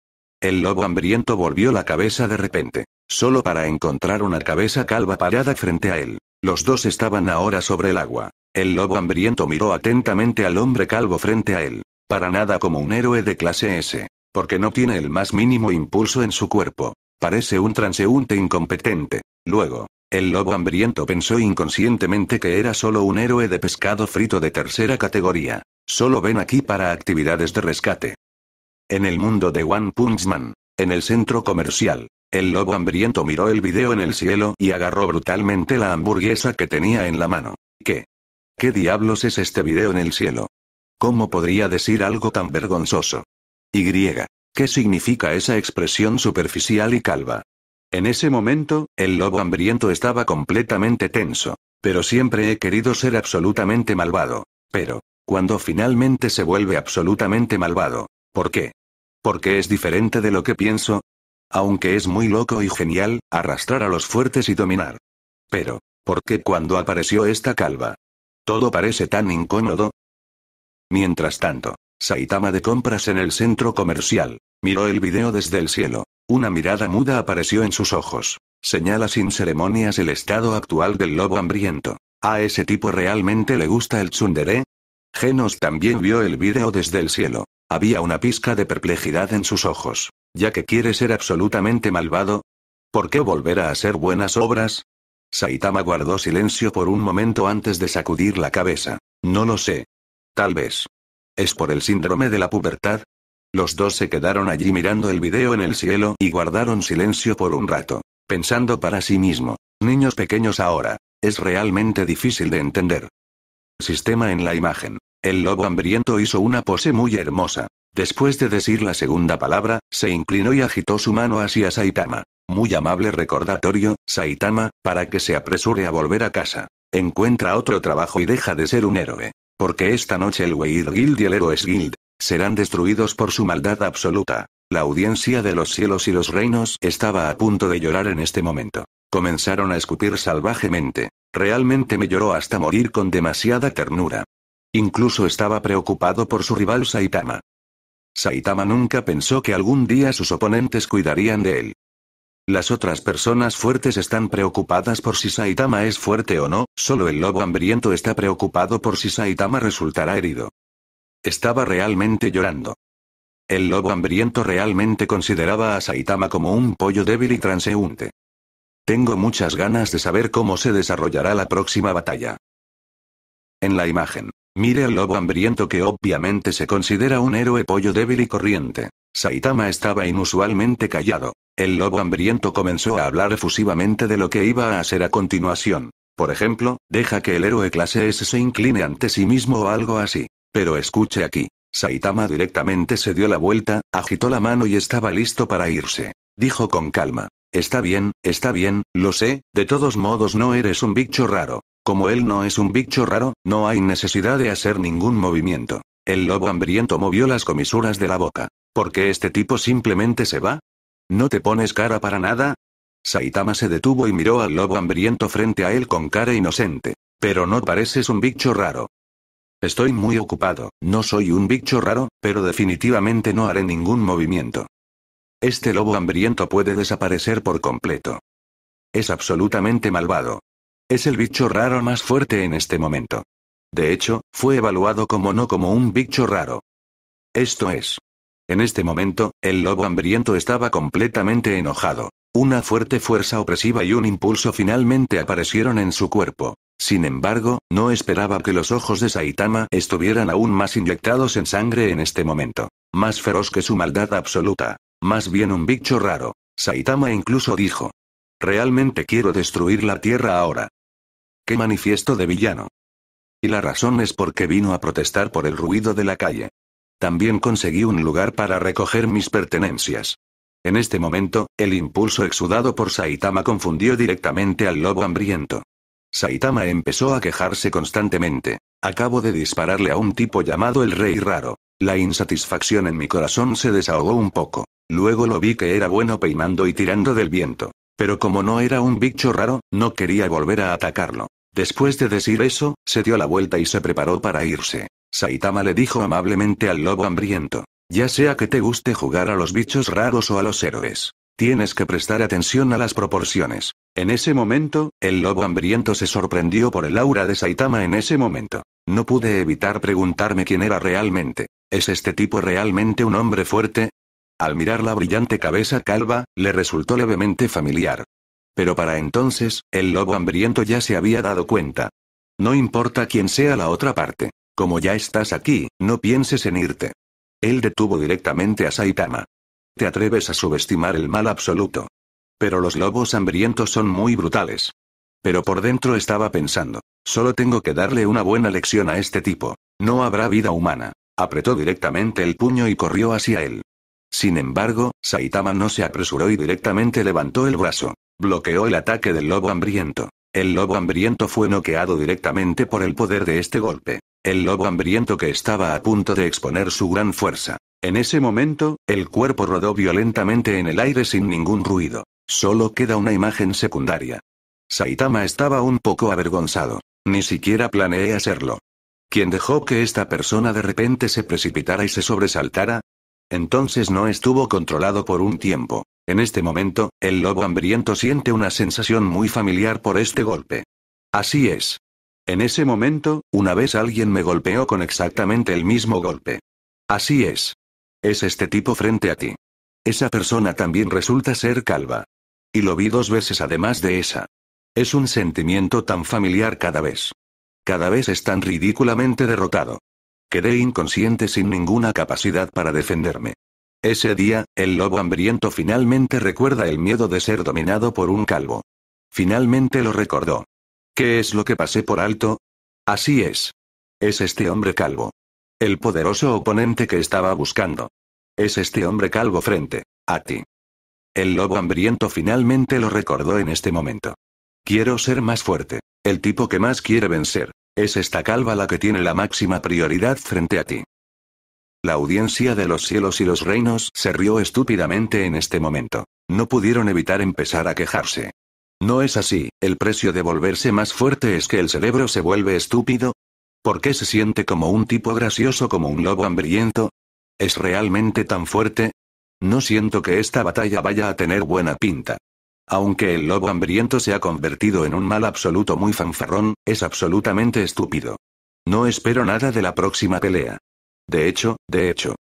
El lobo hambriento volvió la cabeza de repente, solo para encontrar una cabeza calva parada frente a él. Los dos estaban ahora sobre el agua. El lobo hambriento miró atentamente al hombre calvo frente a él, para nada como un héroe de clase S, porque no tiene el más mínimo impulso en su cuerpo. Parece un transeúnte incompetente. Luego, el lobo hambriento pensó inconscientemente que era solo un héroe de pescado frito de tercera categoría. Solo ven aquí para actividades de rescate. En el mundo de One Punch Man. En el centro comercial. El lobo hambriento miró el video en el cielo y agarró brutalmente la hamburguesa que tenía en la mano. ¿Qué? ¿Qué diablos es este video en el cielo? ¿Cómo podría decir algo tan vergonzoso? Y. ¿Qué significa esa expresión superficial y calva? En ese momento, el lobo hambriento estaba completamente tenso. Pero siempre he querido ser absolutamente malvado. Pero, cuando finalmente se vuelve absolutamente malvado, ¿Por qué? Porque es diferente de lo que pienso. Aunque es muy loco y genial, arrastrar a los fuertes y dominar. Pero, ¿por qué cuando apareció esta calva? Todo parece tan incómodo. Mientras tanto, Saitama de compras en el centro comercial. Miró el video desde el cielo. Una mirada muda apareció en sus ojos. Señala sin ceremonias el estado actual del lobo hambriento. ¿A ese tipo realmente le gusta el tsundere? Genos también vio el video desde el cielo. Había una pizca de perplejidad en sus ojos. Ya que quiere ser absolutamente malvado, ¿por qué volver a hacer buenas obras? Saitama guardó silencio por un momento antes de sacudir la cabeza. No lo sé. Tal vez. ¿Es por el síndrome de la pubertad? Los dos se quedaron allí mirando el video en el cielo y guardaron silencio por un rato, pensando para sí mismo. Niños pequeños ahora. Es realmente difícil de entender. Sistema en la imagen. El lobo hambriento hizo una pose muy hermosa. Después de decir la segunda palabra, se inclinó y agitó su mano hacia Saitama. Muy amable recordatorio, Saitama, para que se apresure a volver a casa. Encuentra otro trabajo y deja de ser un héroe. Porque esta noche el Weird Guild y el Héroes Guild serán destruidos por su maldad absoluta. La audiencia de los cielos y los reinos estaba a punto de llorar en este momento. Comenzaron a escupir salvajemente. Realmente me lloró hasta morir con demasiada ternura. Incluso estaba preocupado por su rival Saitama. Saitama nunca pensó que algún día sus oponentes cuidarían de él. Las otras personas fuertes están preocupadas por si Saitama es fuerte o no, solo el lobo hambriento está preocupado por si Saitama resultará herido. Estaba realmente llorando. El lobo hambriento realmente consideraba a Saitama como un pollo débil y transeúnte. Tengo muchas ganas de saber cómo se desarrollará la próxima batalla. En la imagen. Mire al lobo hambriento que obviamente se considera un héroe pollo débil y corriente. Saitama estaba inusualmente callado. El lobo hambriento comenzó a hablar efusivamente de lo que iba a hacer a continuación. Por ejemplo, deja que el héroe clase S se incline ante sí mismo o algo así. Pero escuche aquí. Saitama directamente se dio la vuelta, agitó la mano y estaba listo para irse. Dijo con calma. Está bien, está bien, lo sé, de todos modos no eres un bicho raro. Como él no es un bicho raro, no hay necesidad de hacer ningún movimiento. El lobo hambriento movió las comisuras de la boca. ¿Por qué este tipo simplemente se va? ¿No te pones cara para nada? Saitama se detuvo y miró al lobo hambriento frente a él con cara inocente. Pero no pareces un bicho raro. Estoy muy ocupado, no soy un bicho raro, pero definitivamente no haré ningún movimiento. Este lobo hambriento puede desaparecer por completo. Es absolutamente malvado. Es el bicho raro más fuerte en este momento. De hecho, fue evaluado como no como un bicho raro. Esto es. En este momento, el lobo hambriento estaba completamente enojado. Una fuerte fuerza opresiva y un impulso finalmente aparecieron en su cuerpo. Sin embargo, no esperaba que los ojos de Saitama estuvieran aún más inyectados en sangre en este momento. Más feroz que su maldad absoluta. Más bien un bicho raro. Saitama incluso dijo. Realmente quiero destruir la tierra ahora. ¡Qué manifiesto de villano! Y la razón es porque vino a protestar por el ruido de la calle. También conseguí un lugar para recoger mis pertenencias. En este momento, el impulso exudado por Saitama confundió directamente al lobo hambriento. Saitama empezó a quejarse constantemente. Acabo de dispararle a un tipo llamado el Rey Raro. La insatisfacción en mi corazón se desahogó un poco. Luego lo vi que era bueno peinando y tirando del viento. Pero como no era un bicho raro, no quería volver a atacarlo. Después de decir eso, se dio la vuelta y se preparó para irse. Saitama le dijo amablemente al lobo hambriento. Ya sea que te guste jugar a los bichos raros o a los héroes. Tienes que prestar atención a las proporciones. En ese momento, el lobo hambriento se sorprendió por el aura de Saitama en ese momento. No pude evitar preguntarme quién era realmente. ¿Es este tipo realmente un hombre fuerte? Al mirar la brillante cabeza calva, le resultó levemente familiar. Pero para entonces, el lobo hambriento ya se había dado cuenta. No importa quién sea la otra parte. Como ya estás aquí, no pienses en irte. Él detuvo directamente a Saitama. Te atreves a subestimar el mal absoluto. Pero los lobos hambrientos son muy brutales. Pero por dentro estaba pensando, solo tengo que darle una buena lección a este tipo. No habrá vida humana. Apretó directamente el puño y corrió hacia él. Sin embargo, Saitama no se apresuró y directamente levantó el brazo. Bloqueó el ataque del lobo hambriento. El lobo hambriento fue noqueado directamente por el poder de este golpe. El lobo hambriento que estaba a punto de exponer su gran fuerza. En ese momento, el cuerpo rodó violentamente en el aire sin ningún ruido. Solo queda una imagen secundaria. Saitama estaba un poco avergonzado. Ni siquiera planeé hacerlo. ¿Quién dejó que esta persona de repente se precipitara y se sobresaltara? Entonces no estuvo controlado por un tiempo. En este momento, el lobo hambriento siente una sensación muy familiar por este golpe. Así es. En ese momento, una vez alguien me golpeó con exactamente el mismo golpe. Así es. Es este tipo frente a ti. Esa persona también resulta ser calva. Y lo vi dos veces además de esa. Es un sentimiento tan familiar cada vez. Cada vez es tan ridículamente derrotado. Quedé inconsciente sin ninguna capacidad para defenderme. Ese día, el lobo hambriento finalmente recuerda el miedo de ser dominado por un calvo. Finalmente lo recordó. ¿Qué es lo que pasé por alto? Así es. Es este hombre calvo. El poderoso oponente que estaba buscando. Es este hombre calvo frente a ti. El lobo hambriento finalmente lo recordó en este momento. Quiero ser más fuerte. El tipo que más quiere vencer. Es esta calva la que tiene la máxima prioridad frente a ti. La audiencia de los cielos y los reinos se rió estúpidamente en este momento. No pudieron evitar empezar a quejarse. No es así, el precio de volverse más fuerte es que el cerebro se vuelve estúpido. ¿Por qué se siente como un tipo gracioso como un lobo hambriento? ¿Es realmente tan fuerte? No siento que esta batalla vaya a tener buena pinta. Aunque el lobo hambriento se ha convertido en un mal absoluto muy fanfarrón, es absolutamente estúpido. No espero nada de la próxima pelea. De hecho, de hecho.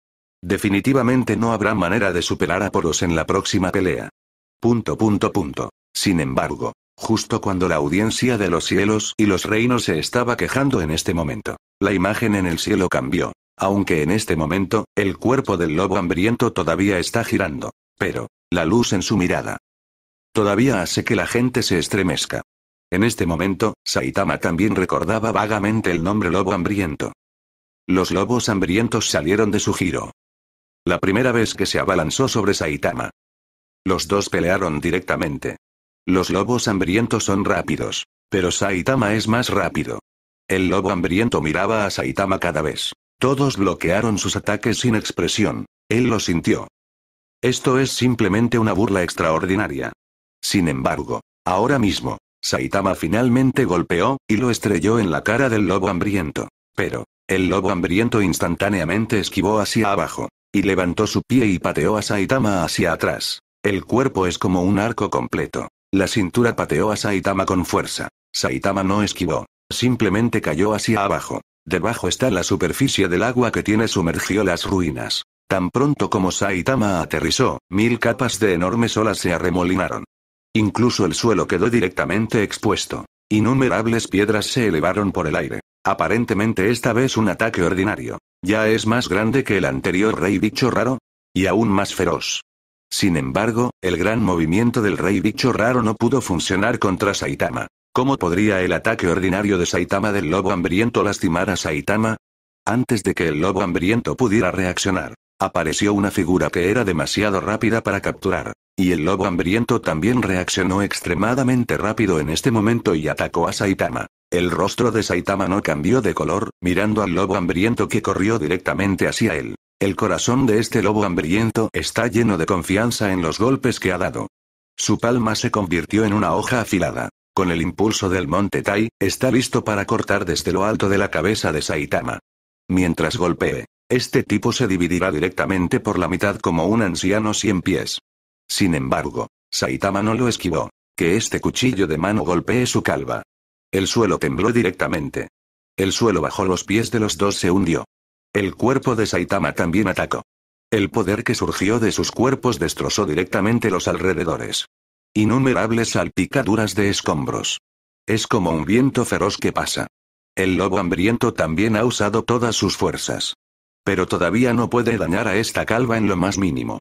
Definitivamente no habrá manera de superar a Poros en la próxima pelea. Punto punto punto. Sin embargo, justo cuando la audiencia de los cielos y los reinos se estaba quejando en este momento, la imagen en el cielo cambió. Aunque en este momento, el cuerpo del lobo hambriento todavía está girando. Pero, la luz en su mirada, Todavía hace que la gente se estremezca. En este momento, Saitama también recordaba vagamente el nombre lobo hambriento. Los lobos hambrientos salieron de su giro. La primera vez que se abalanzó sobre Saitama. Los dos pelearon directamente. Los lobos hambrientos son rápidos. Pero Saitama es más rápido. El lobo hambriento miraba a Saitama cada vez. Todos bloquearon sus ataques sin expresión. Él lo sintió. Esto es simplemente una burla extraordinaria. Sin embargo, ahora mismo, Saitama finalmente golpeó, y lo estrelló en la cara del lobo hambriento. Pero, el lobo hambriento instantáneamente esquivó hacia abajo, y levantó su pie y pateó a Saitama hacia atrás. El cuerpo es como un arco completo. La cintura pateó a Saitama con fuerza. Saitama no esquivó, simplemente cayó hacia abajo. Debajo está la superficie del agua que tiene sumergió las ruinas. Tan pronto como Saitama aterrizó, mil capas de enormes olas se arremolinaron. Incluso el suelo quedó directamente expuesto. Innumerables piedras se elevaron por el aire. Aparentemente esta vez un ataque ordinario. Ya es más grande que el anterior rey bicho raro. Y aún más feroz. Sin embargo, el gran movimiento del rey bicho raro no pudo funcionar contra Saitama. ¿Cómo podría el ataque ordinario de Saitama del lobo hambriento lastimar a Saitama? Antes de que el lobo hambriento pudiera reaccionar, apareció una figura que era demasiado rápida para capturar. Y el lobo hambriento también reaccionó extremadamente rápido en este momento y atacó a Saitama. El rostro de Saitama no cambió de color, mirando al lobo hambriento que corrió directamente hacia él. El corazón de este lobo hambriento está lleno de confianza en los golpes que ha dado. Su palma se convirtió en una hoja afilada. Con el impulso del monte Tai, está listo para cortar desde lo alto de la cabeza de Saitama. Mientras golpee, este tipo se dividirá directamente por la mitad como un anciano 100 pies. Sin embargo, Saitama no lo esquivó. Que este cuchillo de mano golpee su calva. El suelo tembló directamente. El suelo bajo los pies de los dos se hundió. El cuerpo de Saitama también atacó. El poder que surgió de sus cuerpos destrozó directamente los alrededores. Innumerables salpicaduras de escombros. Es como un viento feroz que pasa. El lobo hambriento también ha usado todas sus fuerzas. Pero todavía no puede dañar a esta calva en lo más mínimo.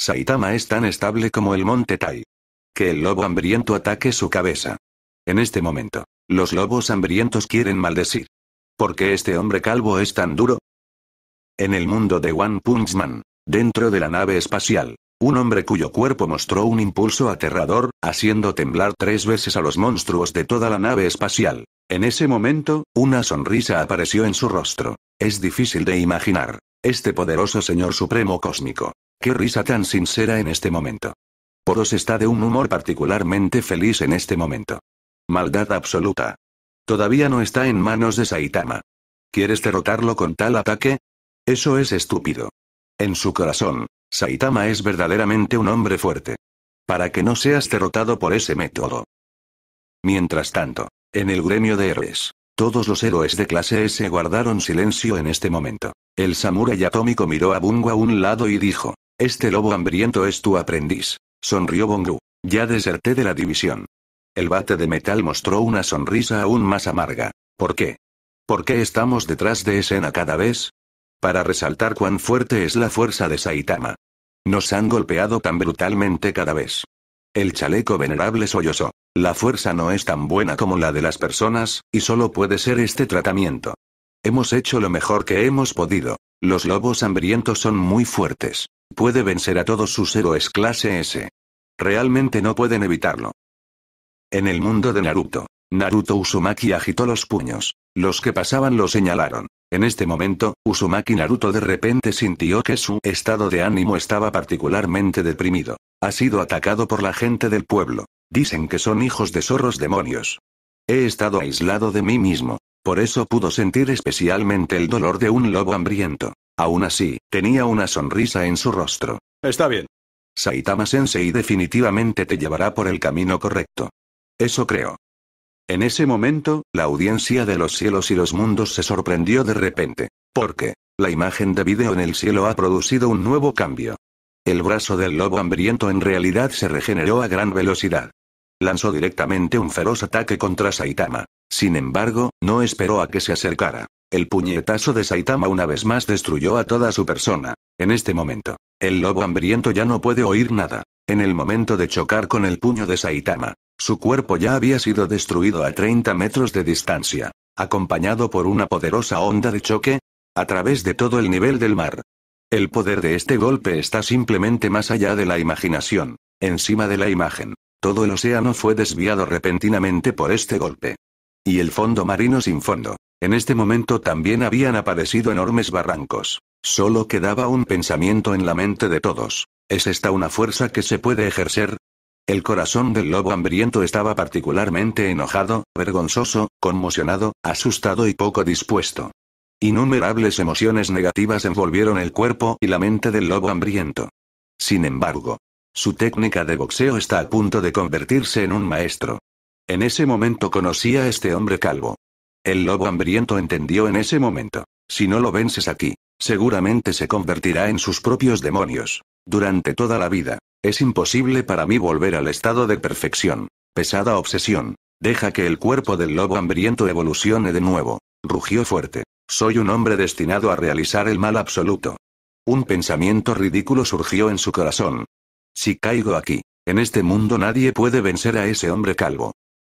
Saitama es tan estable como el monte Tai. Que el lobo hambriento ataque su cabeza. En este momento, los lobos hambrientos quieren maldecir. ¿Por qué este hombre calvo es tan duro? En el mundo de One Punch Man, dentro de la nave espacial, un hombre cuyo cuerpo mostró un impulso aterrador, haciendo temblar tres veces a los monstruos de toda la nave espacial. En ese momento, una sonrisa apareció en su rostro. Es difícil de imaginar. Este poderoso señor supremo cósmico, Qué risa tan sincera en este momento. Poros está de un humor particularmente feliz en este momento. Maldad absoluta. Todavía no está en manos de Saitama. ¿Quieres derrotarlo con tal ataque? Eso es estúpido. En su corazón, Saitama es verdaderamente un hombre fuerte. Para que no seas derrotado por ese método. Mientras tanto, en el gremio de héroes, todos los héroes de clase S guardaron silencio en este momento. El samurai atómico miró a Bungo a un lado y dijo, este lobo hambriento es tu aprendiz. Sonrió Bongu. Ya deserté de la división. El bate de metal mostró una sonrisa aún más amarga. ¿Por qué? ¿Por qué estamos detrás de escena cada vez? Para resaltar cuán fuerte es la fuerza de Saitama. Nos han golpeado tan brutalmente cada vez. El chaleco venerable sollozó. La fuerza no es tan buena como la de las personas, y solo puede ser este tratamiento. Hemos hecho lo mejor que hemos podido. Los lobos hambrientos son muy fuertes. Puede vencer a todos sus héroes clase S. Realmente no pueden evitarlo. En el mundo de Naruto, Naruto Uzumaki agitó los puños. Los que pasaban lo señalaron. En este momento, Uzumaki Naruto de repente sintió que su estado de ánimo estaba particularmente deprimido. Ha sido atacado por la gente del pueblo. Dicen que son hijos de zorros demonios. He estado aislado de mí mismo. Por eso pudo sentir especialmente el dolor de un lobo hambriento. Aún así, tenía una sonrisa en su rostro. Está bien. Saitama Sensei definitivamente te llevará por el camino correcto. Eso creo. En ese momento, la audiencia de los cielos y los mundos se sorprendió de repente. Porque, la imagen de video en el cielo ha producido un nuevo cambio. El brazo del lobo hambriento en realidad se regeneró a gran velocidad. Lanzó directamente un feroz ataque contra Saitama. Sin embargo, no esperó a que se acercara. El puñetazo de Saitama una vez más destruyó a toda su persona. En este momento, el lobo hambriento ya no puede oír nada. En el momento de chocar con el puño de Saitama, su cuerpo ya había sido destruido a 30 metros de distancia, acompañado por una poderosa onda de choque, a través de todo el nivel del mar. El poder de este golpe está simplemente más allá de la imaginación, encima de la imagen. Todo el océano fue desviado repentinamente por este golpe. Y el fondo marino sin fondo. En este momento también habían aparecido enormes barrancos. Solo quedaba un pensamiento en la mente de todos. ¿Es esta una fuerza que se puede ejercer? El corazón del lobo hambriento estaba particularmente enojado, vergonzoso, conmocionado, asustado y poco dispuesto. Innumerables emociones negativas envolvieron el cuerpo y la mente del lobo hambriento. Sin embargo, su técnica de boxeo está a punto de convertirse en un maestro. En ese momento conocí a este hombre calvo. El lobo hambriento entendió en ese momento. Si no lo vences aquí, seguramente se convertirá en sus propios demonios. Durante toda la vida, es imposible para mí volver al estado de perfección. Pesada obsesión. Deja que el cuerpo del lobo hambriento evolucione de nuevo. Rugió fuerte. Soy un hombre destinado a realizar el mal absoluto. Un pensamiento ridículo surgió en su corazón. Si caigo aquí, en este mundo nadie puede vencer a ese hombre calvo.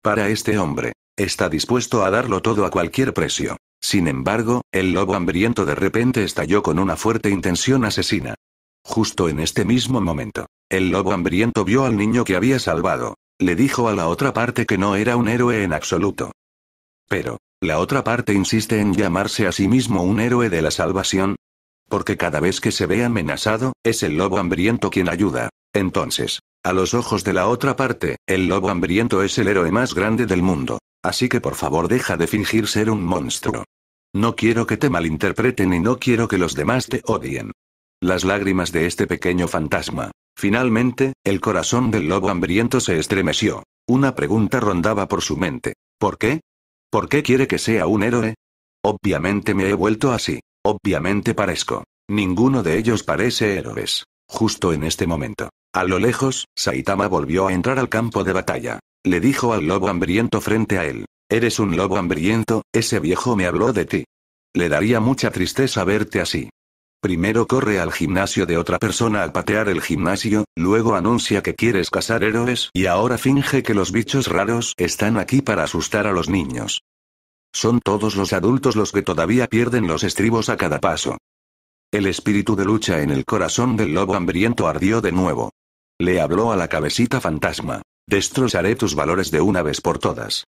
Para este hombre. Está dispuesto a darlo todo a cualquier precio. Sin embargo, el lobo hambriento de repente estalló con una fuerte intención asesina. Justo en este mismo momento, el lobo hambriento vio al niño que había salvado. Le dijo a la otra parte que no era un héroe en absoluto. Pero, la otra parte insiste en llamarse a sí mismo un héroe de la salvación. Porque cada vez que se ve amenazado, es el lobo hambriento quien ayuda. Entonces, a los ojos de la otra parte, el lobo hambriento es el héroe más grande del mundo. Así que por favor deja de fingir ser un monstruo. No quiero que te malinterpreten y no quiero que los demás te odien. Las lágrimas de este pequeño fantasma. Finalmente, el corazón del lobo hambriento se estremeció. Una pregunta rondaba por su mente. ¿Por qué? ¿Por qué quiere que sea un héroe? Obviamente me he vuelto así. Obviamente parezco. Ninguno de ellos parece héroes. Justo en este momento. A lo lejos, Saitama volvió a entrar al campo de batalla. Le dijo al lobo hambriento frente a él. Eres un lobo hambriento, ese viejo me habló de ti. Le daría mucha tristeza verte así. Primero corre al gimnasio de otra persona al patear el gimnasio, luego anuncia que quieres casar héroes y ahora finge que los bichos raros están aquí para asustar a los niños. Son todos los adultos los que todavía pierden los estribos a cada paso. El espíritu de lucha en el corazón del lobo hambriento ardió de nuevo. Le habló a la cabecita fantasma. Destrozaré tus valores de una vez por todas.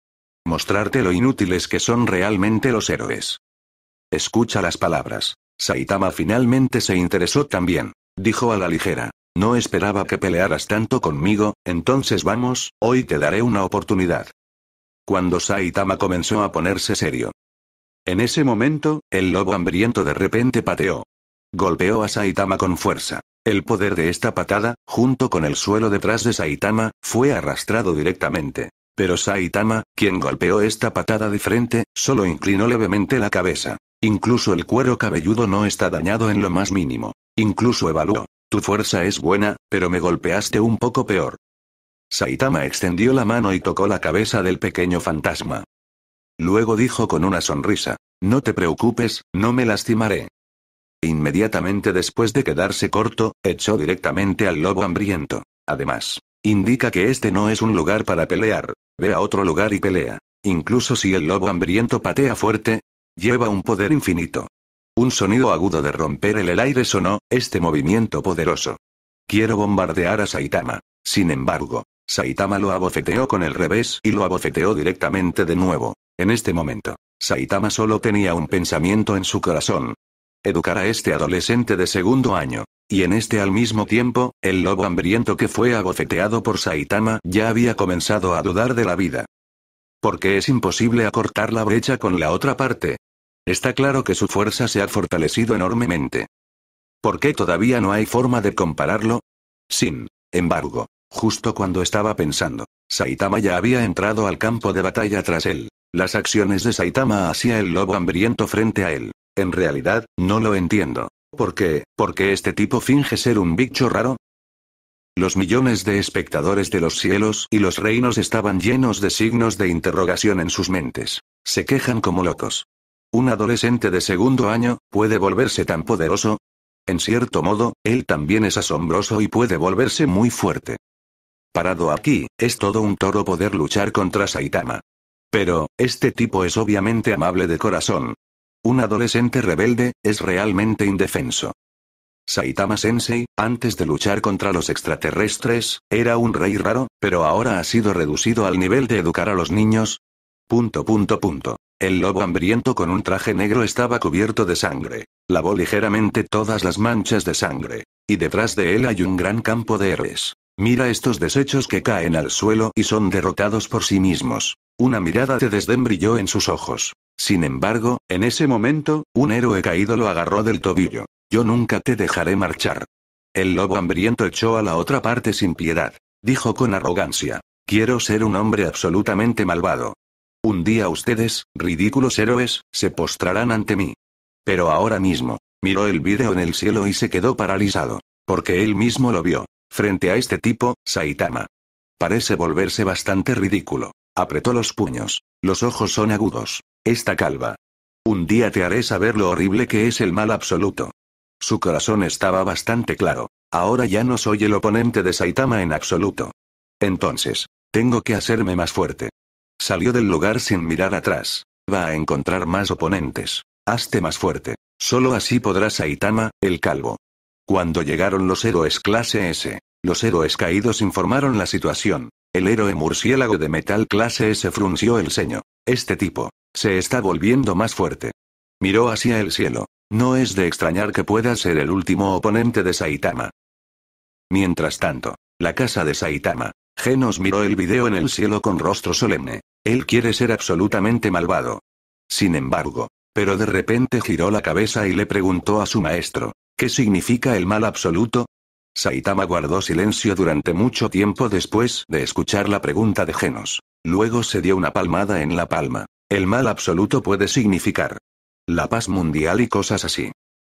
Mostrarte lo inútiles que son realmente los héroes. Escucha las palabras. Saitama finalmente se interesó también. Dijo a la ligera. No esperaba que pelearas tanto conmigo, entonces vamos, hoy te daré una oportunidad. Cuando Saitama comenzó a ponerse serio. En ese momento, el lobo hambriento de repente pateó. Golpeó a Saitama con fuerza. El poder de esta patada, junto con el suelo detrás de Saitama, fue arrastrado directamente. Pero Saitama, quien golpeó esta patada de frente, solo inclinó levemente la cabeza. Incluso el cuero cabelludo no está dañado en lo más mínimo. Incluso evaluó. Tu fuerza es buena, pero me golpeaste un poco peor. Saitama extendió la mano y tocó la cabeza del pequeño fantasma. Luego dijo con una sonrisa. No te preocupes, no me lastimaré. E inmediatamente después de quedarse corto, echó directamente al lobo hambriento. Además, indica que este no es un lugar para pelear. Ve a otro lugar y pelea. Incluso si el lobo hambriento patea fuerte, lleva un poder infinito. Un sonido agudo de romper el, aire sonó, este movimiento poderoso. Quiero bombardear a Saitama. Sin embargo, Saitama lo abofeteó con el revés y lo abofeteó directamente de nuevo. En este momento, Saitama solo tenía un pensamiento en su corazón, educar a este adolescente de segundo año. Y en este al mismo tiempo, el lobo hambriento que fue abofeteado por Saitama ya había comenzado a dudar de la vida. Porque es imposible acortar la brecha con la otra parte. Está claro que su fuerza se ha fortalecido enormemente. ¿Por qué todavía no hay forma de compararlo? Sin embargo, justo cuando estaba pensando, Saitama ya había entrado al campo de batalla tras él. Las acciones de Saitama hacia el lobo hambriento frente a él, en realidad, no lo entiendo. ¿Por qué? ¿Por qué este tipo finge ser un bicho raro? Los millones de espectadores de los cielos y los reinos estaban llenos de signos de interrogación en sus mentes. Se quejan como locos. ¿Un adolescente de segundo año puede volverse tan poderoso? En cierto modo, él también es asombroso y puede volverse muy fuerte. Parado aquí, es todo un toro poder luchar contra Saitama. Pero, este tipo es obviamente amable de corazón, un adolescente rebelde, es realmente indefenso. Saitama Sensei, antes de luchar contra los extraterrestres, era un rey raro, pero ahora ha sido reducido al nivel de educar a los niños. Punto punto punto. El lobo hambriento con un traje negro estaba cubierto de sangre. Lavó ligeramente todas las manchas de sangre. Y detrás de él hay un gran campo de héroes. Mira estos desechos que caen al suelo y son derrotados por sí mismos. Una mirada de desdén brilló en sus ojos. Sin embargo, en ese momento, un héroe caído lo agarró del tobillo. Yo nunca te dejaré marchar. El lobo hambriento echó a la otra parte sin piedad. Dijo con arrogancia. Quiero ser un hombre absolutamente malvado. Un día ustedes, ridículos héroes, se postrarán ante mí. Pero ahora mismo, miró el vídeo en el cielo y se quedó paralizado. Porque él mismo lo vio. Frente a este tipo, Saitama. Parece volverse bastante ridículo. Apretó los puños. Los ojos son agudos. Esta calva. Un día te haré saber lo horrible que es el mal absoluto. Su corazón estaba bastante claro. Ahora ya no soy el oponente de Saitama en absoluto. Entonces, tengo que hacerme más fuerte. Salió del lugar sin mirar atrás. Va a encontrar más oponentes. Hazte más fuerte. Solo así podrás Saitama, el calvo. Cuando llegaron los héroes clase S, los héroes caídos informaron la situación. El héroe murciélago de metal clase S frunció el ceño. Este tipo, se está volviendo más fuerte. Miró hacia el cielo. No es de extrañar que pueda ser el último oponente de Saitama. Mientras tanto, la casa de Saitama. Genos miró el video en el cielo con rostro solemne. Él quiere ser absolutamente malvado. Sin embargo, pero de repente giró la cabeza y le preguntó a su maestro, ¿qué significa el mal absoluto? Saitama guardó silencio durante mucho tiempo después de escuchar la pregunta de Genos. Luego se dio una palmada en la palma. El mal absoluto puede significar la paz mundial y cosas así.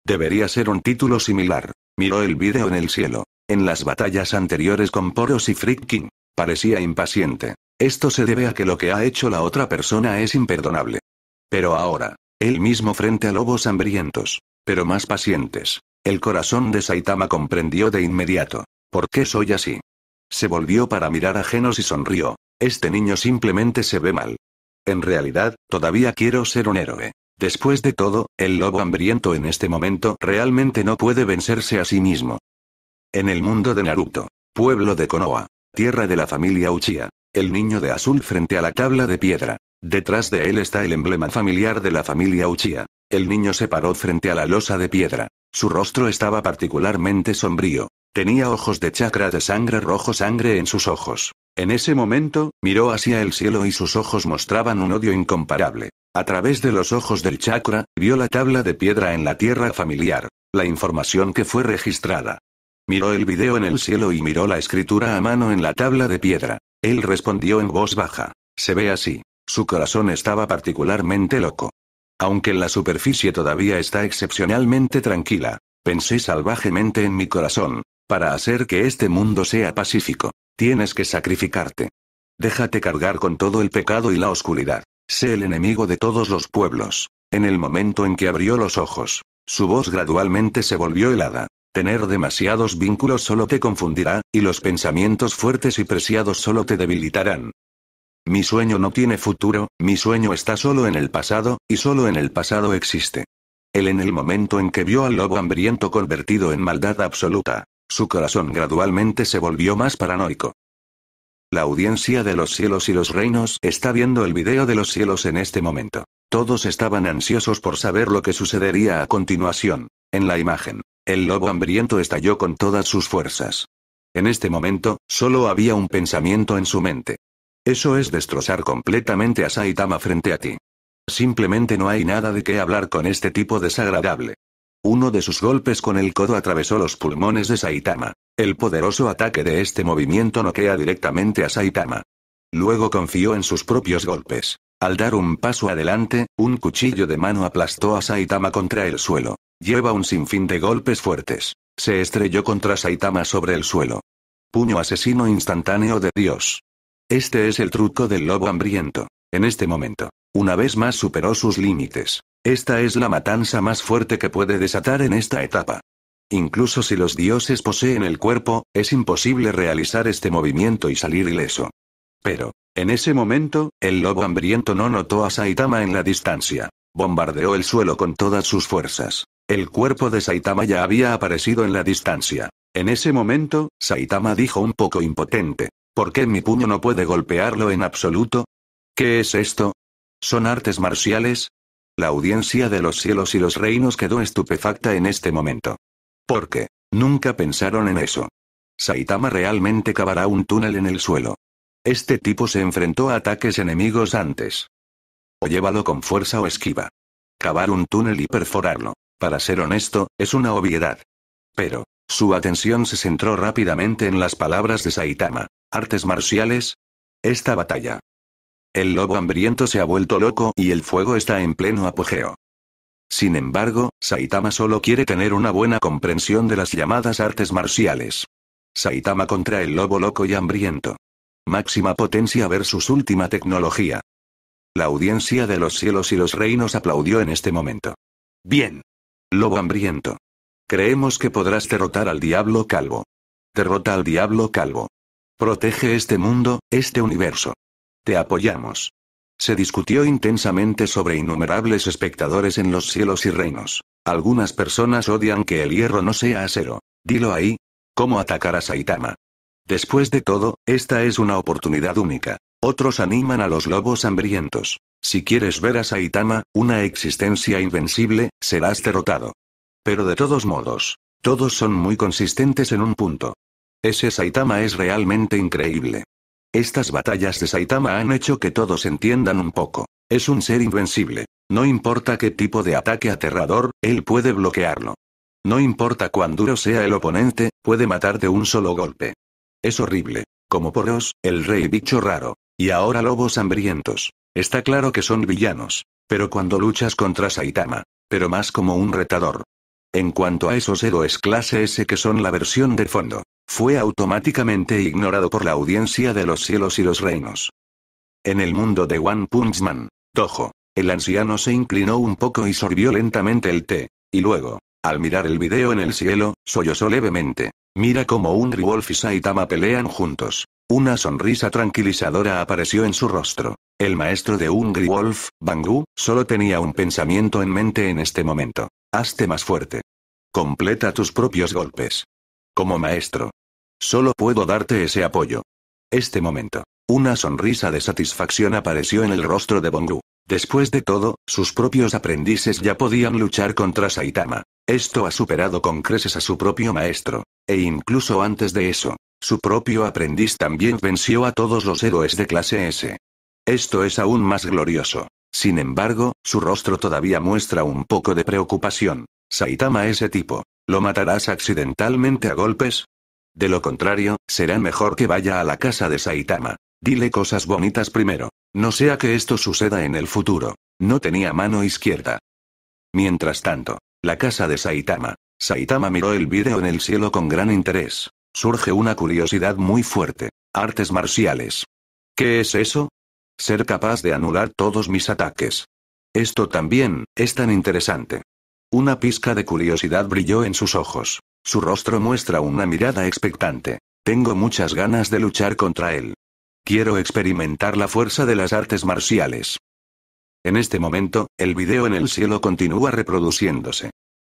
Debería ser un título similar. Miró el vídeo en el cielo. En las batallas anteriores con Poros y Frick parecía impaciente. Esto se debe a que lo que ha hecho la otra persona es imperdonable. Pero ahora, él mismo frente a lobos hambrientos, pero más pacientes. El corazón de Saitama comprendió de inmediato. ¿Por qué soy así? Se volvió para mirar a Genos y sonrió. Este niño simplemente se ve mal. En realidad, todavía quiero ser un héroe. Después de todo, el lobo hambriento en este momento realmente no puede vencerse a sí mismo. En el mundo de Naruto, pueblo de Konoha, tierra de la familia Uchiha, el niño de azul frente a la tabla de piedra. Detrás de él está el emblema familiar de la familia Uchiha. El niño se paró frente a la losa de piedra. Su rostro estaba particularmente sombrío. Tenía ojos de chakra de sangre rojo sangre en sus ojos. En ese momento, miró hacia el cielo y sus ojos mostraban un odio incomparable. A través de los ojos del chakra, vio la tabla de piedra en la tierra familiar, la información que fue registrada. Miró el video en el cielo y miró la escritura a mano en la tabla de piedra. Él respondió en voz baja. Se ve así. Su corazón estaba particularmente loco. Aunque la superficie todavía está excepcionalmente tranquila, pensé salvajemente en mi corazón, para hacer que este mundo sea pacífico, tienes que sacrificarte. Déjate cargar con todo el pecado y la oscuridad. Sé el enemigo de todos los pueblos. En el momento en que abrió los ojos, su voz gradualmente se volvió helada. Tener demasiados vínculos solo te confundirá, y los pensamientos fuertes y preciados solo te debilitarán. Mi sueño no tiene futuro, mi sueño está solo en el pasado, y solo en el pasado existe. Él en el momento en que vio al lobo hambriento convertido en maldad absoluta, su corazón gradualmente se volvió más paranoico. La audiencia de los cielos y los reinos está viendo el video de los cielos en este momento. Todos estaban ansiosos por saber lo que sucedería a continuación. En la imagen, el lobo hambriento estalló con todas sus fuerzas. En este momento, solo había un pensamiento en su mente. Eso es destrozar completamente a Saitama frente a ti. Simplemente no hay nada de qué hablar con este tipo desagradable. Uno de sus golpes con el codo atravesó los pulmones de Saitama. El poderoso ataque de este movimiento noquea directamente a Saitama. Luego confió en sus propios golpes. Al dar un paso adelante, un cuchillo de mano aplastó a Saitama contra el suelo. Lleva un sinfín de golpes fuertes. Se estrelló contra Saitama sobre el suelo. Puño asesino instantáneo de Dios. Este es el truco del lobo hambriento. En este momento. Una vez más superó sus límites. Esta es la matanza más fuerte que puede desatar en esta etapa. Incluso si los dioses poseen el cuerpo, es imposible realizar este movimiento y salir ileso. Pero, en ese momento, el lobo hambriento no notó a Saitama en la distancia. Bombardeó el suelo con todas sus fuerzas. El cuerpo de Saitama ya había aparecido en la distancia. En ese momento, Saitama dijo un poco impotente. ¿Por qué mi puño no puede golpearlo en absoluto? ¿Qué es esto? ¿Son artes marciales? La audiencia de los cielos y los reinos quedó estupefacta en este momento. Porque, nunca pensaron en eso. Saitama realmente cavará un túnel en el suelo. Este tipo se enfrentó a ataques enemigos antes. O llevado con fuerza o esquiva. Cavar un túnel y perforarlo, para ser honesto, es una obviedad. Pero, su atención se centró rápidamente en las palabras de Saitama. Artes marciales. Esta batalla, el lobo hambriento se ha vuelto loco y el fuego está en pleno apogeo. Sin embargo, Saitama solo quiere tener una buena comprensión de las llamadas artes marciales. Saitama contra el lobo loco y hambriento. Máxima potencia versus última tecnología. La audiencia de los cielos y los reinos aplaudió en este momento. Bien. Lobo hambriento. Creemos que podrás derrotar al diablo calvo. Derrota al diablo calvo. Protege este mundo, este universo. Te apoyamos. Se discutió intensamente sobre innumerables espectadores en los cielos y reinos. Algunas personas odian que el hierro no sea acero. Dilo ahí. ¿Cómo atacar a Saitama? Después de todo, esta es una oportunidad única. Otros animan a los lobos hambrientos. Si quieres ver a Saitama, una existencia invencible, serás derrotado. Pero de todos modos, todos son muy consistentes en un punto. Ese Saitama es realmente increíble. Estas batallas de Saitama han hecho que todos entiendan un poco. Es un ser invencible. No importa qué tipo de ataque aterrador, él puede bloquearlo. No importa cuán duro sea el oponente, puede matar de un solo golpe. Es horrible. Como Poros, el rey bicho raro. Y ahora lobos hambrientos. Está claro que son villanos. Pero cuando luchas contra Saitama. Pero más como un retador. En cuanto a esos héroes clase S que son la versión de fondo fue automáticamente ignorado por la audiencia de los cielos y los reinos. En el mundo de One Punch Man, Tojo, el anciano se inclinó un poco y sorbió lentamente el té, y luego, al mirar el video en el cielo, sollozó levemente. Mira cómo un Wolf y Saitama pelean juntos. Una sonrisa tranquilizadora apareció en su rostro. El maestro de Hungry Wolf, Bangu, solo tenía un pensamiento en mente en este momento. Hazte más fuerte. Completa tus propios golpes. Como maestro. Solo puedo darte ese apoyo. Este momento. Una sonrisa de satisfacción apareció en el rostro de Bongu. Después de todo, sus propios aprendices ya podían luchar contra Saitama. Esto ha superado con creces a su propio maestro. E incluso antes de eso, su propio aprendiz también venció a todos los héroes de clase S. Esto es aún más glorioso. Sin embargo, su rostro todavía muestra un poco de preocupación. Saitama ese tipo. ¿Lo matarás accidentalmente a golpes? De lo contrario, será mejor que vaya a la casa de Saitama. Dile cosas bonitas primero. No sea que esto suceda en el futuro. No tenía mano izquierda. Mientras tanto, la casa de Saitama. Saitama miró el vídeo en el cielo con gran interés. Surge una curiosidad muy fuerte. Artes marciales. ¿Qué es eso? Ser capaz de anular todos mis ataques. Esto también, es tan interesante. Una pizca de curiosidad brilló en sus ojos. Su rostro muestra una mirada expectante. Tengo muchas ganas de luchar contra él. Quiero experimentar la fuerza de las artes marciales. En este momento, el video en el cielo continúa reproduciéndose.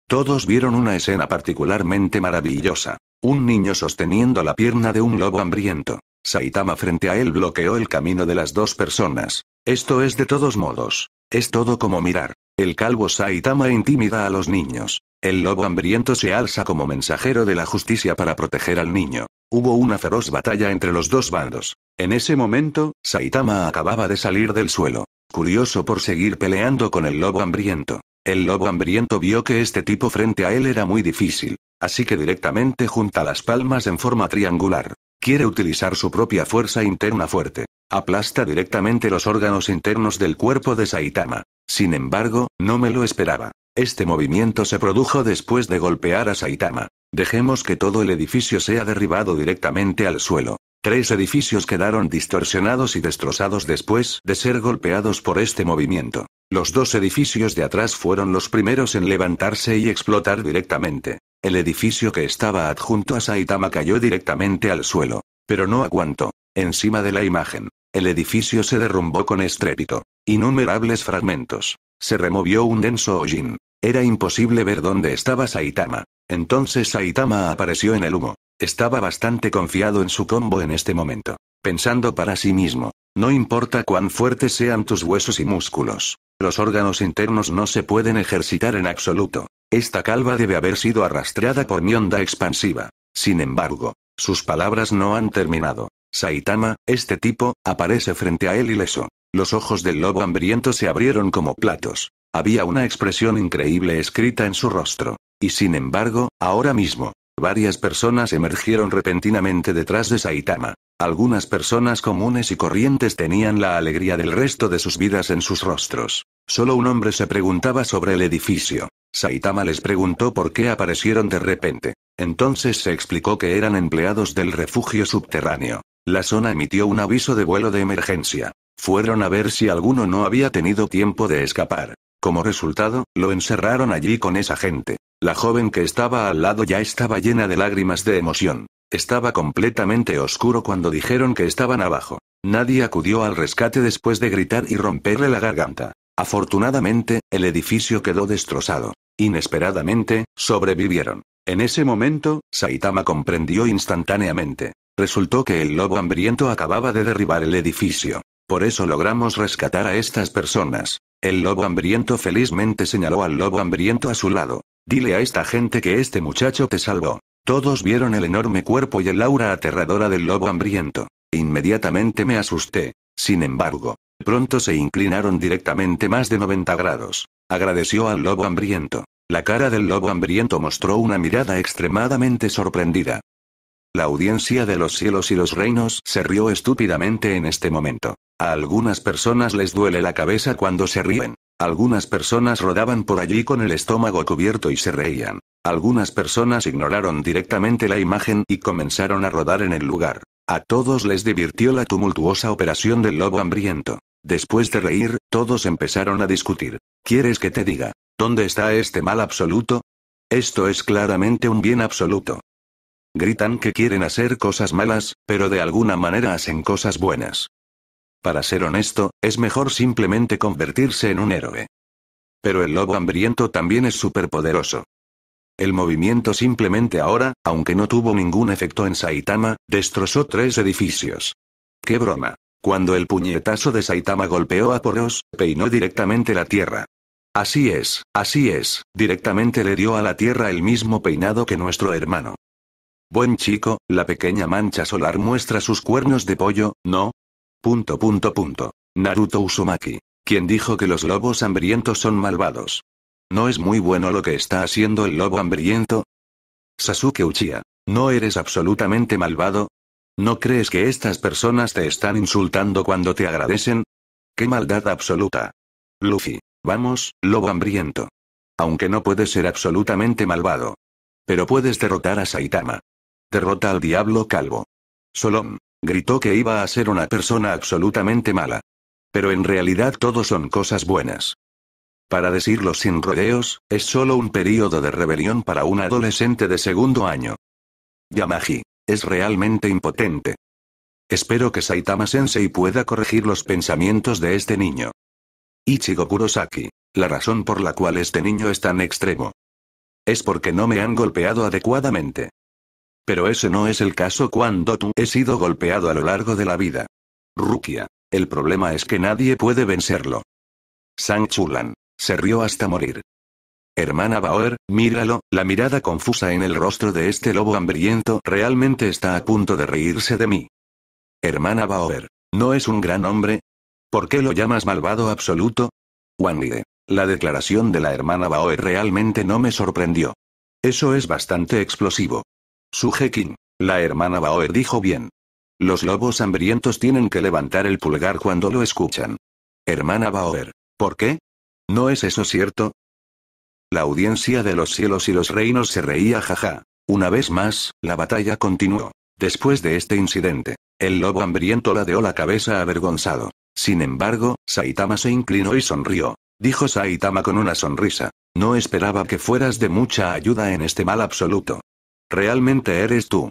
Todos vieron una escena particularmente maravillosa. Un niño sosteniendo la pierna de un lobo hambriento. Saitama frente a él bloqueó el camino de las dos personas. Esto es de todos modos. Es todo como mirar. El calvo Saitama intimida a los niños. El lobo hambriento se alza como mensajero de la justicia para proteger al niño. Hubo una feroz batalla entre los dos bandos. En ese momento, Saitama acababa de salir del suelo, curioso por seguir peleando con el lobo hambriento. El lobo hambriento vio que este tipo frente a él era muy difícil, así que directamente junta las palmas en forma triangular. Quiere utilizar su propia fuerza interna fuerte. Aplasta directamente los órganos internos del cuerpo de Saitama. Sin embargo, no me lo esperaba. Este movimiento se produjo después de golpear a Saitama. Dejemos que todo el edificio sea derribado directamente al suelo. Tres edificios quedaron distorsionados y destrozados después de ser golpeados por este movimiento. Los dos edificios de atrás fueron los primeros en levantarse y explotar directamente. El edificio que estaba adjunto a Saitama cayó directamente al suelo. Pero no aguantó. Encima de la imagen. El edificio se derrumbó con estrépito. Innumerables fragmentos. Se removió un denso hollín. Era imposible ver dónde estaba Saitama. Entonces Saitama apareció en el humo. Estaba bastante confiado en su combo en este momento. Pensando para sí mismo. No importa cuán fuertes sean tus huesos y músculos. Los órganos internos no se pueden ejercitar en absoluto. Esta calva debe haber sido arrastrada por mi onda expansiva. Sin embargo, sus palabras no han terminado. Saitama, este tipo, aparece frente a él ileso. Los ojos del lobo hambriento se abrieron como platos. Había una expresión increíble escrita en su rostro. Y sin embargo, ahora mismo, varias personas emergieron repentinamente detrás de Saitama. Algunas personas comunes y corrientes tenían la alegría del resto de sus vidas en sus rostros. Solo un hombre se preguntaba sobre el edificio. Saitama les preguntó por qué aparecieron de repente. Entonces se explicó que eran empleados del refugio subterráneo. La zona emitió un aviso de vuelo de emergencia. Fueron a ver si alguno no había tenido tiempo de escapar. Como resultado, lo encerraron allí con esa gente. La joven que estaba al lado ya estaba llena de lágrimas de emoción. Estaba completamente oscuro cuando dijeron que estaban abajo. Nadie acudió al rescate después de gritar y romperle la garganta. Afortunadamente, el edificio quedó destrozado. Inesperadamente, sobrevivieron. En ese momento, Saitama comprendió instantáneamente. Resultó que el lobo hambriento acababa de derribar el edificio. Por eso logramos rescatar a estas personas. El lobo hambriento felizmente señaló al lobo hambriento a su lado. Dile a esta gente que este muchacho te salvó. Todos vieron el enorme cuerpo y el aura aterradora del lobo hambriento. Inmediatamente me asusté. Sin embargo, pronto se inclinaron directamente más de 90 grados. Agradeció al lobo hambriento. La cara del lobo hambriento mostró una mirada extremadamente sorprendida. La audiencia de los cielos y los reinos se rió estúpidamente en este momento. A algunas personas les duele la cabeza cuando se ríen. Algunas personas rodaban por allí con el estómago cubierto y se reían. Algunas personas ignoraron directamente la imagen y comenzaron a rodar en el lugar. A todos les divirtió la tumultuosa operación del lobo hambriento. Después de reír, todos empezaron a discutir. ¿Quieres que te diga? ¿Dónde está este mal absoluto? Esto es claramente un bien absoluto. Gritan que quieren hacer cosas malas, pero de alguna manera hacen cosas buenas. Para ser honesto, es mejor simplemente convertirse en un héroe. Pero el lobo hambriento también es superpoderoso. El movimiento simplemente ahora, aunque no tuvo ningún efecto en Saitama, destrozó tres edificios. ¡Qué broma! Cuando el puñetazo de Saitama golpeó a Poros, peinó directamente la tierra. Así es, así es, directamente le dio a la tierra el mismo peinado que nuestro hermano. Buen chico, la pequeña mancha solar muestra sus cuernos de pollo, ¿no? Punto punto punto. Naruto Usumaki. Quien dijo que los lobos hambrientos son malvados? ¿No es muy bueno lo que está haciendo el lobo hambriento? Sasuke Uchiha. ¿No eres absolutamente malvado? ¿No crees que estas personas te están insultando cuando te agradecen? ¡Qué maldad absoluta! Luffy. Vamos, lobo hambriento. Aunque no puedes ser absolutamente malvado. Pero puedes derrotar a Saitama. Derrota al diablo calvo. Solom. Gritó que iba a ser una persona absolutamente mala. Pero en realidad todo son cosas buenas. Para decirlo sin rodeos, es solo un periodo de rebelión para un adolescente de segundo año. Yamagi. Es realmente impotente. Espero que Saitama Sensei pueda corregir los pensamientos de este niño. Ichigo Kurosaki. La razón por la cual este niño es tan extremo. Es porque no me han golpeado adecuadamente. Pero ese no es el caso cuando tú he sido golpeado a lo largo de la vida. Rukia. El problema es que nadie puede vencerlo. Sang Chulan. Se rió hasta morir. Hermana Bauer, míralo, la mirada confusa en el rostro de este lobo hambriento realmente está a punto de reírse de mí. Hermana Bauer, ¿no es un gran hombre? ¿Por qué lo llamas malvado absoluto? Wangide, la declaración de la hermana Bauer realmente no me sorprendió. Eso es bastante explosivo. Sujekin. La hermana Bauer dijo bien. Los lobos hambrientos tienen que levantar el pulgar cuando lo escuchan. Hermana Bauer. ¿Por qué? ¿No es eso cierto? La audiencia de los cielos y los reinos se reía jaja. Una vez más, la batalla continuó. Después de este incidente, el lobo hambriento ladeó la cabeza avergonzado. Sin embargo, Saitama se inclinó y sonrió. Dijo Saitama con una sonrisa. No esperaba que fueras de mucha ayuda en este mal absoluto. Realmente eres tú.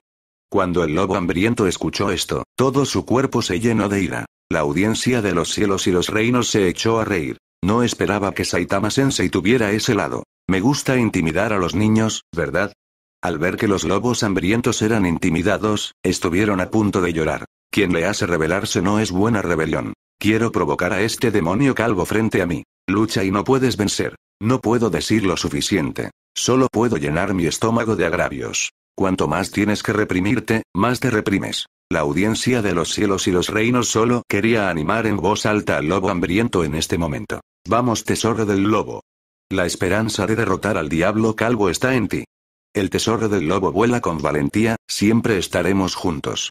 Cuando el lobo hambriento escuchó esto, todo su cuerpo se llenó de ira. La audiencia de los cielos y los reinos se echó a reír. No esperaba que Saitama Sensei tuviera ese lado. Me gusta intimidar a los niños, ¿verdad? Al ver que los lobos hambrientos eran intimidados, estuvieron a punto de llorar. Quien le hace rebelarse no es buena rebelión. Quiero provocar a este demonio calvo frente a mí. Lucha y no puedes vencer. No puedo decir lo suficiente. Solo puedo llenar mi estómago de agravios. Cuanto más tienes que reprimirte, más te reprimes. La audiencia de los cielos y los reinos solo quería animar en voz alta al lobo hambriento en este momento. Vamos tesoro del lobo. La esperanza de derrotar al diablo calvo está en ti. El tesoro del lobo vuela con valentía, siempre estaremos juntos.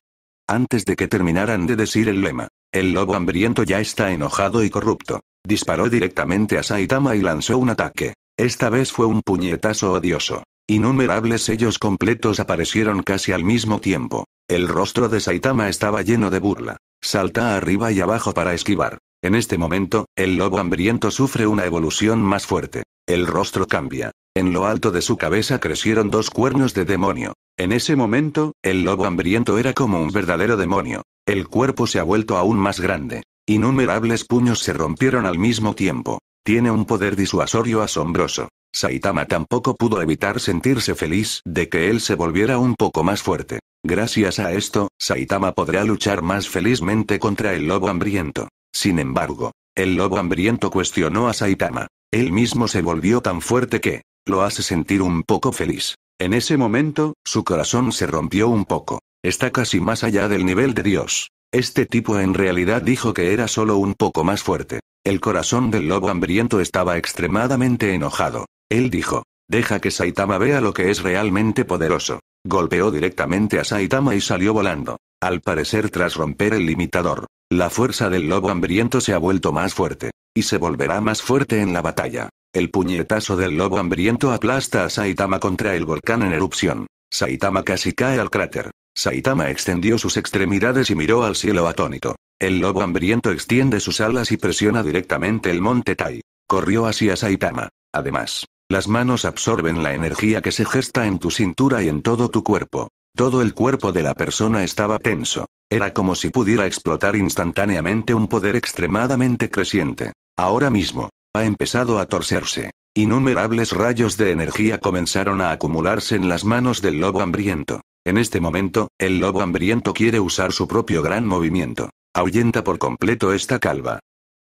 Antes de que terminaran de decir el lema, el lobo hambriento ya está enojado y corrupto. Disparó directamente a Saitama y lanzó un ataque. Esta vez fue un puñetazo odioso. Innumerables sellos completos aparecieron casi al mismo tiempo. El rostro de Saitama estaba lleno de burla. Salta arriba y abajo para esquivar. En este momento, el lobo hambriento sufre una evolución más fuerte. El rostro cambia. En lo alto de su cabeza crecieron dos cuernos de demonio. En ese momento, el lobo hambriento era como un verdadero demonio. El cuerpo se ha vuelto aún más grande. Innumerables puños se rompieron al mismo tiempo. Tiene un poder disuasorio asombroso. Saitama tampoco pudo evitar sentirse feliz de que él se volviera un poco más fuerte. Gracias a esto, Saitama podrá luchar más felizmente contra el lobo hambriento. Sin embargo, el lobo hambriento cuestionó a Saitama. Él mismo se volvió tan fuerte que, lo hace sentir un poco feliz. En ese momento, su corazón se rompió un poco. Está casi más allá del nivel de Dios. Este tipo en realidad dijo que era solo un poco más fuerte. El corazón del lobo hambriento estaba extremadamente enojado. Él dijo, deja que Saitama vea lo que es realmente poderoso. Golpeó directamente a Saitama y salió volando. Al parecer tras romper el limitador, la fuerza del lobo hambriento se ha vuelto más fuerte, y se volverá más fuerte en la batalla. El puñetazo del lobo hambriento aplasta a Saitama contra el volcán en erupción. Saitama casi cae al cráter. Saitama extendió sus extremidades y miró al cielo atónito. El lobo hambriento extiende sus alas y presiona directamente el monte Tai. Corrió hacia Saitama. Además, las manos absorben la energía que se gesta en tu cintura y en todo tu cuerpo. Todo el cuerpo de la persona estaba tenso. Era como si pudiera explotar instantáneamente un poder extremadamente creciente. Ahora mismo ha empezado a torcerse. Innumerables rayos de energía comenzaron a acumularse en las manos del lobo hambriento. En este momento, el lobo hambriento quiere usar su propio gran movimiento. Ahuyenta por completo esta calva.